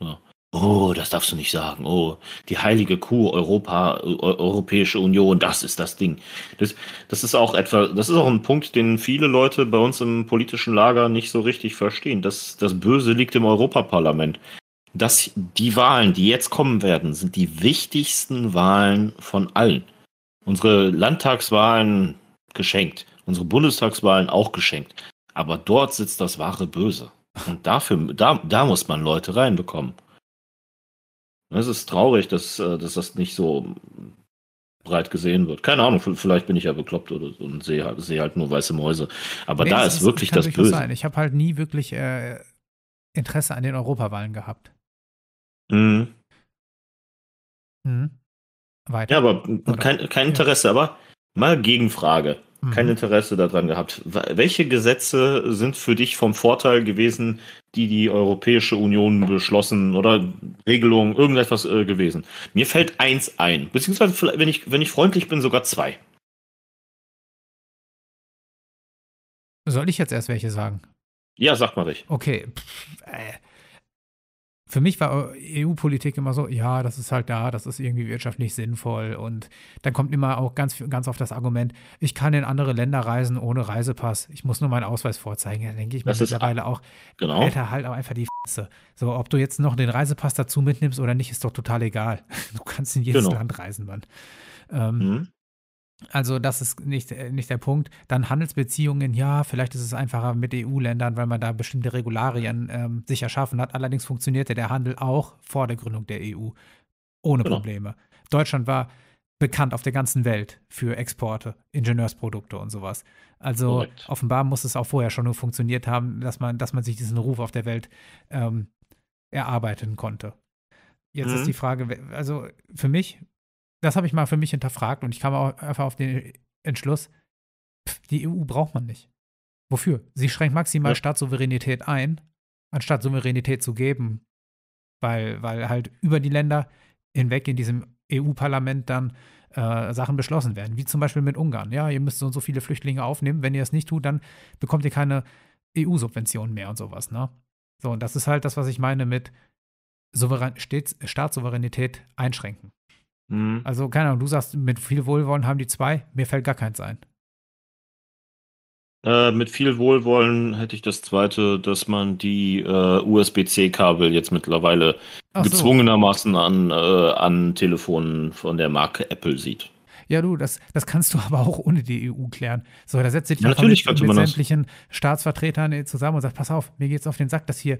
Ja. Oh, das darfst du nicht sagen. Oh, die heilige Kuh Europa, äh, Europäische Union, das ist das Ding. Das, das ist auch etwa, das ist auch ein Punkt, den viele Leute bei uns im politischen Lager nicht so richtig verstehen. Das, das Böse liegt im Europaparlament. Dass die Wahlen, die jetzt kommen werden, sind die wichtigsten Wahlen von allen. Unsere Landtagswahlen geschenkt, unsere Bundestagswahlen auch geschenkt. Aber dort sitzt das wahre Böse. Und dafür, da, da muss man Leute reinbekommen. Es ist traurig, dass, äh, dass das nicht so breit gesehen wird. Keine Ahnung, vielleicht bin ich ja bekloppt oder so und sehe, halt, sehe halt nur weiße Mäuse. Aber nee, da ist, ist wirklich das Böse. Sein. Ich habe halt nie wirklich äh, Interesse an den Europawahlen gehabt. Mhm. Mhm. Weiter. Ja, aber kein, kein Interesse. Ja. Aber mal Gegenfrage. Mhm. kein Interesse daran gehabt. Welche Gesetze sind für dich vom Vorteil gewesen, die die Europäische Union beschlossen oder Regelungen, irgendetwas äh, gewesen? Mir fällt eins ein, beziehungsweise wenn ich, wenn ich freundlich bin, sogar zwei. Soll ich jetzt erst welche sagen? Ja, sag mal welche. Okay. Pff, äh für mich war EU-Politik immer so, ja, das ist halt da, das ist irgendwie wirtschaftlich sinnvoll. Und dann kommt immer auch ganz, ganz oft das Argument, ich kann in andere Länder reisen ohne Reisepass, ich muss nur meinen Ausweis vorzeigen. Da denke ich mir mittlerweile auch, genau. Alter, halt auch einfach die F***e. So, ob du jetzt noch den Reisepass dazu mitnimmst oder nicht, ist doch total egal. *laughs* Du kannst in jedes genau. Land reisen, Mann. Ähm, mhm. Also das ist nicht, äh, nicht der Punkt. Dann Handelsbeziehungen, ja, vielleicht ist es einfacher mit EU-Ländern, weil man da bestimmte Regularien ähm, sich erschaffen hat. Allerdings funktionierte der Handel auch vor der Gründung der EU ohne genau. Probleme. Deutschland war bekannt auf der ganzen Welt für Exporte, Ingenieursprodukte und sowas. Also Correct. offenbar muss es auch vorher schon funktioniert haben, dass man, dass man sich diesen Ruf auf der Welt ähm, erarbeiten konnte. Jetzt mhm. ist die Frage, also für mich das habe ich mal für mich hinterfragt und ich kam auch einfach auf den Entschluss, pff, die EU braucht man nicht. Wofür? Sie schränkt maximal ja. Staatssouveränität ein, anstatt Souveränität zu geben, weil, weil halt über die Länder hinweg in diesem EU-Parlament dann äh, Sachen beschlossen werden, wie zum Beispiel mit Ungarn. Ja, ihr müsst so und so viele Flüchtlinge aufnehmen. Wenn ihr das nicht tut, dann bekommt ihr keine EU-Subventionen mehr und sowas. Ne? So, und das ist halt das, was ich meine mit Souverän Staatssouveränität einschränken. Mhm. Also, keine Ahnung, du sagst, mit viel Wohlwollen haben die zwei, mir fällt gar keins ein. Äh, mit viel Wohlwollen hätte ich das zweite, dass man die äh, USB-C-Kabel jetzt mittlerweile so. gezwungenermaßen an, äh, an Telefonen von der Marke Apple sieht. Ja, du, das, das kannst du *laughs* aber auch ohne die EU klären. So, da setzt sich ja, natürlich mit, mit sämtlichen das. Staatsvertretern äh, zusammen und sagt, pass auf, mir geht's auf den Sack, dass hier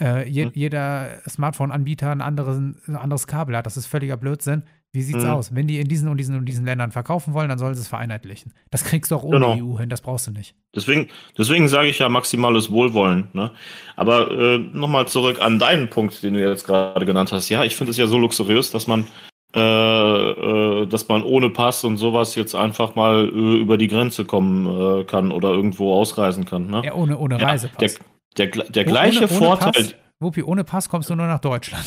äh, je, hm. jeder Smartphone-Anbieter ein anderes, ein anderes Kabel hat. Das ist völliger Blödsinn. Wie sieht's mhm. aus? Wenn die in diesen und diesen und diesen Ländern verkaufen wollen, dann sollen sie es vereinheitlichen. Das kriegst du auch ohne genau. EU hin, das brauchst du nicht. Deswegen, deswegen sage ich ja maximales Wohlwollen. Ne? Aber äh, nochmal zurück an deinen Punkt, den du jetzt gerade genannt hast. Ja, ich finde es ja so luxuriös, dass man, äh, äh, dass man ohne Pass und sowas jetzt einfach mal äh, über die Grenze kommen äh, kann oder irgendwo ausreisen kann. Ne? Ja, ohne, ohne Reisepass. der, der, der, gleiche ohne, ohne Vorteil. Pass, Wuppi, ohne Pass kommst du nur nach Deutschland.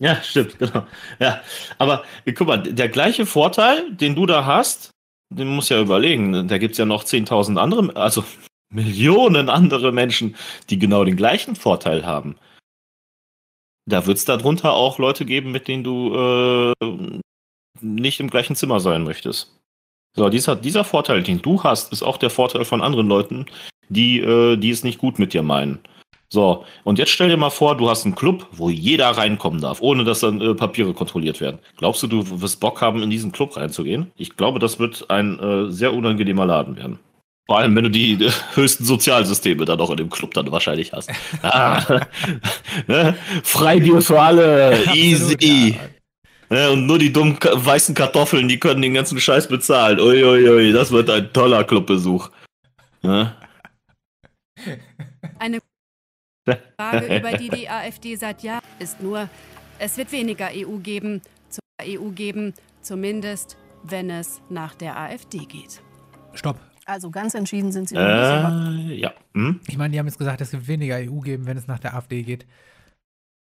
Ja, stimmt, genau. Ja, aber äh, guck mal, der gleiche Vorteil, den du da hast, den muss ja überlegen. Ne? Da gibt es ja noch 10.000 andere, also *laughs* Millionen andere Menschen, die genau den gleichen Vorteil haben. Da wird es darunter auch Leute geben, mit denen du äh, nicht im gleichen Zimmer sein möchtest. So, dieser, dieser Vorteil, den du hast, ist auch der Vorteil von anderen Leuten, die, äh, die es nicht gut mit dir meinen. So, und jetzt stell dir mal vor, du hast einen Club, wo jeder reinkommen darf, ohne dass dann äh, Papiere kontrolliert werden. Glaubst du, du wirst Bock haben, in diesen Club reinzugehen? Ich glaube, das wird ein äh, sehr unangenehmer Laden werden. Vor allem, wenn du die äh, *laughs* höchsten Sozialsysteme dann auch in dem Club dann wahrscheinlich hast. *laughs* Ah, *laughs* ne? Freibier für alle, easy. Ne? Und nur die dummen weißen Kartoffeln, die können den ganzen Scheiß bezahlen. Uiuiui, ui, ui, das wird ein toller Clubbesuch. Ne? Eine Frage, *laughs* über die die AfD seit Jahren ist nur, es wird weniger EU geben, zur EU geben, zumindest wenn es nach der AfD geht. Stopp. Also ganz entschieden sind sie. Äh, ja. Hm? Ich meine, die haben jetzt gesagt, es wird weniger EU geben, wenn es nach der AfD geht.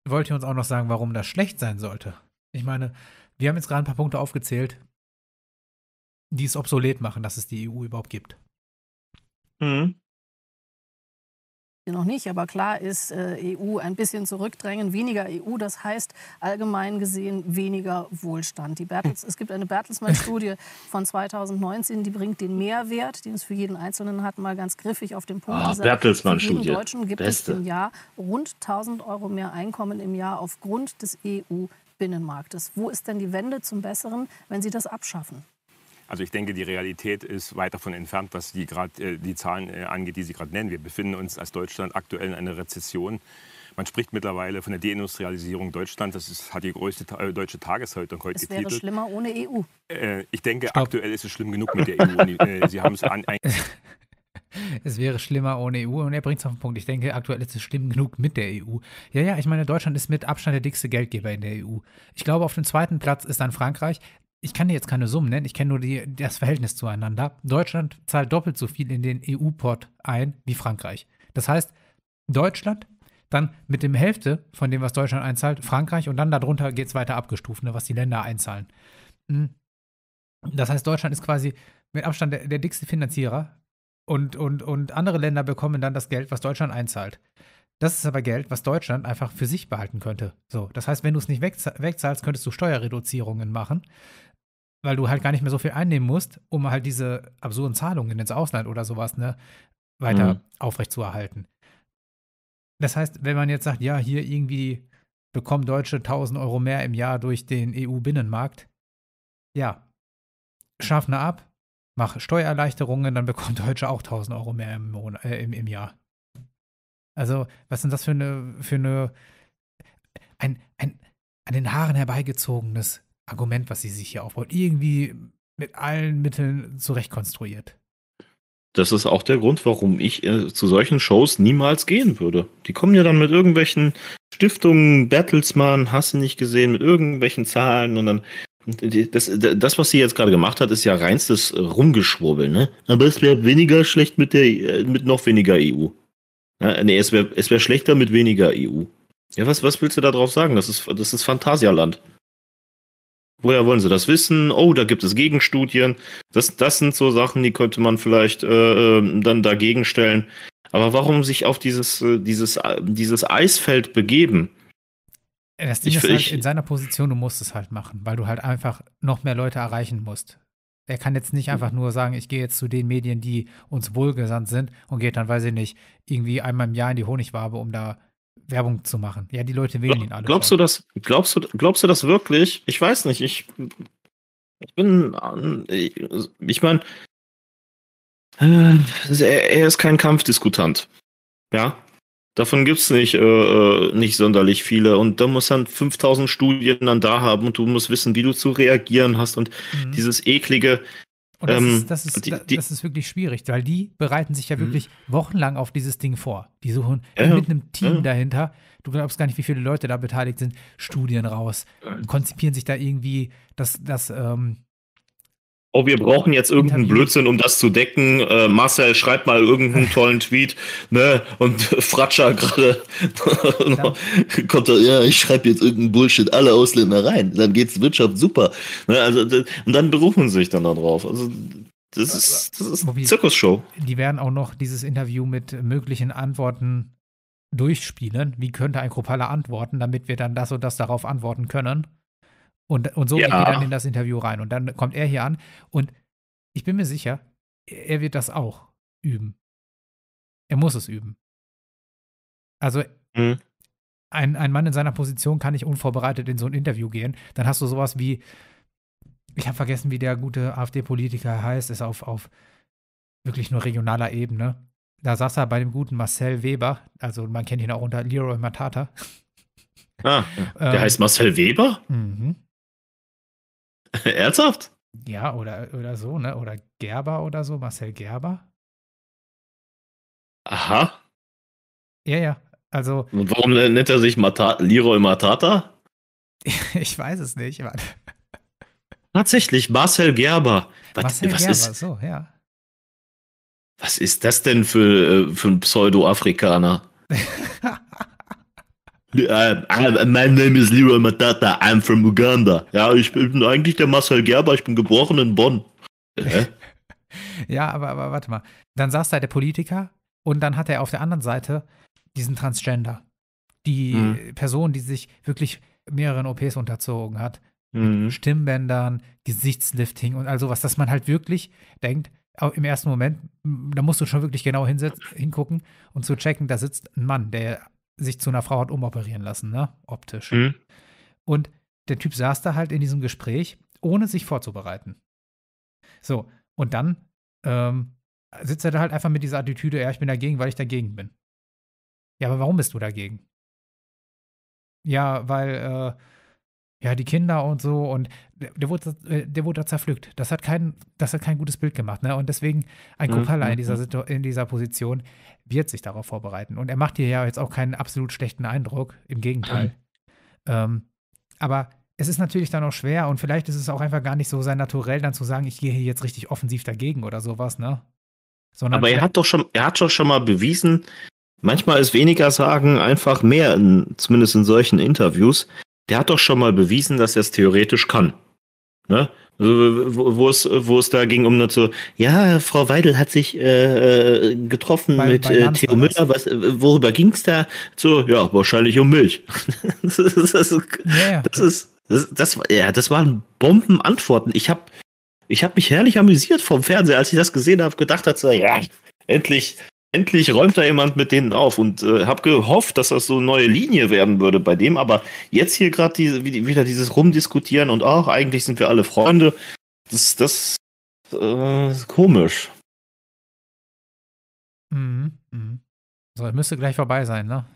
Wollt ihr uns auch noch sagen, warum das schlecht sein sollte? Ich meine, wir haben jetzt gerade ein paar Punkte aufgezählt, die es obsolet machen, dass es die EU überhaupt gibt. Mhm noch nicht, aber klar ist äh, EU ein bisschen zurückdrängen, weniger EU, das heißt allgemein gesehen weniger Wohlstand. Die Bertels, es gibt eine Bertelsmann-Studie *laughs* von 2019, die bringt den Mehrwert, den es für jeden Einzelnen hat, mal ganz griffig auf den Punkt. Ah, Bertelsmann-Studie. Deutschen gibt Beste. es im Jahr rund 1000 Euro mehr Einkommen im Jahr aufgrund des EU-Binnenmarktes. Wo ist denn die Wende zum Besseren, wenn Sie das abschaffen? Also ich denke, die Realität ist weit davon entfernt, was die, grad, äh, die Zahlen äh, angeht, die Sie gerade nennen. Wir befinden uns als Deutschland aktuell in einer Rezession. Man spricht mittlerweile von der Deindustrialisierung Deutschlands. Das ist, hat die größte ta äh, deutsche Tageszeitung heute es getitelt. Es wäre schlimmer ohne EU. Äh, ich denke, Stopp. aktuell ist es schlimm genug mit der EU. Sie haben es an. *laughs* Es wäre schlimmer ohne EU. Und er bringt es auf den Punkt. Ich denke, aktuell ist es schlimm genug mit der EU. Ja, ja, ich meine, Deutschland ist mit Abstand der dickste Geldgeber in der EU. Ich glaube, auf dem zweiten Platz ist dann Frankreich ich kann dir jetzt keine Summen nennen, ich kenne nur die, das Verhältnis zueinander. Deutschland zahlt doppelt so viel in den eu port ein wie Frankreich. Das heißt, Deutschland dann mit dem Hälfte von dem, was Deutschland einzahlt, Frankreich und dann darunter geht es weiter abgestuft, ne, was die Länder einzahlen. Hm. Das heißt, Deutschland ist quasi mit Abstand der, der dickste Finanzierer und, und, und andere Länder bekommen dann das Geld, was Deutschland einzahlt. Das ist aber Geld, was Deutschland einfach für sich behalten könnte. So, das heißt, wenn du es nicht wegzahlst, könntest du Steuerreduzierungen machen weil du halt gar nicht mehr so viel einnehmen musst, um halt diese absurden Zahlungen ins Ausland oder sowas ne, weiter mhm. aufrechtzuerhalten. Das heißt, wenn man jetzt sagt, ja, hier irgendwie bekommen Deutsche 1000 Euro mehr im Jahr durch den EU-Binnenmarkt, ja, schaff ne ab, mach Steuererleichterungen, dann bekommen Deutsche auch 1000 Euro mehr im, Mon äh, im, im Jahr. Also, was sind das für eine, für eine, ein, ein an den Haaren herbeigezogenes Argument, was sie sich hier aufbaut, irgendwie mit allen Mitteln zurechtkonstruiert. Das ist auch der Grund, warum ich äh, zu solchen Shows niemals gehen würde. Die kommen ja dann mit irgendwelchen Stiftungen, Bertelsmann, hast du nicht gesehen, mit irgendwelchen Zahlen und dann. Das, das was sie jetzt gerade gemacht hat, ist ja reinstes Rumgeschwurbeln. ne? Aber es wäre weniger schlecht mit der, äh, mit noch weniger EU. Ja, nee, es wäre es wär schlechter mit weniger EU. Ja, was, was willst du da drauf sagen? Das ist, das ist Phantasialand woher wollen sie das wissen? Oh, da gibt es Gegenstudien. Das, das sind so Sachen, die könnte man vielleicht äh, ähm, dann dagegen stellen. Aber warum sich auf dieses, äh, dieses, äh, dieses Eisfeld begeben? Das Ding ich, ist halt in seiner Position, du musst es halt machen, weil du halt einfach noch mehr Leute erreichen musst. Er kann jetzt nicht einfach nur sagen, ich gehe jetzt zu den Medien, die uns wohlgesandt sind und geht dann, weiß ich nicht, irgendwie einmal im Jahr in die Honigwabe, um da Werbung zu machen. Ja, die Leute wählen Glaub, ihn alle. Glaubst du das? Glaubst du, glaubst du das wirklich? Ich weiß nicht. Ich, ich bin, ähm, ich meine, äh, er ist kein Kampfdiskutant. Ja, Davon gibt es nicht, äh, äh, nicht sonderlich viele. Und da muss dann 5000 Studien dann da haben und du musst wissen, wie du zu reagieren hast. Und mhm. dieses eklige, und das, ähm, ist, das, ist, die, die, das ist wirklich schwierig, weil die bereiten sich ja mhm. wirklich wochenlang auf dieses Ding vor. Die suchen äh, mit einem Team äh. dahinter, du glaubst gar nicht, wie viele Leute da beteiligt sind, Studien raus, konzipieren sich da irgendwie das, das ähm, Oh, wir brauchen jetzt irgendeinen Blödsinn, um das zu decken. Äh, Marcel, schreib mal irgendeinen *laughs* tollen Tweet. Ne? Und *laughs* Fratscher gerade da, *laughs* ja, ich schreibe jetzt irgendeinen Bullshit, alle Ausländer rein. Dann geht's Wirtschaft super. Ne? Also, und dann berufen sie sich dann darauf. Also, das ist, das ist eine Zirkusshow. Die werden auch noch dieses Interview mit möglichen Antworten durchspielen. Wie könnte ein Kropala antworten, damit wir dann das und das darauf antworten können? Und, und so ja. geht er dann in das Interview rein. Und dann kommt er hier an. Und ich bin mir sicher, er wird das auch üben. Er muss es üben. Also, mhm. ein, ein Mann in seiner Position kann nicht unvorbereitet in so ein Interview gehen. Dann hast du sowas wie, ich habe vergessen, wie der gute AfD-Politiker heißt, ist auf, auf wirklich nur regionaler Ebene. Da saß er bei dem guten Marcel Weber, also man kennt ihn auch unter Leroy Matata. Ah, der ähm, heißt Marcel Weber? Mhm. *laughs* Ernsthaft? Ja, oder, oder so, ne? Oder Gerber oder so, Marcel Gerber. Aha. Ja, ja. Also. Und warum ne-, nennt er sich Mata Leroy Matata? *laughs* ich weiß es nicht. Mann. Tatsächlich, Marcel Gerber. Was, Marcel was Gerber, ist, so, ja. Was ist das denn für, äh, für ein Pseudo-Afrikaner? *laughs* Yeah, äh, I, name ist Leroy Matata, I'm from Uganda. Ja, ich bin eigentlich der Marcel Gerber, ich bin geboren in Bonn. *laughs* ja, aber, aber warte mal. Dann saß da der Politiker und dann hat er auf der anderen Seite diesen Transgender. Die mhm. Person, die sich wirklich mehreren OPs unterzogen hat. Mhm. Stimmbändern, Gesichtslifting und all sowas, dass man halt wirklich denkt, im ersten Moment, da musst du schon wirklich genau hingucken und zu checken, da sitzt ein Mann, der sich zu einer Frau hat umoperieren lassen, ne? Optisch. Mhm. Und der Typ saß da halt in diesem Gespräch, ohne sich vorzubereiten. So, und dann ähm, sitzt er da halt einfach mit dieser Attitüde, ja, ich bin dagegen, weil ich dagegen bin. Ja, aber warum bist du dagegen? Ja, weil, äh, ja, die Kinder und so und der, der wurde, äh, der wurde da zerpflückt. Das hat kein, das hat kein gutes Bild gemacht, ne? Und deswegen ein mhm. Kupala in mhm, dieser, mhm. in dieser Position, wird sich darauf vorbereiten. Und er macht dir ja jetzt auch keinen absolut schlechten Eindruck, im Gegenteil. ähm, aber es ist natürlich dann auch schwer und vielleicht ist es auch einfach gar nicht so sein Naturell, dann zu sagen, ich gehe hier jetzt richtig offensiv dagegen oder sowas, ne? Sondern aber er hat doch schon, er hat doch schon mal bewiesen, manchmal ist weniger sagen einfach mehr, in, zumindest in solchen Interviews. Der hat doch schon mal bewiesen, dass er es theoretisch kann. Ne? wo es, wo es da ging um nur so, ja, Frau Weidel hat sich äh, äh getroffen bei, mit bei äh, Theo Müller, was, worüber ging es da? So, ja, wahrscheinlich um Milch. *laughs* das, das, das, das, das, ja, das waren Bombenantworten. Ich habe ich hab mich herrlich amüsiert vom Fernseher, als ich das gesehen habe, gedacht hat, so, ja, endlich endlich räumt da jemand mit denen auf und äh, habe gehofft, dass das so eine neue Linie werden würde bei dem, aber jetzt hier gerade diese, wieder dieses Rumdiskutieren und auch eigentlich sind wir alle Freunde, das, das äh, ist komisch. Mhm. mhm. So, müsste gleich vorbei sein, ne?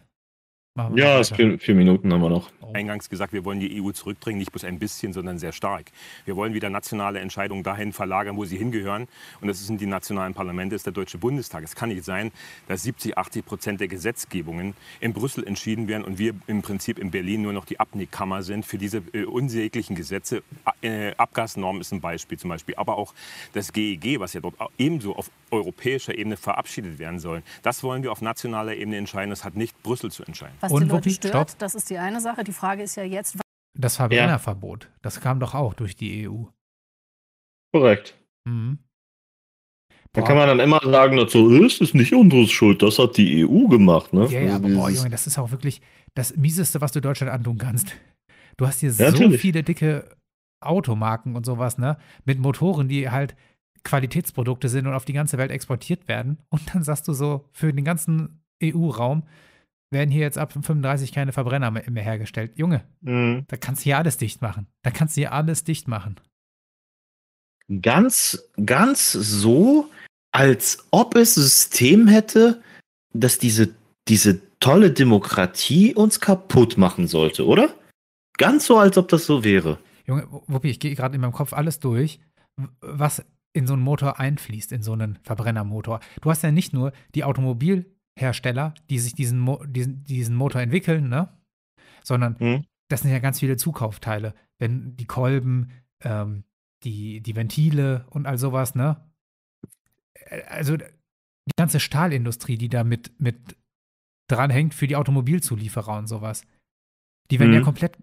ja, vier, vier, Minuten haben wir noch. Oh. Eingangs gesagt, wir wollen die EU zurückdrängen, nicht bloß ein bisschen, sondern sehr stark. Wir wollen wieder nationale Entscheidungen dahin verlagern, wo sie hingehören. Und das sind die nationalen Parlamente, das ist der Deutsche Bundestag. Es kann nicht sein, dass 70, 80 Prozent der Gesetzgebungen in Brüssel entschieden werden und wir im Prinzip in Berlin nur noch die Abnickkammer sind für diese äh, unsäglichen Gesetze. Äh, Abgasnormen ist ein Beispiel zum Beispiel. Aber auch das GEG, e was ja dort ebenso auf europäischer Ebene verabschiedet werden soll, das wollen wir auf nationaler Ebene entscheiden. Das hat nicht Brüssel zu entscheiden. Was und die Leute stört, Stopp. das ist die eine Sache. Die Frage ist ja jetzt. Das Verbrennerverbot, ja. das kam doch auch durch die EU. Korrekt. Mhm. Da kann man dann immer sagen dazu, äh, es ist nicht unsere Schuld, das hat die EU gemacht. Ne? Ja, ja, also aber boah, Junge, das ist auch wirklich das Mieseste, was du Deutschland antun kannst. Du hast hier ja, so natürlich. viele dicke Automarken und sowas, ne? Mit Motoren, die halt Qualitätsprodukte sind und auf die ganze Welt exportiert werden. Und dann sagst du so, für den ganzen EU-Raum, werden hier jetzt ab 35 keine Verbrenner mehr hergestellt. Junge, mhm. da kannst du hier alles dicht machen. Da kannst du hier alles dicht machen. Ganz, ganz so, als ob es System hätte, dass diese, diese tolle Demokratie uns kaputt machen sollte, oder? Ganz so, als ob das so wäre. Junge, Wuppi, ich gehe gerade in meinem Kopf alles durch, was in so einen Motor einfließt, in so einen Verbrennermotor. Du hast ja nicht nur die Automobil- Hersteller, die sich diesen, Mo diesen, diesen Motor entwickeln, ne? Sondern mhm. das sind ja ganz viele Zukaufteile. Wenn die Kolben, ähm, die, die Ventile und all sowas, ne? Äh, also die ganze Stahlindustrie, die da mit, mit dranhängt für die Automobilzulieferer und sowas. Die werden mhm. ja komplett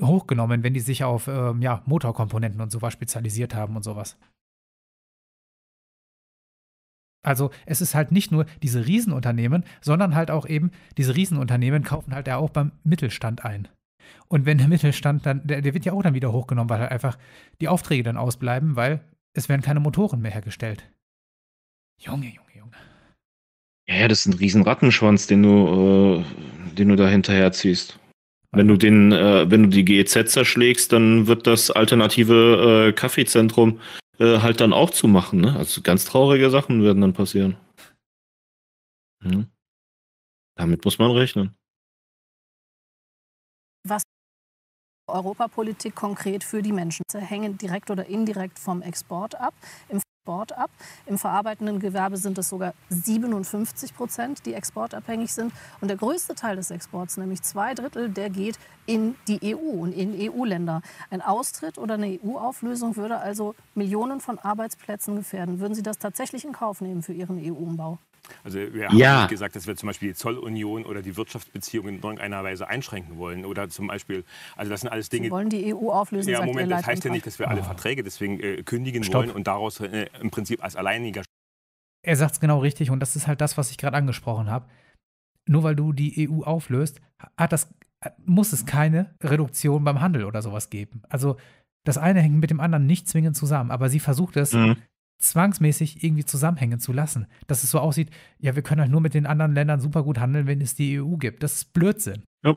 hochgenommen, wenn die sich auf ähm, ja, Motorkomponenten und sowas spezialisiert haben und sowas. Also es ist halt nicht nur diese Riesenunternehmen, sondern halt auch eben diese Riesenunternehmen kaufen halt ja auch beim Mittelstand ein. Und wenn der Mittelstand dann, der, der wird ja auch dann wieder hochgenommen, weil halt einfach die Aufträge dann ausbleiben, weil es werden keine Motoren mehr hergestellt. Junge, Junge, Junge. Ja, ja, das ist ein Riesenrattenschwanz, den du, äh, den du da hinterher ziehst. Wenn du den, äh, wenn du die GEZ zerschlägst, dann wird das alternative äh, Kaffeezentrum äh, halt dann auch zu machen. Ne? Also ganz traurige Sachen werden dann passieren. Hm. Damit muss man rechnen. Was Europapolitik konkret für die Menschen hängen direkt oder indirekt vom Export ab. Im Export ab. Im verarbeitenden Gewerbe sind es sogar 57 Prozent, die exportabhängig sind. Und der größte Teil des Exports, nämlich zwei Drittel, der geht in die EU und in EU-Länder. Ein Austritt oder eine EU-Auflösung würde also Millionen von Arbeitsplätzen gefährden. Würden Sie das tatsächlich in Kauf nehmen für Ihren EU-Umbau? Also wir haben ja. nicht gesagt, dass wir zum Beispiel die Zollunion oder die Wirtschaftsbeziehungen in irgendeiner Weise einschränken wollen. Oder zum Beispiel, also das sind alles Dinge... Sie wollen die EU auflösen, Ja, Moment, das heißt ja nicht, dass wir alle ah. Verträge deswegen äh, kündigen Stopp. wollen und daraus äh, im Prinzip als alleiniger... Er sagt es genau richtig und das ist halt das, was ich gerade angesprochen habe. Nur weil du die EU auflöst, hat das, muss es keine Reduktion beim Handel oder sowas geben. Also das eine hängt mit dem anderen nicht zwingend zusammen, aber sie versucht es, mhm zwangsmäßig irgendwie zusammenhängen zu lassen. Dass es so aussieht, ja, wir können halt nur mit den anderen Ländern super gut handeln, wenn es die EU gibt. Das ist Blödsinn. Ja.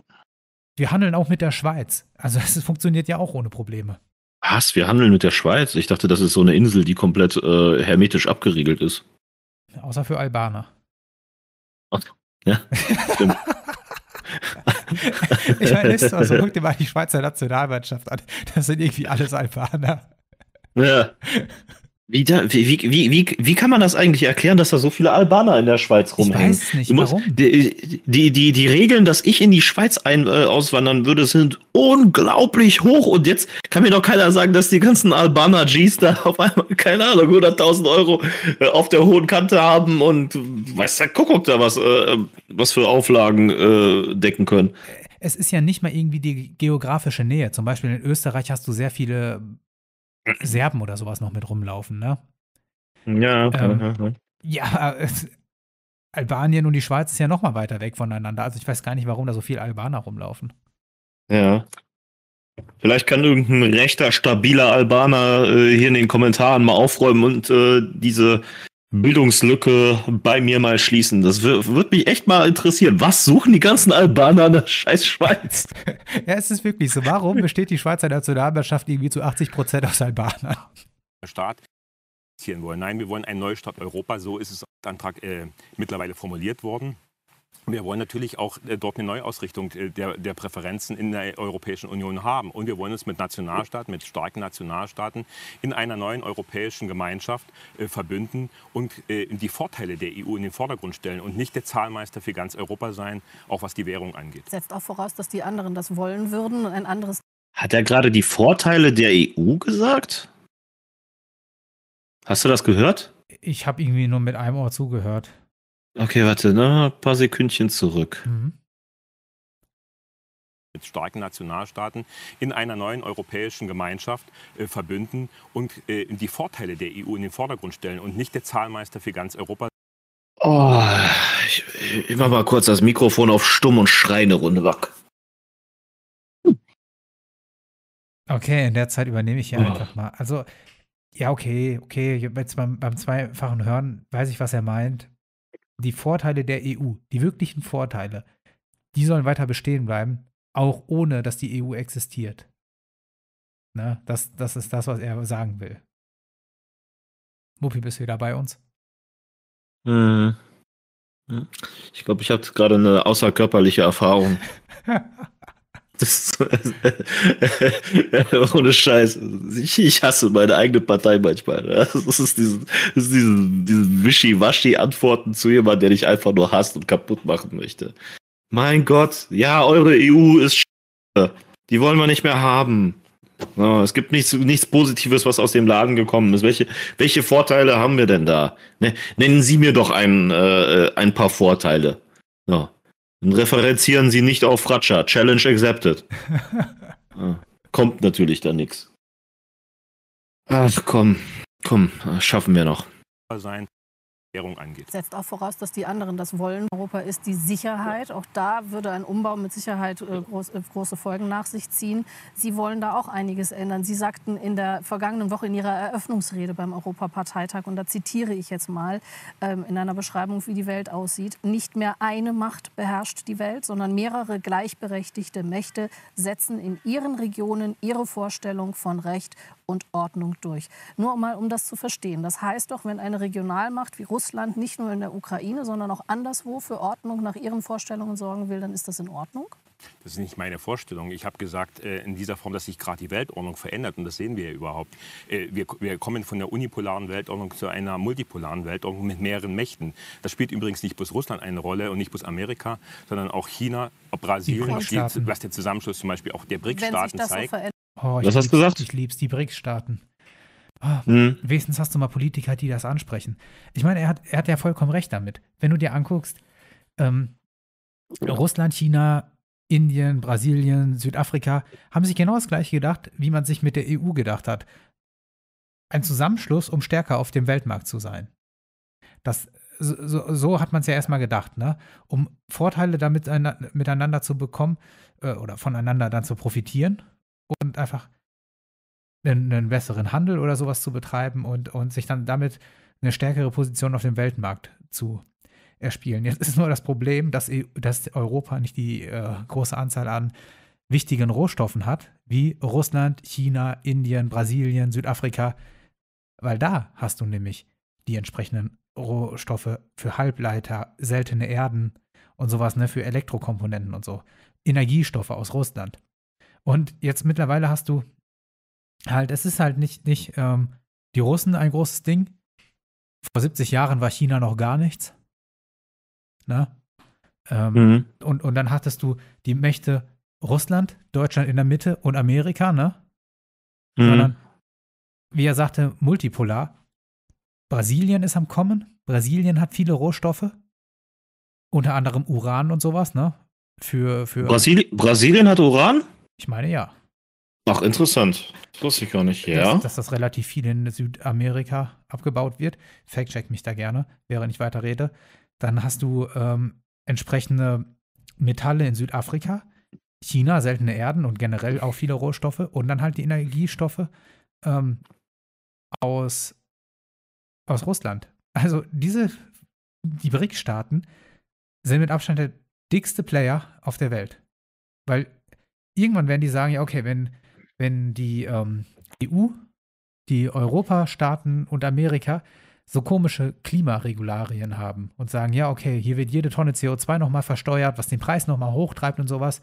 Wir handeln auch mit der Schweiz. Also *laughs* es funktioniert ja auch ohne Probleme. Was? Wir handeln mit der Schweiz? Ich dachte, das ist so eine Insel, die komplett äh, hermetisch abgeriegelt ist. Außer für Albaner. Ach, ja, stimmt. *laughs* ich meine, ist also, *laughs* guck dir mal die Schweizer Nationalmannschaft an. Das sind irgendwie alles Albaner. Ja. Wie, da, wie, wie, wie, wie, kann man das eigentlich erklären, dass da so viele Albaner in der Schweiz rumhängen? Ich weiß nicht, musst, warum. Die, die, die, die, Regeln, dass ich in die Schweiz ein, äh, auswandern würde, sind unglaublich hoch. Und jetzt kann mir doch keiner sagen, dass die ganzen Albaner-Gs da *laughs* auf einmal, keine Ahnung, 100.000 Euro äh, auf der hohen Kante haben und weiß der Kuckuck da was, äh, was für Auflagen äh, decken können. Es ist ja nicht mal irgendwie die geografische Nähe. Zum Beispiel in Österreich hast du sehr viele Serben oder sowas noch mit rumlaufen, ne? Ja, ähm, ja, ja. ja *laughs* Albanien und die Schweiz ist ja noch mal weiter weg voneinander. Also ich weiß gar nicht, warum da so viel Albaner rumlaufen. Ja. Vielleicht kann irgendein rechter, stabiler Albaner äh, hier in den Kommentaren mal aufräumen und äh, diese Bildungslücke bei mir mal schließen. Das würde mich echt mal interessieren. Was suchen die ganzen Albaner in *laughs* der scheiß Schweiz? ja, es ist wirklich so. Warum besteht die Schweizer Nationalmannschaft irgendwie zu 80 Prozent aus Albanern? Staat wollen. Nein, wir wollen einen Neustart Europa. So ist es Antrag äh, mittlerweile formuliert worden. Wir wollen natürlich auch äh, dort eine Neuausrichtung äh, der, der, Präferenzen in der Europäischen Union haben. Und wir wollen uns mit Nationalstaaten, mit starken Nationalstaaten in einer neuen europäischen Gemeinschaft äh, verbünden und äh, die Vorteile der EU in den Vordergrund stellen und nicht der Zahlmeister für ganz Europa sein, auch was die Währung angeht. Setzt auch voraus, dass die anderen das wollen würden und ein anderes. Hat er gerade die Vorteile der EU gesagt? Hast du das gehört? Ich habe irgendwie nur mit einem Ohr zugehört. Okay, warte, ne? Ein paar Sekündchen zurück. Mhm. Mit starken Nationalstaaten in einer neuen europäischen Gemeinschaft äh, verbünden und äh, die Vorteile der EU in den Vordergrund stellen und nicht der Zahlmeister für ganz Europa. Oh, ich, ich mach mal kurz das Mikrofon auf stumm und schreie eine Runde weg. Okay, in der Zeit übernehme ich hier oh. einfach mal. Also, ja, okay, okay. Jetzt beim, beim zweifachen Hören weiß ich, was er meint die Vorteile der EU, die wirklichen Vorteile, die sollen weiter bestehen bleiben, auch ohne, dass die EU existiert. Ne? Das, das ist das, was er sagen will. Muppi, bist du wieder bei uns? Hm. Hm. Ich glaube, ich habe gerade eine außerkörperliche Erfahrung. *laughs* *laughs* ohne Scheiß. Ich, ich, hasse meine eigene Partei manchmal. Ne? Das ist diese das ist Wischiwaschi-Antworten zu jemandem, der dich einfach nur hasst und kaputt machen möchte. Mein Gott, ja, eure EU ist sch***. Die wollen wir nicht mehr haben. No, es gibt nichts, nichts Positives, was aus dem Laden gekommen ist. Welche, welche Vorteile haben wir denn da? Ne, nennen Sie mir doch ein, äh, äh ein paar Vorteile. No. Dann referenzieren sie nicht auf Fratscher. Challenge accepted. *laughs* Ah, kommt natürlich da nichts. Ach komm, komm, schaffen wir noch. Sein. Währung angeht. Setzt auch voraus, dass die anderen das wollen. Europa ist die Sicherheit. Auch da würde ein Umbau mit Sicherheit äh, groß, äh, große Folgen nach sich ziehen. Sie wollen da auch einiges ändern. Sie sagten in der vergangenen Woche in Ihrer Eröffnungsrede beim Europaparteitag, und da zitiere ich jetzt mal ähm, in einer Beschreibung, wie die Welt aussieht, nicht mehr eine Macht beherrscht die Welt, sondern mehrere gleichberechtigte Mächte setzen in ihren Regionen ihre Vorstellung von Recht und Ordnung durch. Nur mal, um das zu verstehen. Das heißt doch, wenn eine Regionalmacht wie Russland nicht nur in der Ukraine, sondern auch anderswo für Ordnung nach ihren Vorstellungen sorgen will, dann ist das in Ordnung? Das ist nicht meine Vorstellung. Ich habe gesagt, äh, in dieser Form, dass sich gerade die Weltordnung verändert. Und das sehen wir ja überhaupt. Äh, wir, wir, kommen von der unipolaren Weltordnung zu einer multipolaren Weltordnung mit mehreren Mächten. Das spielt übrigens nicht bloß Russland eine Rolle und nicht bloß Amerika, sondern auch China, Brasilien, was den Zusammenschluss zum Beispiel auch der BRICS-Staaten zeigt. Oh, Was hast du gesagt? Ich lieb's, die BRICS-Staaten. Oh, mhm. Wenigstens hast du mal Politiker, die das ansprechen. Ich meine, er hat, er hat ja vollkommen recht damit. Wenn du dir anguckst, ähm, ja. Russland, China, Indien, Brasilien, Südafrika haben sich genau das gleiche gedacht, wie man sich mit der EU gedacht hat. Ein Zusammenschluss, um stärker auf dem Weltmarkt zu sein. Das, so, so hat man es ja erstmal gedacht, ne? um Vorteile damit miteinander zu bekommen äh, oder voneinander dann zu profitieren und einfach einen, einen, besseren Handel oder sowas zu betreiben und, und sich dann damit eine stärkere Position auf dem Weltmarkt zu erspielen. Jetzt ist nur das Problem, dass, e dass Europa nicht die äh, große Anzahl an wichtigen Rohstoffen hat, wie Russland, China, Indien, Brasilien, Südafrika, weil da hast du nämlich die entsprechenden Rohstoffe für Halbleiter, seltene Erden und sowas, ne, für Elektrokomponenten und so. Energiestoffe aus Russland. Und jetzt mittlerweile hast du halt, es ist halt nicht, nicht ähm, die Russen ein großes Ding. Vor 70 Jahren war China noch gar nichts. Ne? Ähm, mhm. und, und dann hattest du die Mächte Russland, Deutschland in der Mitte und Amerika, ne? Mhm. Sondern, wie er sagte, multipolar. Brasilien ist am Kommen. Brasilien hat viele Rohstoffe. Unter anderem Uran und sowas, ne? Für, für Brasili Brasilien hat Uran? Ich meine ja. Ach, interessant. Das wusste ich gar nicht. Ja. Dass, dass, das relativ viel in Südamerika abgebaut wird. Fact-check mich da gerne, während ich weiter rede. Dann hast du ähm, entsprechende Metalle in Südafrika, China, seltene Erden und generell auch viele Rohstoffe und dann halt die Energiestoffe ähm, aus, aus Russland. Also diese, die BRIC-Staaten sind mit Abstand der dickste Player auf der Welt. Weil irgendwann werden die sagen, ja, okay, wenn, wenn die ähm, EU, e die Europastaaten und Amerika so komische Klimaregularien haben und sagen, ja, okay, hier wird jede Tonne CO2 nochmal versteuert, was den Preis nochmal hochtreibt und sowas.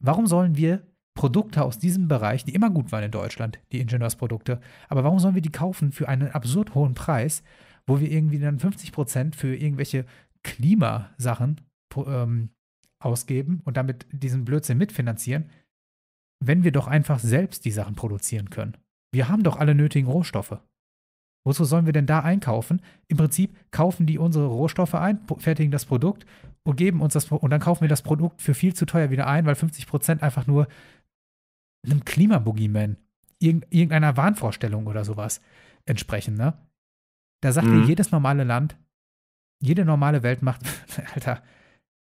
Warum sollen wir Produkte aus diesem Bereich, die immer gut waren in Deutschland, die Ingenieursprodukte, aber warum sollen wir die kaufen für einen absurd hohen Preis, wo wir irgendwie dann 50 Prozent für irgendwelche Klimasachen ähm, ausgeben und damit diesen Blödsinn mitfinanzieren, wenn wir doch einfach selbst die Sachen produzieren können? Wir haben doch alle nötigen Rohstoffe. Wozu sollen wir denn da einkaufen? Im Prinzip kaufen die unsere Rohstoffe ein, fertigen das Produkt und geben uns das und dann kaufen wir das Produkt für viel zu teuer wieder ein, weil 50 Prozent einfach nur einem Klimaboogeyman, irgendeiner Wahnvorstellung oder sowas entsprechen. Ne? Da sagt mhm. jedes normale Land, jede normale Welt macht, *laughs* Alter,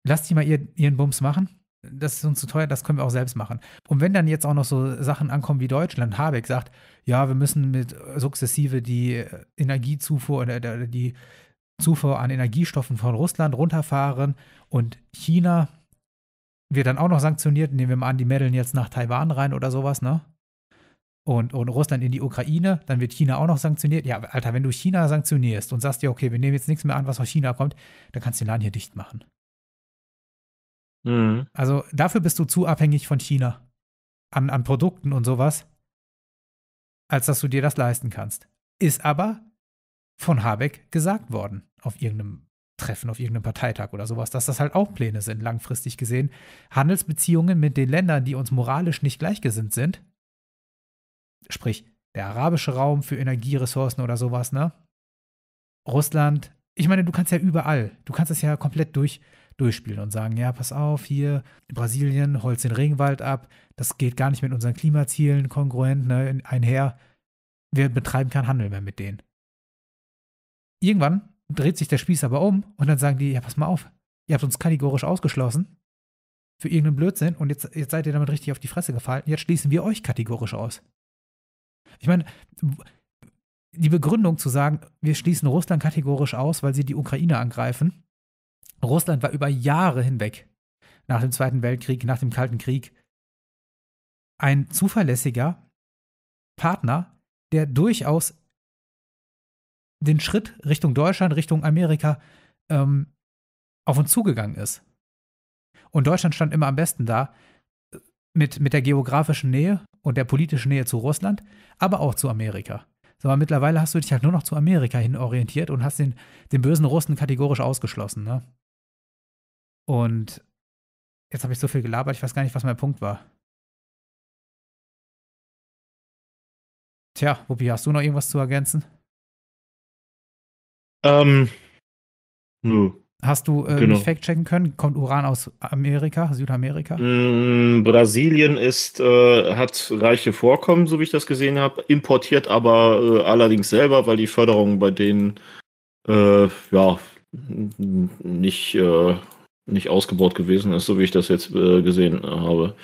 lasst die mal ihren Bums machen das ist uns zu teuer, das können wir auch selbst machen. Und wenn dann jetzt auch noch so Sachen ankommen wie Deutschland, Habeck sagt, ja, wir müssen mit sukzessive die Energiezufuhr oder die Zufuhr an Energiestoffen von Russland runterfahren und China wird dann auch noch sanktioniert, nehmen wir mal an, die meddeln jetzt nach Taiwan rein oder sowas, ne? Und, und Russland in die Ukraine, dann wird China auch noch sanktioniert. Ja, Alter, wenn du China sanktionierst und sagst dir, okay, wir nehmen jetzt nichts mehr an, was aus China kommt, dann kannst du den Laden hier dicht machen. Mhm. Also dafür bist du zu abhängig von China an, an Produkten und sowas, als dass du dir das leisten kannst. Ist aber von Habeck gesagt worden auf irgendeinem Treffen, auf irgendeinem Parteitag oder sowas, dass das halt auch Pläne sind, langfristig gesehen. Handelsbeziehungen mit den Ländern, die uns moralisch nicht gleichgesinnt sind, sprich der arabische Raum für Energieressourcen oder sowas, ne? Russland, ich meine, du kannst ja überall, du kannst es ja komplett durch, durchspielen und sagen, ja, pass auf, hier in Brasilien holzt den Regenwald ab, das geht gar nicht mit unseren Klimazielen kongruent ne, einher, wir betreiben keinen Handel mehr mit denen. Irgendwann dreht sich der Spieß aber um und dann sagen die, ja, pass mal auf, ihr habt uns kategorisch ausgeschlossen für irgendeinen Blödsinn und jetzt, jetzt seid ihr damit richtig auf die Fresse gefallen, jetzt schließen wir euch kategorisch aus. Ich meine, die Begründung zu sagen, wir schließen Russland kategorisch aus, weil sie die Ukraine angreifen, Russland war über Jahre hinweg nach dem Zweiten Weltkrieg, nach dem Kalten Krieg ein zuverlässiger Partner, der durchaus den Schritt Richtung Deutschland, Richtung Amerika ähm, auf uns zugegangen ist. Und Deutschland stand immer am besten da äh, mit, mit der geografischen Nähe und der politischen Nähe zu Russland, aber auch zu Amerika. aber mittlerweile hast du dich halt nur noch zu Amerika hin orientiert und hast den, den bösen Russen kategorisch ausgeschlossen. Ne? Und jetzt habe ich so viel gelabert, ich weiß gar nicht, was mein Punkt war. Tja, Wuppi, hast du noch irgendwas zu ergänzen? Ähm, nö. Hast du äh, genau. nicht fact-checken können? Kommt Uran aus Amerika, Südamerika? Mm, Brasilien ist, äh, hat reiche Vorkommen, so wie ich das gesehen habe, importiert aber äh, allerdings selber, weil die Förderung bei denen äh, ja, nicht äh, nicht ausgebaut gewesen ist, so wie ich das jetzt äh, gesehen habe.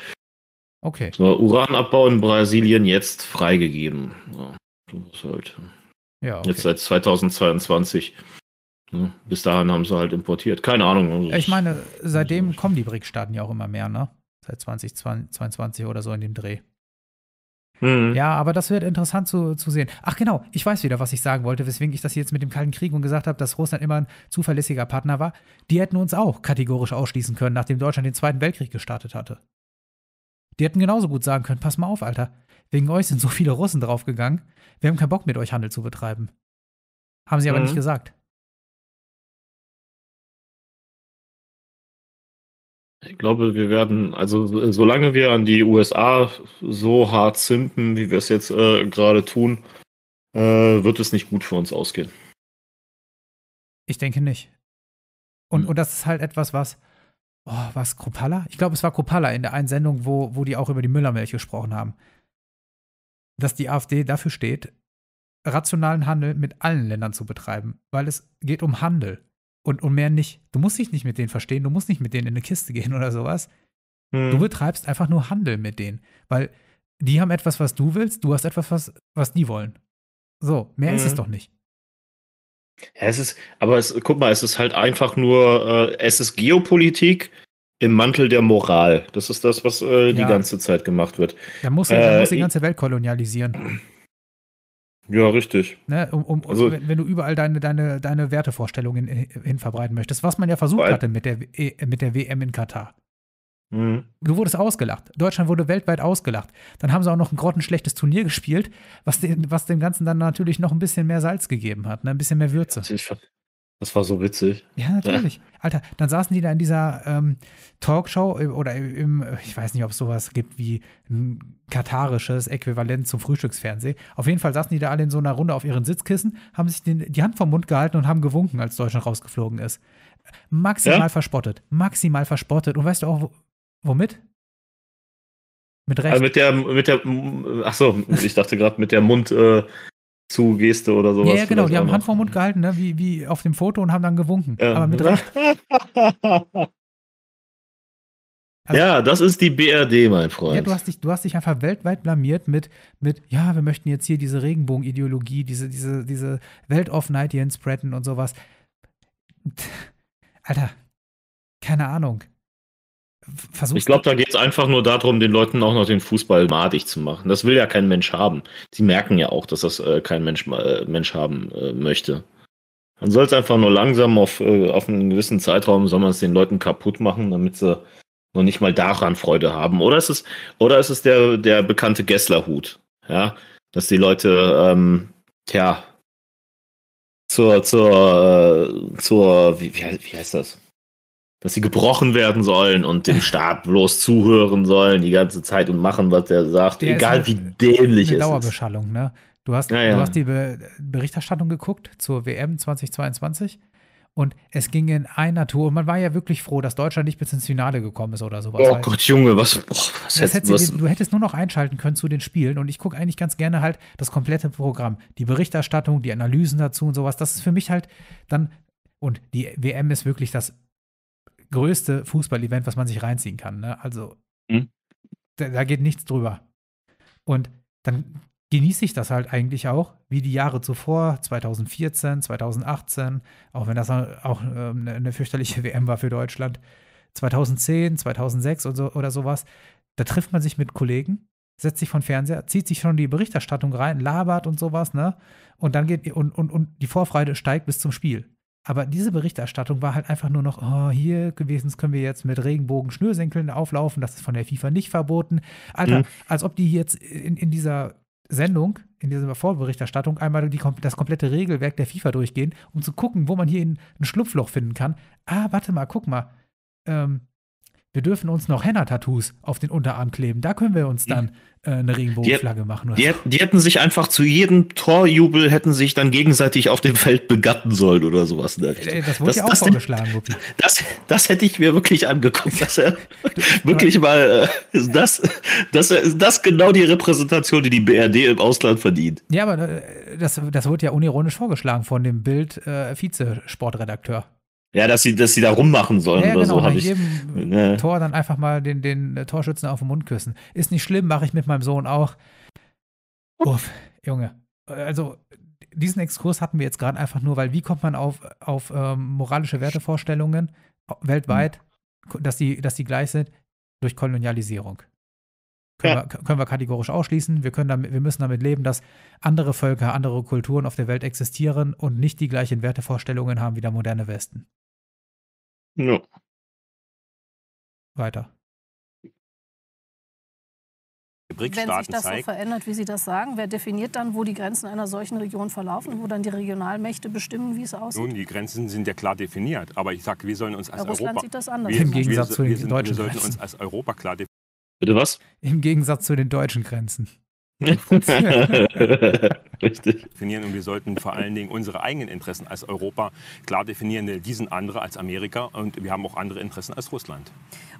Okay. So, Uranabbau in Brasilien jetzt freigegeben. Ja, so, halt. ja okay. Jetzt seit 2022. Ja, ne? bis dahin haben sie halt importiert. Keine Ahnung. Also ich meine, seitdem kommen die BRIC-Staaten ja auch immer mehr, ne? Seit 2022 oder so in dem Dreh. Mhm. Ja, aber das wird interessant zu, zu sehen. Ach genau, ich weiß wieder, was ich sagen wollte, weswegen ich das jetzt mit dem Kalten Krieg und gesagt habe, dass Russland immer ein zuverlässiger Partner war. Die hätten uns auch kategorisch ausschließen können, nachdem Deutschland den Zweiten Weltkrieg gestartet hatte. Die hätten genauso gut sagen können, pass mal auf, Alter, wegen euch sind so viele Russen draufgegangen, wir haben keinen Bock mit euch Handel zu betreiben. Haben sie aber mhm. nicht gesagt. Ich glaube, wir werden, also solange wir an die USA so hart zimpen, wie wir es jetzt äh, gerade tun, äh, wird es nicht gut für uns ausgehen. Ich denke nicht. Und, hm. und das ist halt etwas, was, oh, was Kropala? Ich glaube, es war Kropala in der einen Sendung, wo, wo die auch über die Müllermilch gesprochen haben. Dass die AfD dafür steht, rationalen Handel mit allen Ländern zu betreiben, weil es geht um Handel. Und, und mehr nicht. Du musst dich nicht mit denen verstehen, du musst nicht mit denen in eine Kiste gehen *laughs* oder sowas. Hm. Du betreibst einfach nur Handel mit denen. Weil die haben etwas, was du willst, du hast etwas, was, was die wollen. So, mehr hm. ist es hm. doch nicht. Ja, es ist, aber es, guck mal, es ist halt einfach nur, äh, es ist Geopolitik im Mantel der Moral. Das ist das, was äh, die ja. ganze Zeit gemacht wird. Er muss, äh, muss die ganze Welt kolonialisieren. Ja, richtig. Ne, um, um, also, wenn, wenn, du überall deine, deine, deine Wertevorstellungen hin, verbreiten möchtest, was man ja versucht hatte mit der, äh, mit der WM in Katar. Mhm. Du wurdest ausgelacht. Deutschland wurde weltweit ausgelacht. Dann haben sie auch noch ein grottenschlechtes Turnier gespielt, was, den, was dem Ganzen dann natürlich noch ein bisschen mehr Salz gegeben hat, ne? ein bisschen mehr Würze. Das war so witzig. Ja, natürlich. Ja. *laughs* Alter, dann saßen die da in dieser ähm, Talkshow äh, oder im, ich weiß nicht, ob es sowas gibt wie ein katarisches Äquivalent zum Frühstücksfernsehen. Auf jeden Fall saßen die da alle in so einer Runde auf ihren Sitzkissen, haben sich den, die Hand vom Mund gehalten und haben gewunken, als Deutschland rausgeflogen ist. Maximal ja? verspottet. Maximal verspottet. Und weißt du auch, womit? Mit Recht. Also mit der, mit der, ach so, ich dachte gerade mit der Mund, äh, zu Geste oder sowas. Ja, ja genau, die haben Hand vor Mund gehalten, ne? wie, wie auf dem Foto und haben dann gewunken. Ja. Aber mit Recht. *laughs* Also, ja, das ist die BRD, mein Freund. Ja, du hast dich, du hast dich einfach weltweit blamiert mit, mit ja, wir möchten jetzt hier diese Regenbogenideologie, diese, diese, diese Weltoffenheit hier in Spreaden und sowas. Alter, keine Ahnung versuchst. Ich glaube, da geht es einfach nur darum, den Leuten auch noch den Fußball madig zu machen. Das will ja kein Mensch haben. Sie merken ja auch, dass das äh, kein Mensch, äh, Mensch haben äh, möchte. Man soll es einfach nur langsam auf, äh, auf einen gewissen Zeitraum, soll man es den Leuten kaputt machen, damit sie noch nicht mal daran Freude haben. Oder ist es, oder ist es der, der bekannte Gesslerhut? Ja, dass die Leute, ähm, tja, zur, zur, äh, zur, wie, wie heißt das? dass sie gebrochen werden sollen und dem Staat bloß zuhören sollen die ganze Zeit und machen, was der sagt, der egal eine, wie dämlich ist. Dauerbeschallung, ist. ne? Du hast, ja, ja. du hast die Be Berichterstattung geguckt zur WM 2022 und es ging in einer Tour und man war ja wirklich froh, dass Deutschland nicht bis ins Finale gekommen ist oder sowas. Oh halt. Gott, Junge, was, oh, was, hättest, hättest was du hättest nur noch einschalten können zu den Spielen und ich gucke eigentlich ganz gerne halt das komplette Programm, die Berichterstattung, die Analysen dazu und sowas. Das ist für mich halt dann und die WM ist wirklich das größte Fußball-Event, was man sich reinziehen kann. Ne? Also mhm. da, da geht nichts drüber. Und dann genieße ich das halt eigentlich auch, wie die Jahre zuvor, 2014, 2018, auch wenn das auch eine, ähm, eine fürchterliche *laughs* WM war für Deutschland, 2010, 2006 oder, so, oder sowas. Da trifft man sich mit Kollegen, setzt sich von Fernseher, zieht sich schon die Berichterstattung rein, labert und sowas, ne? Und dann geht und, und, und die Vorfreude steigt bis zum Spiel. Aber diese Berichterstattung war halt einfach nur noch, oh, hier gewesen können wir jetzt mit Regenbogen-Schnürsenkeln auflaufen, das ist von der FIFA nicht verboten. Alter, mhm. als ob die jetzt in, in dieser Sendung, in dieser Vorberichterstattung, einmal die, das komplette Regelwerk der FIFA durchgehen, um zu gucken, wo man hier ein, ein Schlupfloch finden kann. Ah, warte mal, guck mal. Ähm, wir dürfen uns noch Henna-Tattoos auf den Unterarm kleben. Da können wir uns dann äh, eine Regenbogenflagge die, machen. Die, so. die, hätten sich einfach zu jedem Torjubel hätten sich dann gegenseitig auf dem Feld begatten sollen oder sowas. Äh, das wurde das, ja auch das, vorgeschlagen. Das, das, das, hätte ich mir wirklich angeguckt, dass er wirklich mal äh, das, das, das genau die Repräsentation, die die BRD im Ausland verdient. Ja, aber äh, das, das wurde ja unironisch vorgeschlagen von dem Bild äh, Vizesportredakteur. Ja, dass sie, dass sie da rummachen sollen ja, oder genau, so habe ich. Jedem ne. Tor dann einfach mal den, den äh, Torschützen auf den Mund küssen. Ist nicht schlimm, mache ich mit meinem Sohn auch. Uff, Junge. Also diesen Exkurs hatten wir jetzt gerade einfach nur, weil wie kommt man auf, auf ähm, moralische Wertevorstellungen weltweit, hm. dass die, dass die gleich sind, durch Kolonialisierung. Können, ja. wir, können wir kategorisch ausschließen. Wir, können damit, wir müssen damit leben, dass andere Völker, andere Kulturen auf der Welt existieren und nicht die gleichen Wertevorstellungen haben wie der moderne Westen. Ja. Weiter. Wenn sich das zeigt. so verändert, wie Sie das sagen, wer definiert dann, wo die Grenzen einer solchen Region verlaufen wo dann die Regionalmächte bestimmen, wie es aussieht? Nun, die Grenzen sind ja klar definiert, aber ich sage, wir sollen uns als Russland Europa... sieht das anders. Wir, Im Gegensatz wir, zu den wir sind, deutschen wir sollten Grenzen. uns als Europa klar definieren. Bitte was? Im Gegensatz zu den deutschen Grenzen. *laughs* Richtig. Definieren und wir sollten vor allen Dingen unsere eigenen Interessen als Europa klar definieren. Die sind andere als Amerika und wir haben auch andere Interessen als Russland.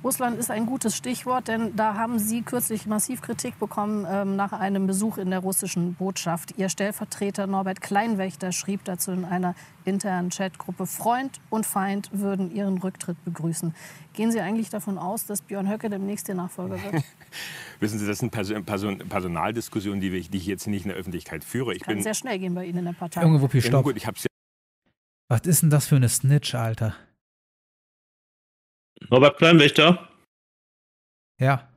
Russland ist ein gutes Stichwort, denn da haben Sie kürzlich massiv Kritik bekommen ähm, nach einem Besuch in der russischen Botschaft. Ihr Stellvertreter Norbert Kleinwächter schrieb dazu in einer internen Chatgruppe, Freund und Feind würden Ihren Rücktritt begrüßen. Gehen Sie eigentlich davon aus, dass Björn Höcke demnächst Ihr Nachfolger wird? *laughs* Wissen Sie, das sind Person, Person, Personaldiskussionen, die ich, die ich, jetzt nicht in der Öffentlichkeit führe. Ich Kann bin sehr schnell gehen bei Ihnen in der Partei. Irgendwo, stopp. Gut, ich hab's Was ist denn das für eine Snitch, Alter? Robert Kleinwächter? Ja.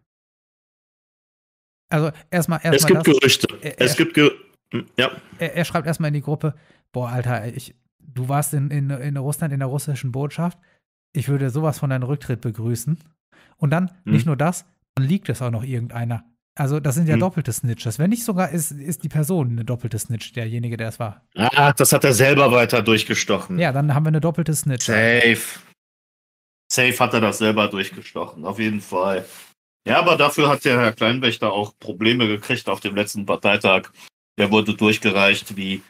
Also erstmal erst Es gibt das. Gerüchte. Er, es gibt Gerüchte. Hm, ja. Er, er, schreibt erstmal in die Gruppe, boah, Alter, ich, du warst in, in, in Russland in der russischen Botschaft. Ich würde sowas von deinem Rücktritt begrüßen. Und dann, hm. nicht nur das, dann liegt es auch noch irgendeiner. Also, das sind ja hm. doppelte Snitches. Wenn nicht sogar, ist, ist die Person eine doppelte Snitch, derjenige, der es war. Ah, das hat er selber weiter durchgestochen. Ja, dann haben wir eine doppelte Snitch. Safe safe hat er das selber durchgestochen, auf jeden Fall. Ja, aber dafür hat der Herr Kleinwächter auch Probleme gekriegt auf dem letzten Parteitag. Der wurde durchgereicht wie,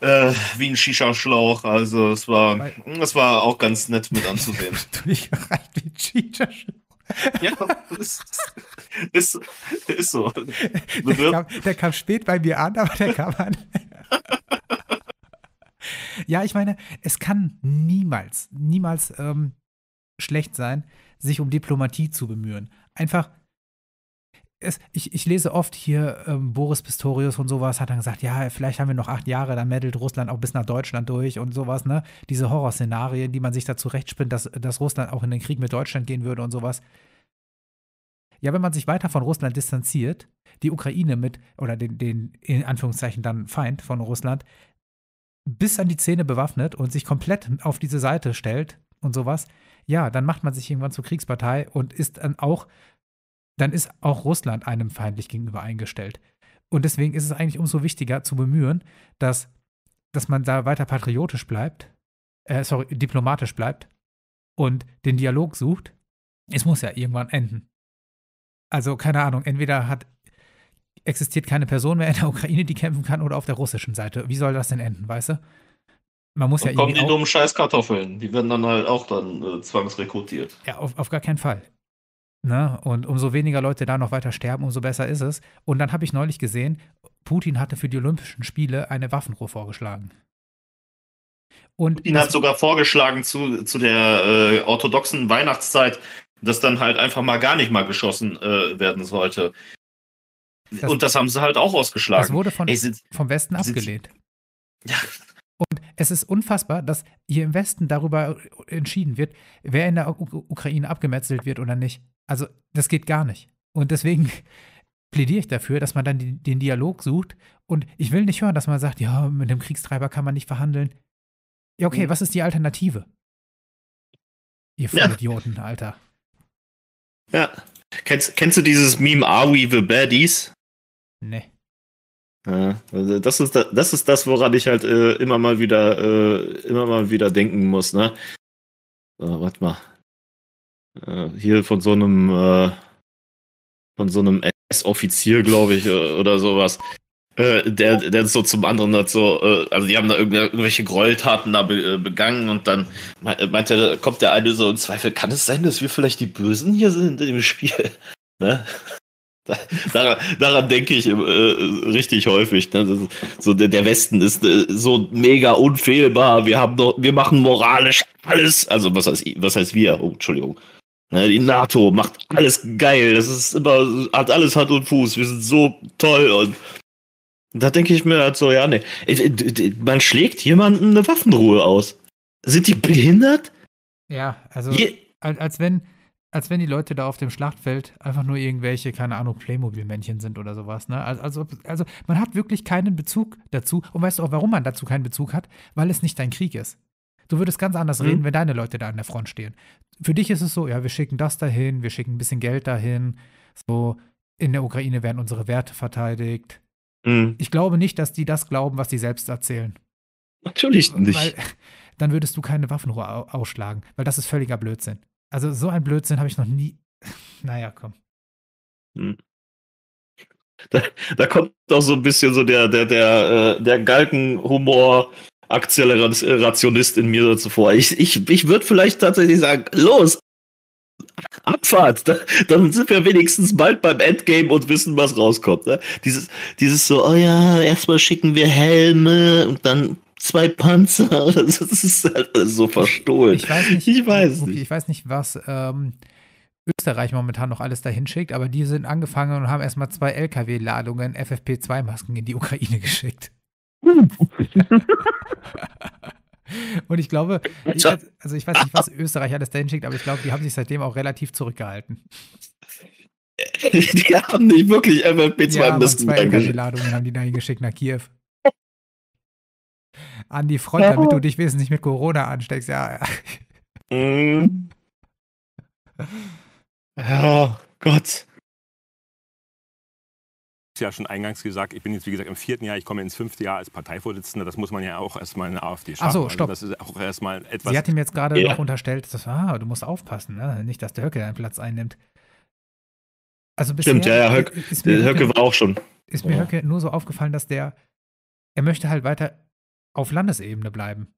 äh, wie ein Shisha-Schlauch. Also es war, es war auch ganz nett mit anzusehen. *laughs* durchgereicht wie ein Shisha-Schlauch. Ja, ist, ist, ist so. Der kam, der kam, spät bei mir an, aber der kam an. *laughs* Ja, ich meine, es kann niemals, niemals ähm, schlecht sein, sich um Diplomatie zu bemühen. Einfach, es, ich, ich, lese oft hier ähm, Boris Pistorius und sowas, hat dann gesagt, ja, vielleicht haben wir noch acht Jahre, dann meddelt Russland auch bis nach Deutschland durch und sowas, ne? Diese Horrorszenarien, die man sich dazu rechtspinnt, dass, dass Russland auch in den Krieg mit Deutschland gehen würde und sowas. Ja, wenn man sich weiter von Russland distanziert, die Ukraine mit, oder den, den in Anführungszeichen dann Feind von Russland, bis an die Zähne bewaffnet und sich komplett auf diese Seite stellt und sowas, ja, dann macht man sich irgendwann zur Kriegspartei und ist dann auch, dann ist auch Russland einem feindlich gegenüber eingestellt. Und deswegen ist es eigentlich umso wichtiger zu bemühen, dass, dass man da weiter patriotisch bleibt, äh, sorry, diplomatisch bleibt und den Dialog sucht. Es muss ja irgendwann enden. Also keine Ahnung, entweder hat existiert keine Person mehr in der Ukraine, die kämpfen kann oder auf der russischen Seite. Wie soll das denn enden, weißt du? Man muss und ja kommen die dummen Scheißkartoffeln, die werden dann halt auch dann äh, zwangsrekrutiert. Ja, auf, auf gar keinen Fall. Ne? Und umso weniger Leute da noch weiter sterben, umso besser ist es. Und dann habe ich neulich gesehen, Putin hatte für die Olympischen Spiele eine Waffenruhe vorgeschlagen. Und Putin hat sogar vorgeschlagen zu, zu der äh, orthodoxen Weihnachtszeit, dass dann halt einfach mal gar nicht mal geschossen äh, werden sollte. Das, und das haben sie halt auch ausgeschlagen. Das wurde von, Ey, sind, vom Westen abgelehnt. Ja. Und es ist unfassbar, dass hier im Westen darüber entschieden wird, wer in der U Ukraine abgemetzelt wird oder nicht. Also, das geht gar nicht. Und deswegen *laughs* plädiere ich dafür, dass man dann die, den Dialog sucht. Und ich will nicht hören, dass man sagt, ja, mit dem Kriegstreiber kann man nicht verhandeln. Ja, okay, mhm. was ist die Alternative? Ihr Vollidioten, ja. Alter. Ja. Kennst, kennst du dieses Meme Are We the Baddies? Nee. Ja, also das ist das, das ist das, woran ich halt äh, immer mal wieder äh, immer mal wieder denken muss, ne? So, warte mal. Äh, hier von so einem äh, von so einem S-Offizier, glaube ich, äh, oder sowas. Äh, der, der so zum anderen hat so, also die haben da irgendwelche Gräueltaten da be begangen und dann meinte, kommt der eine so im Zweifel, kann es sein, dass wir vielleicht die Bösen hier sind im Spiel? *laughs* Ne? Daran, daran, denke ich äh, richtig häufig. Ne? Ist, so der, der, Westen ist äh, so mega unfehlbar. Wir haben doch, wir machen moralisch alles. Also was heißt, was heißt wir? Oh, Entschuldigung. Ne, die NATO macht alles geil. Das ist immer hat alles Hand und Fuß. Wir sind so toll und da denke ich mir halt so, ja, ne, man schlägt jemanden eine Waffenruhe aus. Sind die behindert? Ja, also Je als wenn als wenn die Leute da auf dem Schlachtfeld einfach nur irgendwelche, keine Ahnung, Playmobil-Männchen sind oder sowas. Ne? Also, also man hat wirklich keinen Bezug dazu. Und weißt du auch, warum man dazu keinen Bezug hat? Weil es nicht dein Krieg ist. Du würdest ganz anders mhm. reden, wenn deine Leute da an der Front stehen. Für dich ist es so, ja, wir schicken das dahin, wir schicken ein bisschen Geld dahin. So, in der Ukraine werden unsere Werte verteidigt. Mhm. Ich glaube nicht, dass die das glauben, was sie selbst erzählen. Natürlich nicht. Weil, *laughs* dann würdest du keine Waffenruhe ausschlagen, weil das ist völliger Blödsinn. Also so ein Blödsinn habe ich noch nie. *laughs* Naja, komm. Hm. Da, da, kommt auch so ein bisschen so der, der, der, äh, der Galgenhumor. Akzelerationist in mir zuvor. Ich, ich, ich würde vielleicht tatsächlich sagen, los, Abfahrt, dann sind wir wenigstens bald beim Endgame und wissen, was rauskommt. Ne? Dieses, dieses so, oh ja, erstmal schicken wir Helme und dann zwei Panzer *laughs* Das ist halt alles so verstohlen. Ich weiß nicht, ich weiß nicht. Ich weiß nicht was ähm, Österreich momentan noch alles dahin schickt, aber die sind angefangen und haben erstmal zwei LKW-Ladungen FFP2-Masken in die Ukraine *laughs* geschickt. *laughs* und ich glaube, ich, also ich weiß nicht, was Österreich alles dahin schickt, aber ich glaube, die haben sich seitdem auch relativ zurückgehalten. Die haben nicht wirklich FFP2-Masken. Ja, zwei LKW-Ladungen haben die dahin geschickt nach Kiew an die Front, damit du dich wesentlich mit Corona ansteckst. Ja, ja. Mm. Ähm. Oh Gott. Ich habe ja schon eingangs gesagt, ich bin jetzt wie gesagt im vierten Jahr, ich komme ins fünfte Jahr als Parteivorsitzender, das muss man ja auch erstmal in der AfD schaffen. Achso, also stopp. Also das ist auch erstmal etwas. Sie hat ihm jetzt gerade ja. noch unterstellt, dass, ah, du musst aufpassen, ne? nicht, dass der Höcke deinen Platz einnimmt. Also Stimmt, ja, ja, Höcke, Höcke, Höcke war auch schon. Ist mir ja. Höcke nur so aufgefallen, dass der, er möchte halt weiter auf Landesebene bleiben.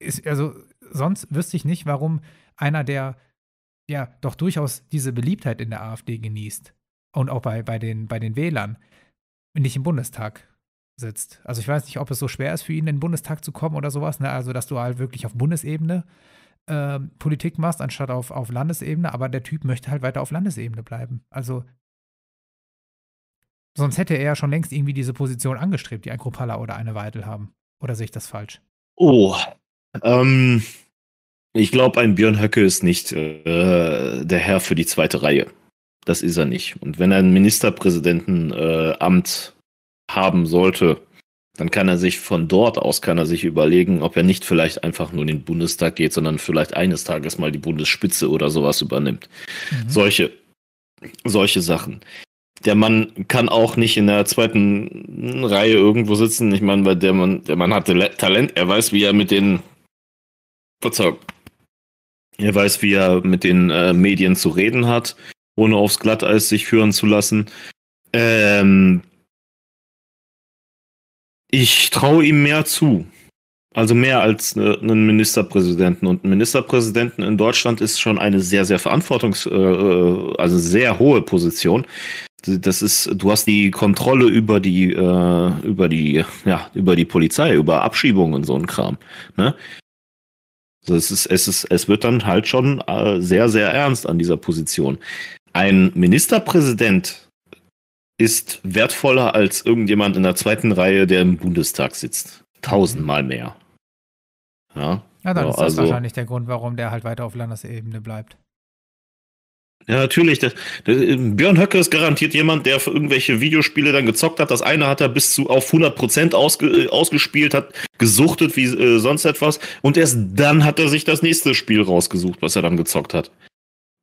Ist, also sonst wüsste ich nicht, warum einer, der ja doch durchaus diese Beliebtheit in der AfD genießt und auch bei, bei, den, bei den Wählern, nicht im Bundestag sitzt. Also ich weiß nicht, ob es so schwer ist für ihn, in den Bundestag zu kommen oder sowas. Ne? Also dass du halt wirklich auf Bundesebene äh, Politik machst, anstatt auf, auf Landesebene. Aber der Typ möchte halt weiter auf Landesebene bleiben. Also Sonst hätte er ja schon längst irgendwie diese Position angestrebt, die ein Kropala oder eine Weidel haben. Oder sehe ich das falsch? Oh, ähm, ich glaube, ein Björn Höcke ist nicht äh, der Herr für die zweite Reihe. Das ist er nicht. Und wenn er ein Ministerpräsidentenamt äh, haben sollte, dann kann er sich von dort aus kann er sich überlegen, ob er nicht vielleicht einfach nur in den Bundestag geht, sondern vielleicht eines Tages mal die Bundesspitze oder sowas übernimmt. Mhm. Solche, solche Sachen der Mann kann auch nicht in der zweiten Reihe irgendwo sitzen. Ich meine, weil der Mann, der Mann hatte Talent. Er weiß, wie er mit den Verzeihung. Er weiß, wie er mit den äh, Medien zu reden hat, ohne aufs Glatteis sich führen zu lassen. Ähm, ich traue ihm mehr zu. Also mehr als äh, einen Ministerpräsidenten. Und ein Ministerpräsidenten in Deutschland ist schon eine sehr, sehr verantwortungs-, äh, äh, also sehr hohe Position. Das ist, du hast die Kontrolle über die, über die, ja, über die Polizei, über Abschiebungen und so ein Kram. Ne? Also es ist, es ist, es wird dann halt schon sehr, sehr ernst an dieser Position. Ein Ministerpräsident ist wertvoller als irgendjemand in der zweiten Reihe, der im Bundestag sitzt tausendmal mehr. Ja, ja dann so, ist das also, wahrscheinlich der Grund, warum der halt weiter auf Landesebene bleibt. Ja, natürlich. Der, der, ähm, Björn Höcke ist garantiert jemand, der für irgendwelche Videospiele dann gezockt hat. Das eine hat er bis zu auf 100% ausge, äh, ausgespielt, hat gesuchtet wie äh, sonst etwas. Und erst dann hat er sich das nächste Spiel rausgesucht, was er dann gezockt hat.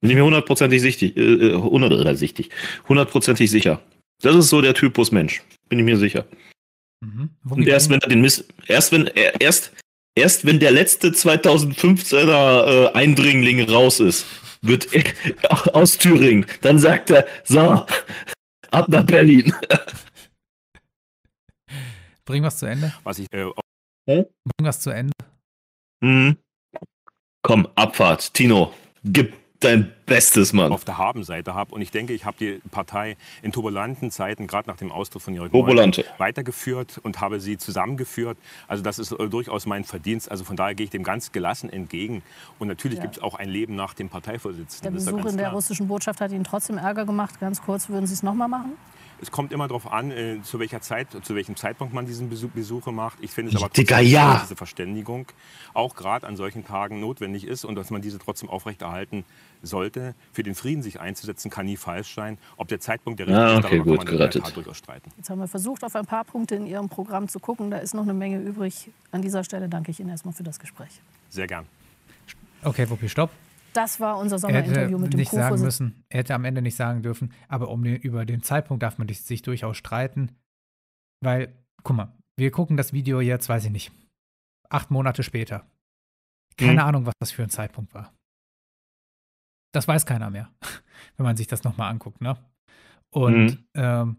Bin ich mir hundertprozentig sichtig, äh, äh, äh hundertprozentig sicher. Das ist so der Typus Mensch. Bin ich mir sicher. Mhm. Und erst wenn er den Miss erst wenn er, erst erst wenn der letzte 2015er äh, Eindringling raus ist, wird er, *laughs* aus Thüringen, dann sagt er so ab nach Berlin. *laughs* Bring was zu Ende. Was ich äh, Bring was zu Ende. Mhm. Komm, Abfahrt, Tino, gib dein Bestes, Mann. Auf der Habenseite habe. Und ich denke, ich habe die Partei in turbulenten Zeiten, gerade nach dem Austritt von Jörg Turbulente. Neumann, weitergeführt und habe sie zusammengeführt. Also das ist äh, durchaus mein Verdienst. Also von daher gehe ich dem ganz gelassen entgegen. Und natürlich ja. gibt es auch ein Leben nach dem Parteivorsitzenden. Der Besuch in der russischen Botschaft hat Ihnen trotzdem Ärger gemacht. Ganz kurz, würden Sie es nochmal machen? Es kommt immer darauf an, äh, zu welcher Zeit, zu welchem Zeitpunkt man diesen Besuch, Besuche macht. Ich finde es aber trotzdem, ja. dass diese Verständigung auch gerade an solchen Tagen notwendig ist und dass man diese trotzdem aufrechterhalten sollte. Für den Frieden sich einzusetzen, kann nie falsch sein. Ob der Zeitpunkt der ah, richtige ah, okay, kann gut, gerettet. durchaus streiten. Jetzt haben wir versucht, auf ein paar Punkte in Ihrem Programm zu gucken. Da ist noch eine Menge übrig. An dieser Stelle danke ich Ihnen erstmal für das Gespräch. Sehr gern. Okay, Wuppi, stopp. Das war unser Sommerinterview mit dem nicht sagen müssen, Er hätte am Ende nicht sagen dürfen, aber um den, über den Zeitpunkt darf man sich durchaus streiten. Weil, guck mal, wir gucken das Video jetzt, weiß ich nicht, acht Monate später. Keine mhm. Ahnung, was das für ein Zeitpunkt war. Das weiß keiner mehr, *laughs* wenn man sich das nochmal anguckt, ne? Und mhm. ähm,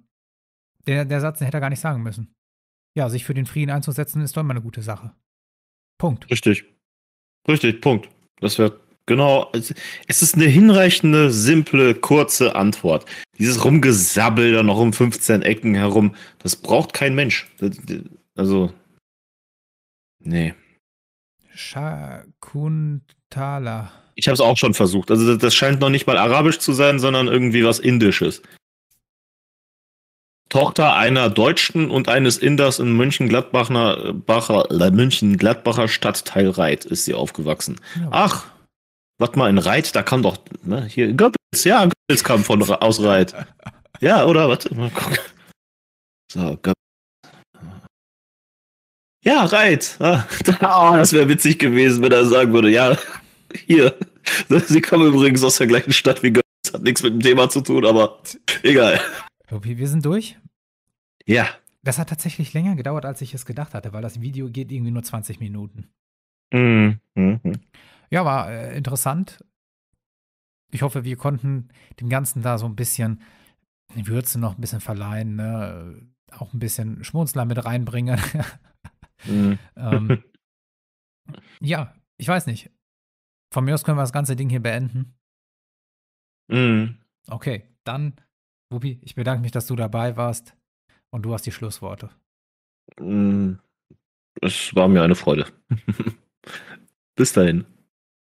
der, der Satz, den hätte er gar nicht sagen müssen. Ja, sich für den Frieden einzusetzen, ist doch immer eine gute Sache. Punkt. Richtig. Richtig, Punkt. Das wäre Genau, es ist eine hinreichende, simple, kurze Antwort. Dieses Rumgesabbel da noch um 15 Ecken herum, das braucht kein Mensch. Also, nee. Shakuntala. Ich habe es auch schon versucht. Also das scheint noch nicht mal arabisch zu sein, sondern irgendwie was indisches. Tochter einer Deutschen und eines Inders in München-Gladbacher München, Stadtteil Reit ist sie aufgewachsen. Ja. Ach, Warte mal, in Reit, da kam doch, ne, hier, Goebbels, ja, Goebbels kam von, aus Reit. Ja, oder, warte, mal gucken. So, Goebbels. Ja, Reit. Ah, *laughs* oh, das wäre witzig gewesen, wenn er sagen würde, ja, hier. Ne, sie kommen übrigens aus der gleichen Stadt wie Goebbels, hat nichts mit dem Thema zu tun, aber egal. Okay, wir sind durch? Ja. Das hat tatsächlich länger gedauert, als ich es gedacht hatte, weil das Video geht irgendwie nur 20 Minuten. Mhm. mhm. mhm. Ja, war äh, interessant. Ich hoffe, wir konnten dem Ganzen da so ein bisschen Würze noch ein bisschen verleihen, ne? Äh, auch ein bisschen Schmunzler mit reinbringen. *laughs* mhm. ähm, *laughs* ja, ich weiß nicht. Von mir aus können wir das ganze Ding hier beenden. Mhm. Okay, dann, Wuppi, ich bedanke mich, dass du dabei warst und du hast die Schlussworte. Mhm. Es war mir eine Freude. *laughs* Bis dahin.